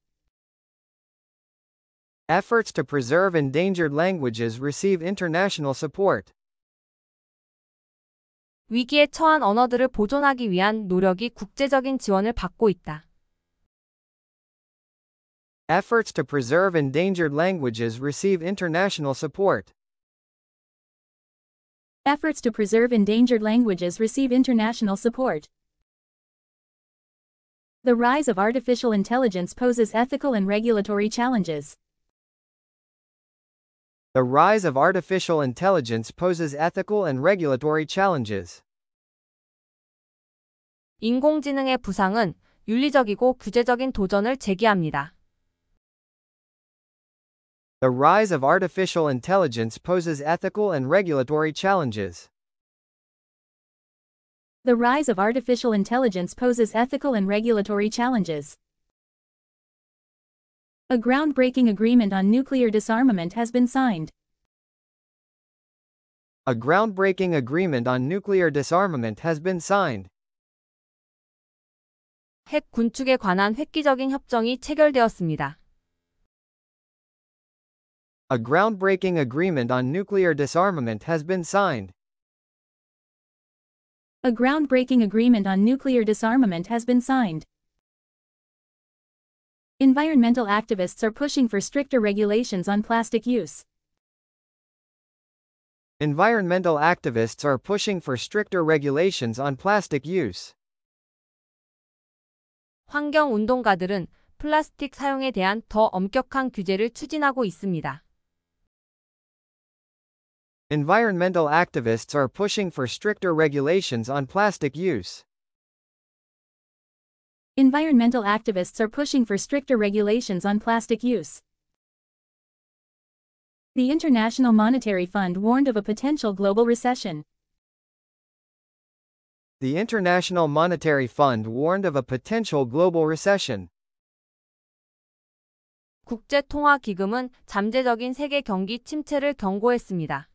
Efforts to preserve endangered languages receive international support. 위기에 처한 언어들을 보존하기 위한 노력이 국제적인 지원을 받고 있다. Efforts to preserve endangered languages receive international support. Efforts to preserve endangered languages receive international support. The rise of artificial intelligence poses ethical and regulatory challenges. The rise of artificial intelligence poses ethical and regulatory challenges. 인공지능의 부상은 윤리적이고 규제적인 도전을 제기합니다. The rise of artificial intelligence poses ethical and regulatory challenges. The rise of artificial intelligence poses ethical and regulatory challenges. A groundbreaking agreement on nuclear disarmament has been signed. A groundbreaking agreement on nuclear disarmament has been signed. 핵 군축에 관한 획기적인 협정이 체결되었습니다 a groundbreaking agreement on nuclear disarmament has been signed. A groundbreaking agreement on nuclear disarmament has been signed. Environmental activists are pushing for stricter regulations on plastic use. Environmental activists are pushing for stricter regulations on plastic use. 환경 운동가들은 플라스틱 사용에 대한 더 엄격한 규제를 추진하고 있습니다. Environmental activists are pushing for stricter regulations on plastic use. Environmental activists are pushing for stricter regulations on plastic use. The International Monetary Fund warned of a potential global recession. The International Monetary Fund warned of a potential global recession. 국제통화기금은 잠재적인 세계 경기 침체를 경고했습니다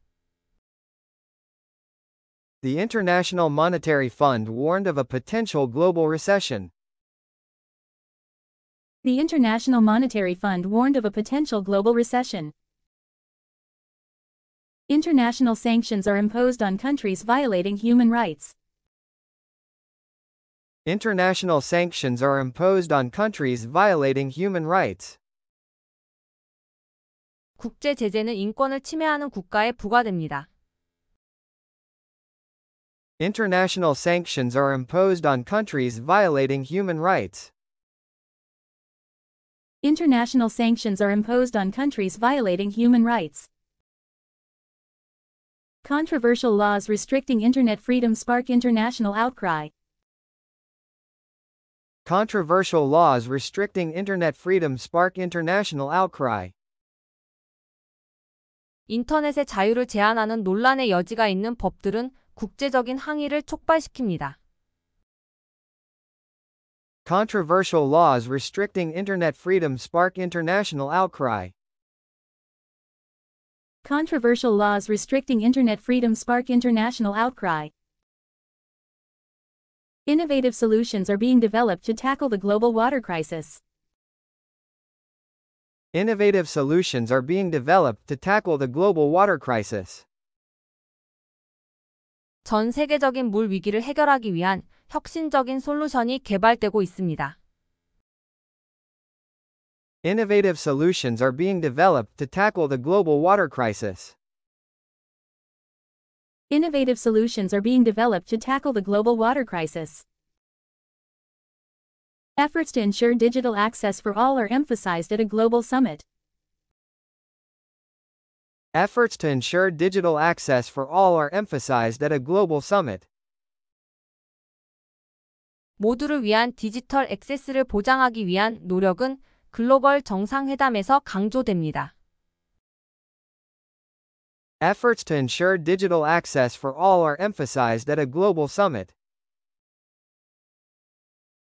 the International Monetary Fund warned of a potential global recession. The International Monetary Fund warned of a potential global recession. International sanctions are imposed on countries violating human rights. International sanctions are imposed on countries violating human rights. 국제 제재는 인권을 침해하는 국가에 부과됩니다. International sanctions are imposed on countries violating human rights. International sanctions are imposed on countries violating human rights. Controversial laws restricting internet freedom spark international outcry. Controversial laws restricting internet freedom spark international outcry. 인터넷의 자유를 제한하는 논란의 여지가 있는 법들은 국제적인 항의를 촉발시킵니다. Controversial laws restricting internet freedom spark international outcry. Controversial laws restricting internet freedom spark international outcry. Innovative solutions are being developed to tackle the global water crisis. Innovative solutions are being developed to tackle the global water crisis. 전 세계적인 물 위기를 해결하기 위한 혁신적인 솔루션이 개발되고 있습니다. Innovative solutions are being developed to tackle the global water crisis. Innovative solutions are being developed to tackle the global water crisis. Efforts to ensure digital access for all are emphasized at a global summit. Efforts to ensure digital access for all are emphasized at a global summit. 모두를 위한 디지털 액세스를 보장하기 위한 노력은 글로벌 정상회담에서 강조됩니다. Efforts to ensure digital access for all are emphasized at a global summit.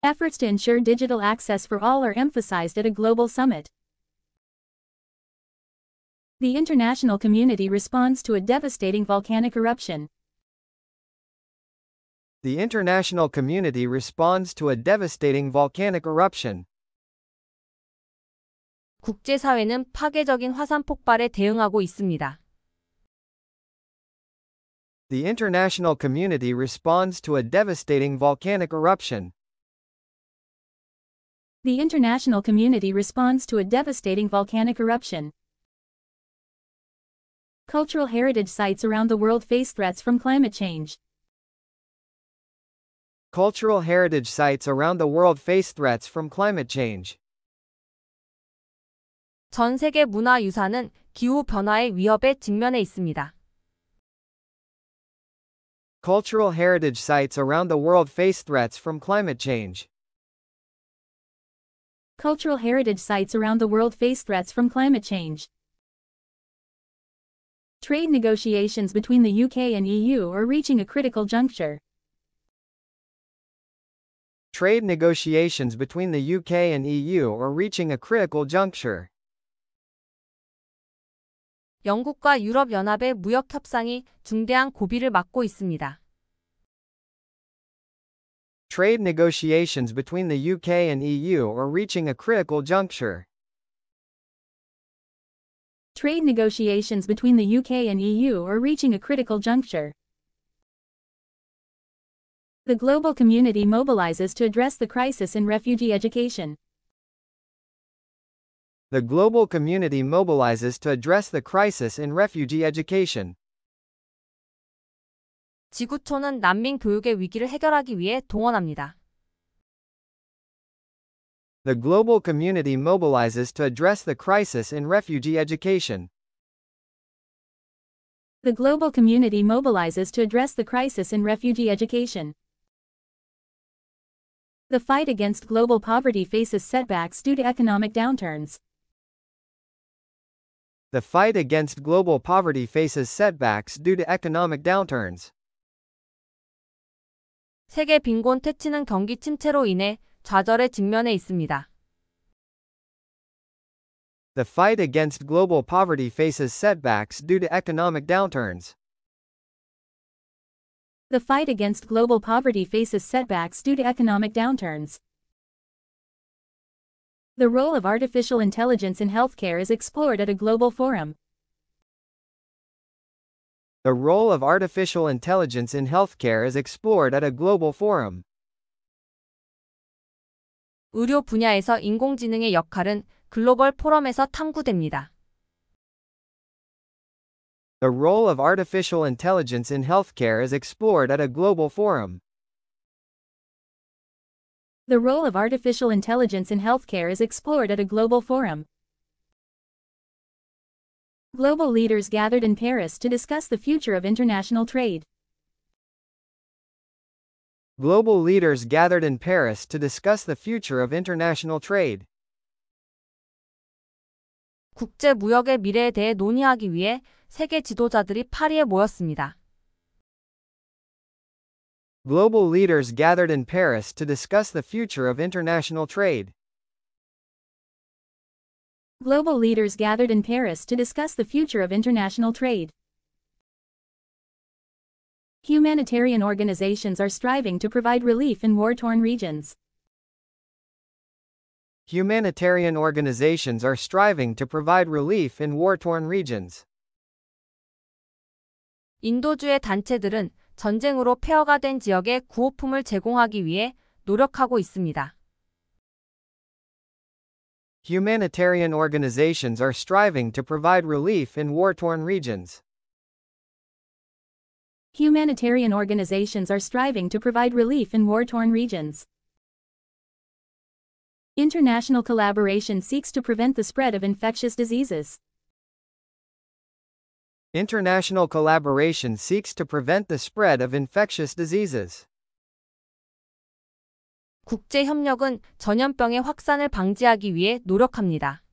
Efforts to ensure digital access for all are emphasized at a global summit. The international community responds to a devastating volcanic eruption. The international community responds to a devastating volcanic eruption. 국제사회는 파괴적인 화산 폭발에 대응하고 있습니다. The international community responds to a devastating volcanic eruption. The international community responds to a devastating volcanic eruption cultural heritage sites around the world face threats from climate change. Cultural heritage sites around the world face threats from climate change. 전 세계 문화 유산은 기후 변화의 위협에 직면해 있습니다. Cultural heritage sites around the world face threats from climate change. Cultural heritage sites around the world face threats from climate change. Trade negotiations between the UK and EU are reaching a critical juncture. Trade negotiations between the UK and EU are reaching a critical juncture. 영국과 유럽 연합의 무역 협상이 중대한 고비를 맞고 있습니다. Trade negotiations between the UK and EU are reaching a critical juncture trade negotiations between the UK and EU are reaching a critical juncture. The global community mobilizes to address the crisis in refugee education. The global community mobilizes to address the crisis in refugee education. 지구촌은 난민 교육의 위기를 해결하기 위해 동원합니다 the global community mobilizes to address the crisis in refugee education. The global community mobilizes to address the crisis in refugee education. The fight against global poverty faces setbacks due to economic downturns. The fight against global poverty faces setbacks due to economic downturns. 세계 빈곤 퇴치는 경기 침체로 인해 좌절의 직면에 있습니다. The fight against global poverty faces setbacks due to economic downturns. The fight against global poverty faces setbacks due to economic downturns. The role of artificial intelligence in healthcare is explored at a global forum. The role of artificial intelligence in healthcare is explored at a global forum. 의료 분야에서 인공지능의 역할은 글로벌 포럼에서 탐구됩니다. The role of artificial intelligence in healthcare is explored at a global forum. The role of artificial intelligence in healthcare is explored at a global forum. Global leaders gathered in Paris to discuss the future of international trade. Global leaders gathered in Paris to discuss the future of international trade. 국제 무역의 미래에 대해 논의하기 위해 세계 지도자들이 파리에 모였습니다. Global leaders gathered in Paris to discuss the future of international trade. Global leaders gathered in Paris to discuss the future of international trade. Humanitarian organizations are striving to provide relief in war-torn regions. Humanitarian organizations are striving to provide relief in war-torn regions. 인도주의 단체들은 전쟁으로 폐허가 된 지역에 구호품을 제공하기 위해 노력하고 있습니다. Humanitarian organizations are striving to provide relief in war-torn regions. Humanitarian organizations are striving to provide relief in war-torn regions. International collaboration seeks to prevent the spread of infectious diseases. International collaboration seeks to prevent the spread of infectious diseases. 국제 협력은 전염병의 확산을 방지하기 위해 노력합니다.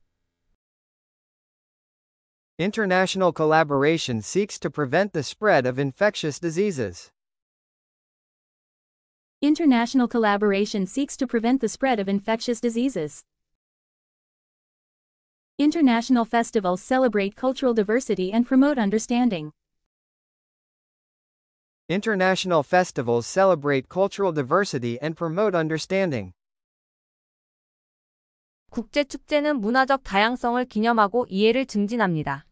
International collaboration seeks to prevent the spread of infectious diseases. International collaboration seeks to prevent the spread of infectious diseases. International festivals celebrate cultural diversity and promote understanding. International festivals celebrate cultural diversity and promote understanding. 국제 축제는 문화적 다양성을 기념하고 이해를 증진합니다.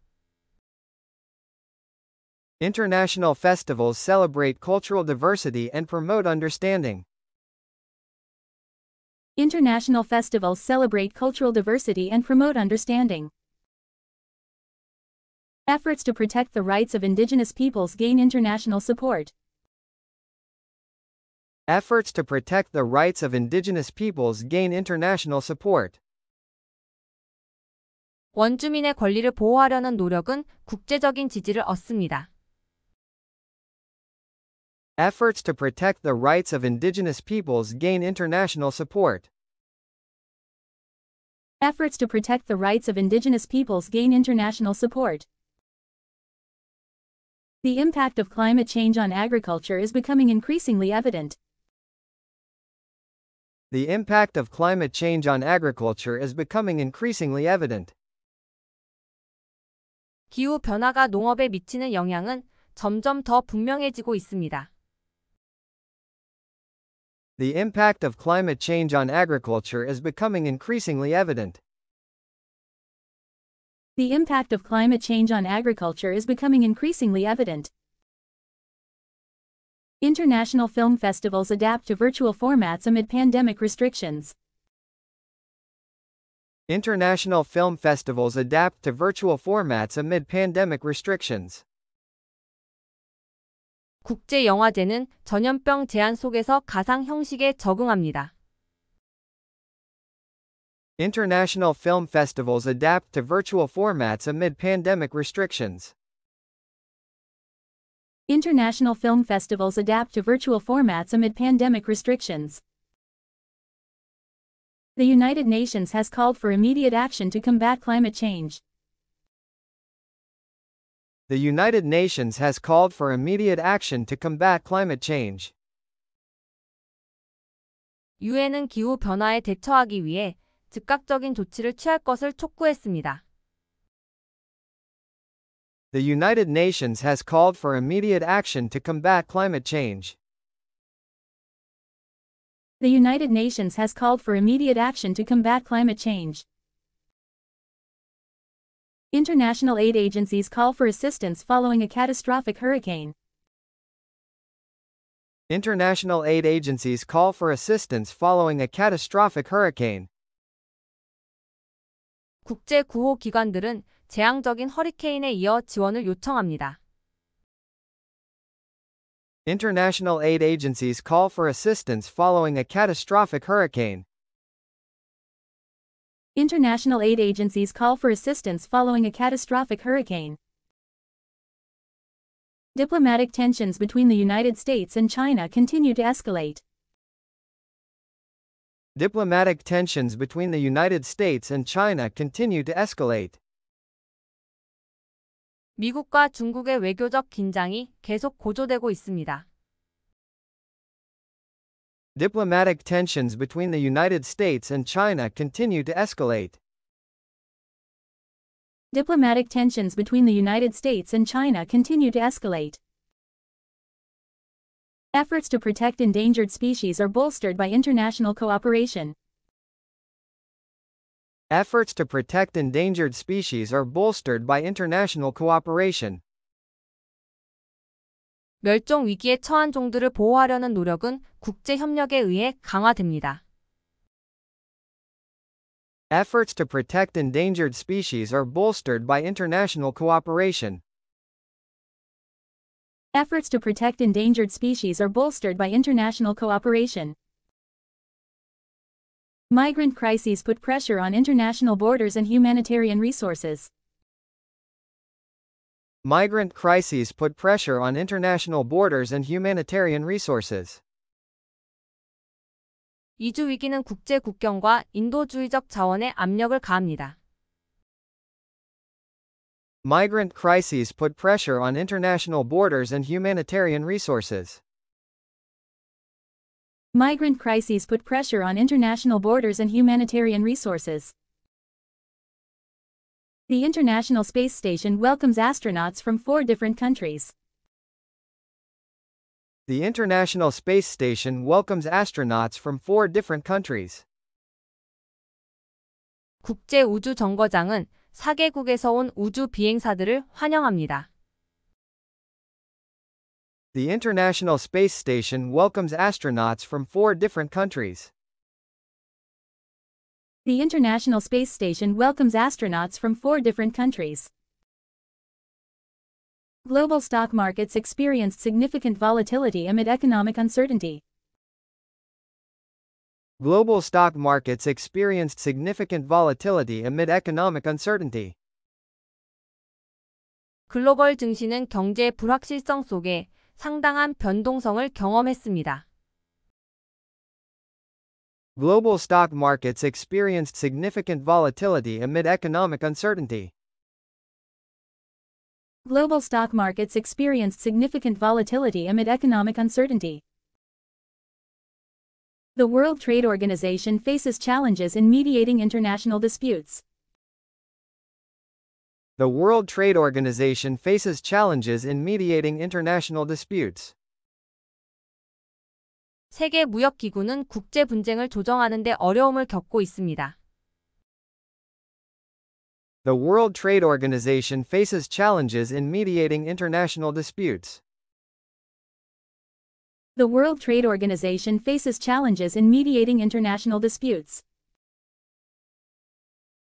International festivals celebrate cultural diversity and promote understanding. International festivals celebrate cultural diversity and promote understanding. Efforts to protect the rights of indigenous peoples gain international support. Efforts to protect the rights of indigenous peoples gain international support. 원주민의 권리를 보호하려는 노력은 국제적인 지지를 얻습니다. Efforts to protect the rights of indigenous peoples gain international support. Efforts to protect the rights of indigenous peoples gain international support. The impact of climate change on agriculture is becoming increasingly evident. The impact of climate change on agriculture is becoming increasingly evident. 기후 변화가 농업에 미치는 영향은 점점 더 분명해지고 있습니다. The impact of climate change on agriculture is becoming increasingly evident. The impact of climate change on agriculture is becoming increasingly evident. International film festivals adapt to virtual formats amid pandemic restrictions. International film festivals adapt to virtual formats amid pandemic restrictions. 국제영화제는 전염병 제한 속에서 가상 형식에 적응합니다. International film festivals adapt to virtual formats amid pandemic restrictions. International film festivals adapt to virtual formats amid pandemic restrictions. The United Nations has called for immediate action to combat climate change the United Nations has called for immediate action to combat climate change. 유엔은 기후 변화에 대처하기 위해 즉각적인 조치를 취할 것을 촉구했습니다. The United Nations has called for immediate action to combat climate change. The United Nations has called for immediate action to combat climate change. International aid agencies call for assistance following a catastrophic hurricane. International aid agencies call for assistance following a catastrophic hurricane. 국제 구호 기관들은 재앙적인 허리케인에 이어 지원을 요청합니다. International aid agencies call for assistance following a catastrophic hurricane. International aid agencies call for assistance following a catastrophic hurricane. Diplomatic tensions between the United States and China continue to escalate. Diplomatic tensions between the United States and China continue to escalate. 미국과 중국의 외교적 긴장이 계속 고조되고 있습니다 diplomatic tensions between the United States and China continue to escalate. Diplomatic tensions between the United States and China continue to escalate. Efforts to protect endangered species are bolstered by international cooperation. Efforts to protect endangered species are bolstered by international cooperation. 멸종 위기에 처한 종들을 보호하려는 노력은 국제 협력에 의해 강화됩니다. Efforts to protect endangered species are bolstered by international cooperation. Efforts to protect endangered species are bolstered by international cooperation. Migrant crises put pressure on international borders and humanitarian resources migrant crises put pressure on international borders and humanitarian resources. 이주 위기는 국제 국경과 인도주의적 자원에 압력을 가합니다. Migrant crises put pressure on international borders and humanitarian resources. Migrant crises put pressure on international borders and humanitarian resources. The International Space Station welcomes astronauts from four different countries. The International Space Station welcomes astronauts from four different countries. 국제 우주 정거장은 4개국에서 온 우주 비행사들을 환영합니다. The International Space Station welcomes astronauts from four different countries. The International Space Station welcomes astronauts from four different countries. Global stock markets experienced significant volatility amid economic uncertainty. Global stock markets experienced significant volatility amid economic uncertainty. 글로벌 증시는 경제 불확실성 속에 상당한 변동성을 경험했습니다. Global stock markets experienced significant volatility amid economic uncertainty. Global stock markets experienced significant volatility amid economic uncertainty. The World Trade Organization faces challenges in mediating international disputes. The World Trade Organization faces challenges in mediating international disputes. 조정하는 데 어려움을 겪고 있습니다. The World Trade Organization faces challenges in mediating international disputes. The World Trade Organization faces challenges in mediating international disputes.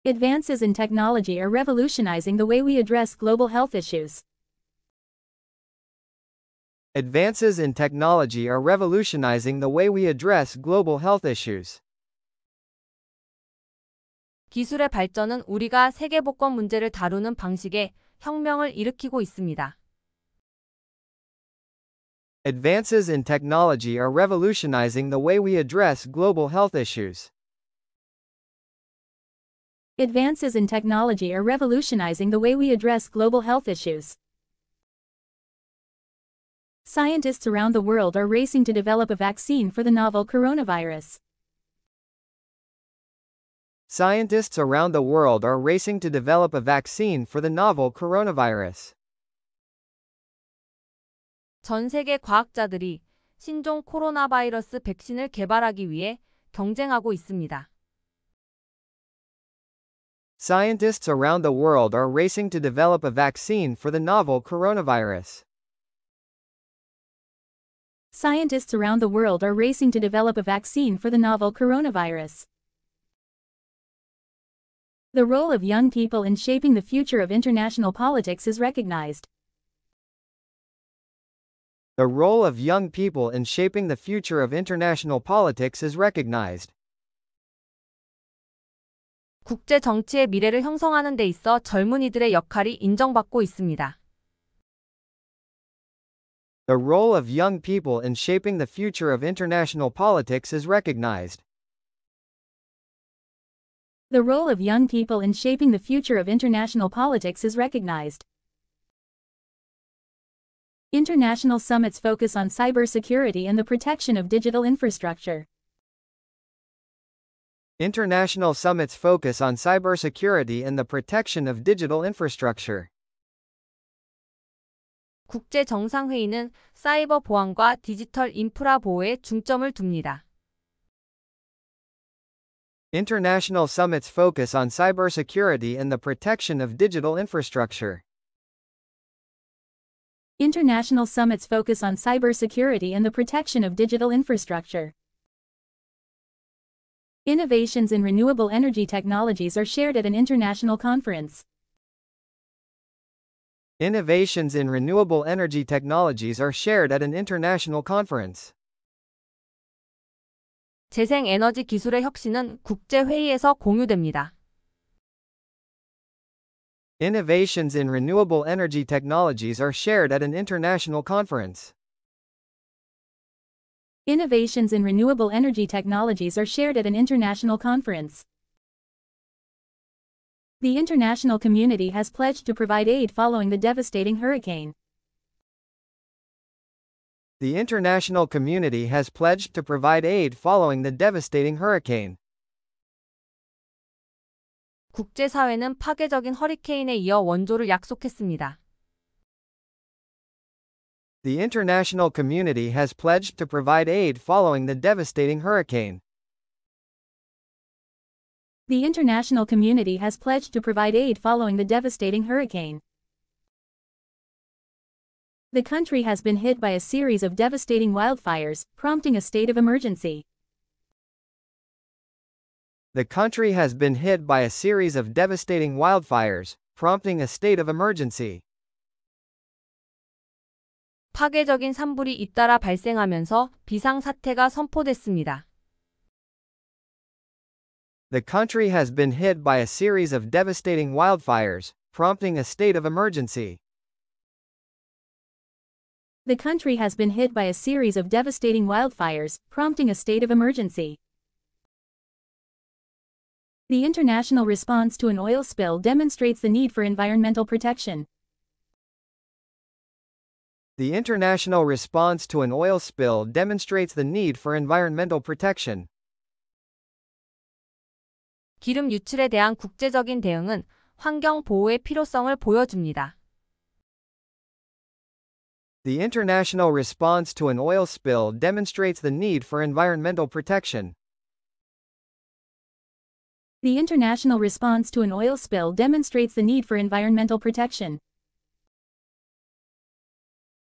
Advances in technology are revolutionizing the way we address global health issues. Advances in technology are revolutionizing the way we address global health issues. 기술의 발전은 우리가 세계 복권 문제를 다루는 방식에 혁명을 일으키고 있습니다. Advances in technology are revolutionizing the way we address global health issues. Advances in technology are revolutionizing the way we address global health issues. Scientists around the world are racing to develop a vaccine for the novel coronavirus. Scientists around the world are racing to develop a vaccine for the novel coronavirus. 전 세계 과학자들이 신종 코로나 바이러스 백신을 개발하기 위해 경쟁하고 있습니다. Scientists around the world are racing to develop a vaccine for the novel coronavirus. Scientists around the world are racing to develop a vaccine for the novel coronavirus. The role of young people in shaping the future of international politics is recognized. The role of young people in shaping the future of international politics is recognized. 국제 정치의 미래를 형성하는 데 있어 젊은이들의 역할이 인정받고 있습니다 the role of young people in shaping the future of international politics is recognized. The role of young people in shaping the future of international politics is recognized. International summits focus on cybersecurity and the protection of digital infrastructure. International summits focus on cybersecurity and the protection of digital infrastructure. 국제정상회의는 사이버 보안과 디지털 인프라 보호에 중점을 둡니다. International summits focus on cybersecurity and the protection of digital infrastructure. International summits focus on cybersecurity and the protection of digital infrastructure. Innovations in renewable energy technologies are shared at an international conference. Innovations in renewable energy technologies are shared at an international conference. 재생 에너지 기술의 혁신은 국제 회의에서 공유됩니다. Innovations in renewable energy technologies are shared at an international conference. Innovations in renewable energy technologies are shared at an international conference. The international community has pledged to provide aid following the devastating hurricane. The international community has pledged to provide aid following the devastating hurricane. 국제사회는 파괴적인 허리케인에 이어 원조를 약속했습니다. The international community has pledged to provide aid following the devastating hurricane. The international community has pledged to provide aid following the devastating hurricane. The country has been hit by a series of devastating wildfires, prompting a state of emergency. The country has been hit by a series of devastating wildfires, prompting a state of emergency. 파괴적인 산불이 잇따라 발생하면서 비상사태가 선포됐습니다 the country has been hit by a series of devastating wildfires, prompting a state of emergency. The country has been hit by a series of devastating wildfires, prompting a state of emergency. The international response to an oil spill demonstrates the need for environmental protection. The international response to an oil spill demonstrates the need for environmental protection. 기름 유출에 대한 국제적인 대응은 환경 보호의 필요성을 보여줍니다. The international response to an oil spill demonstrates the need for environmental protection. The international response to an oil spill demonstrates the need for environmental protection.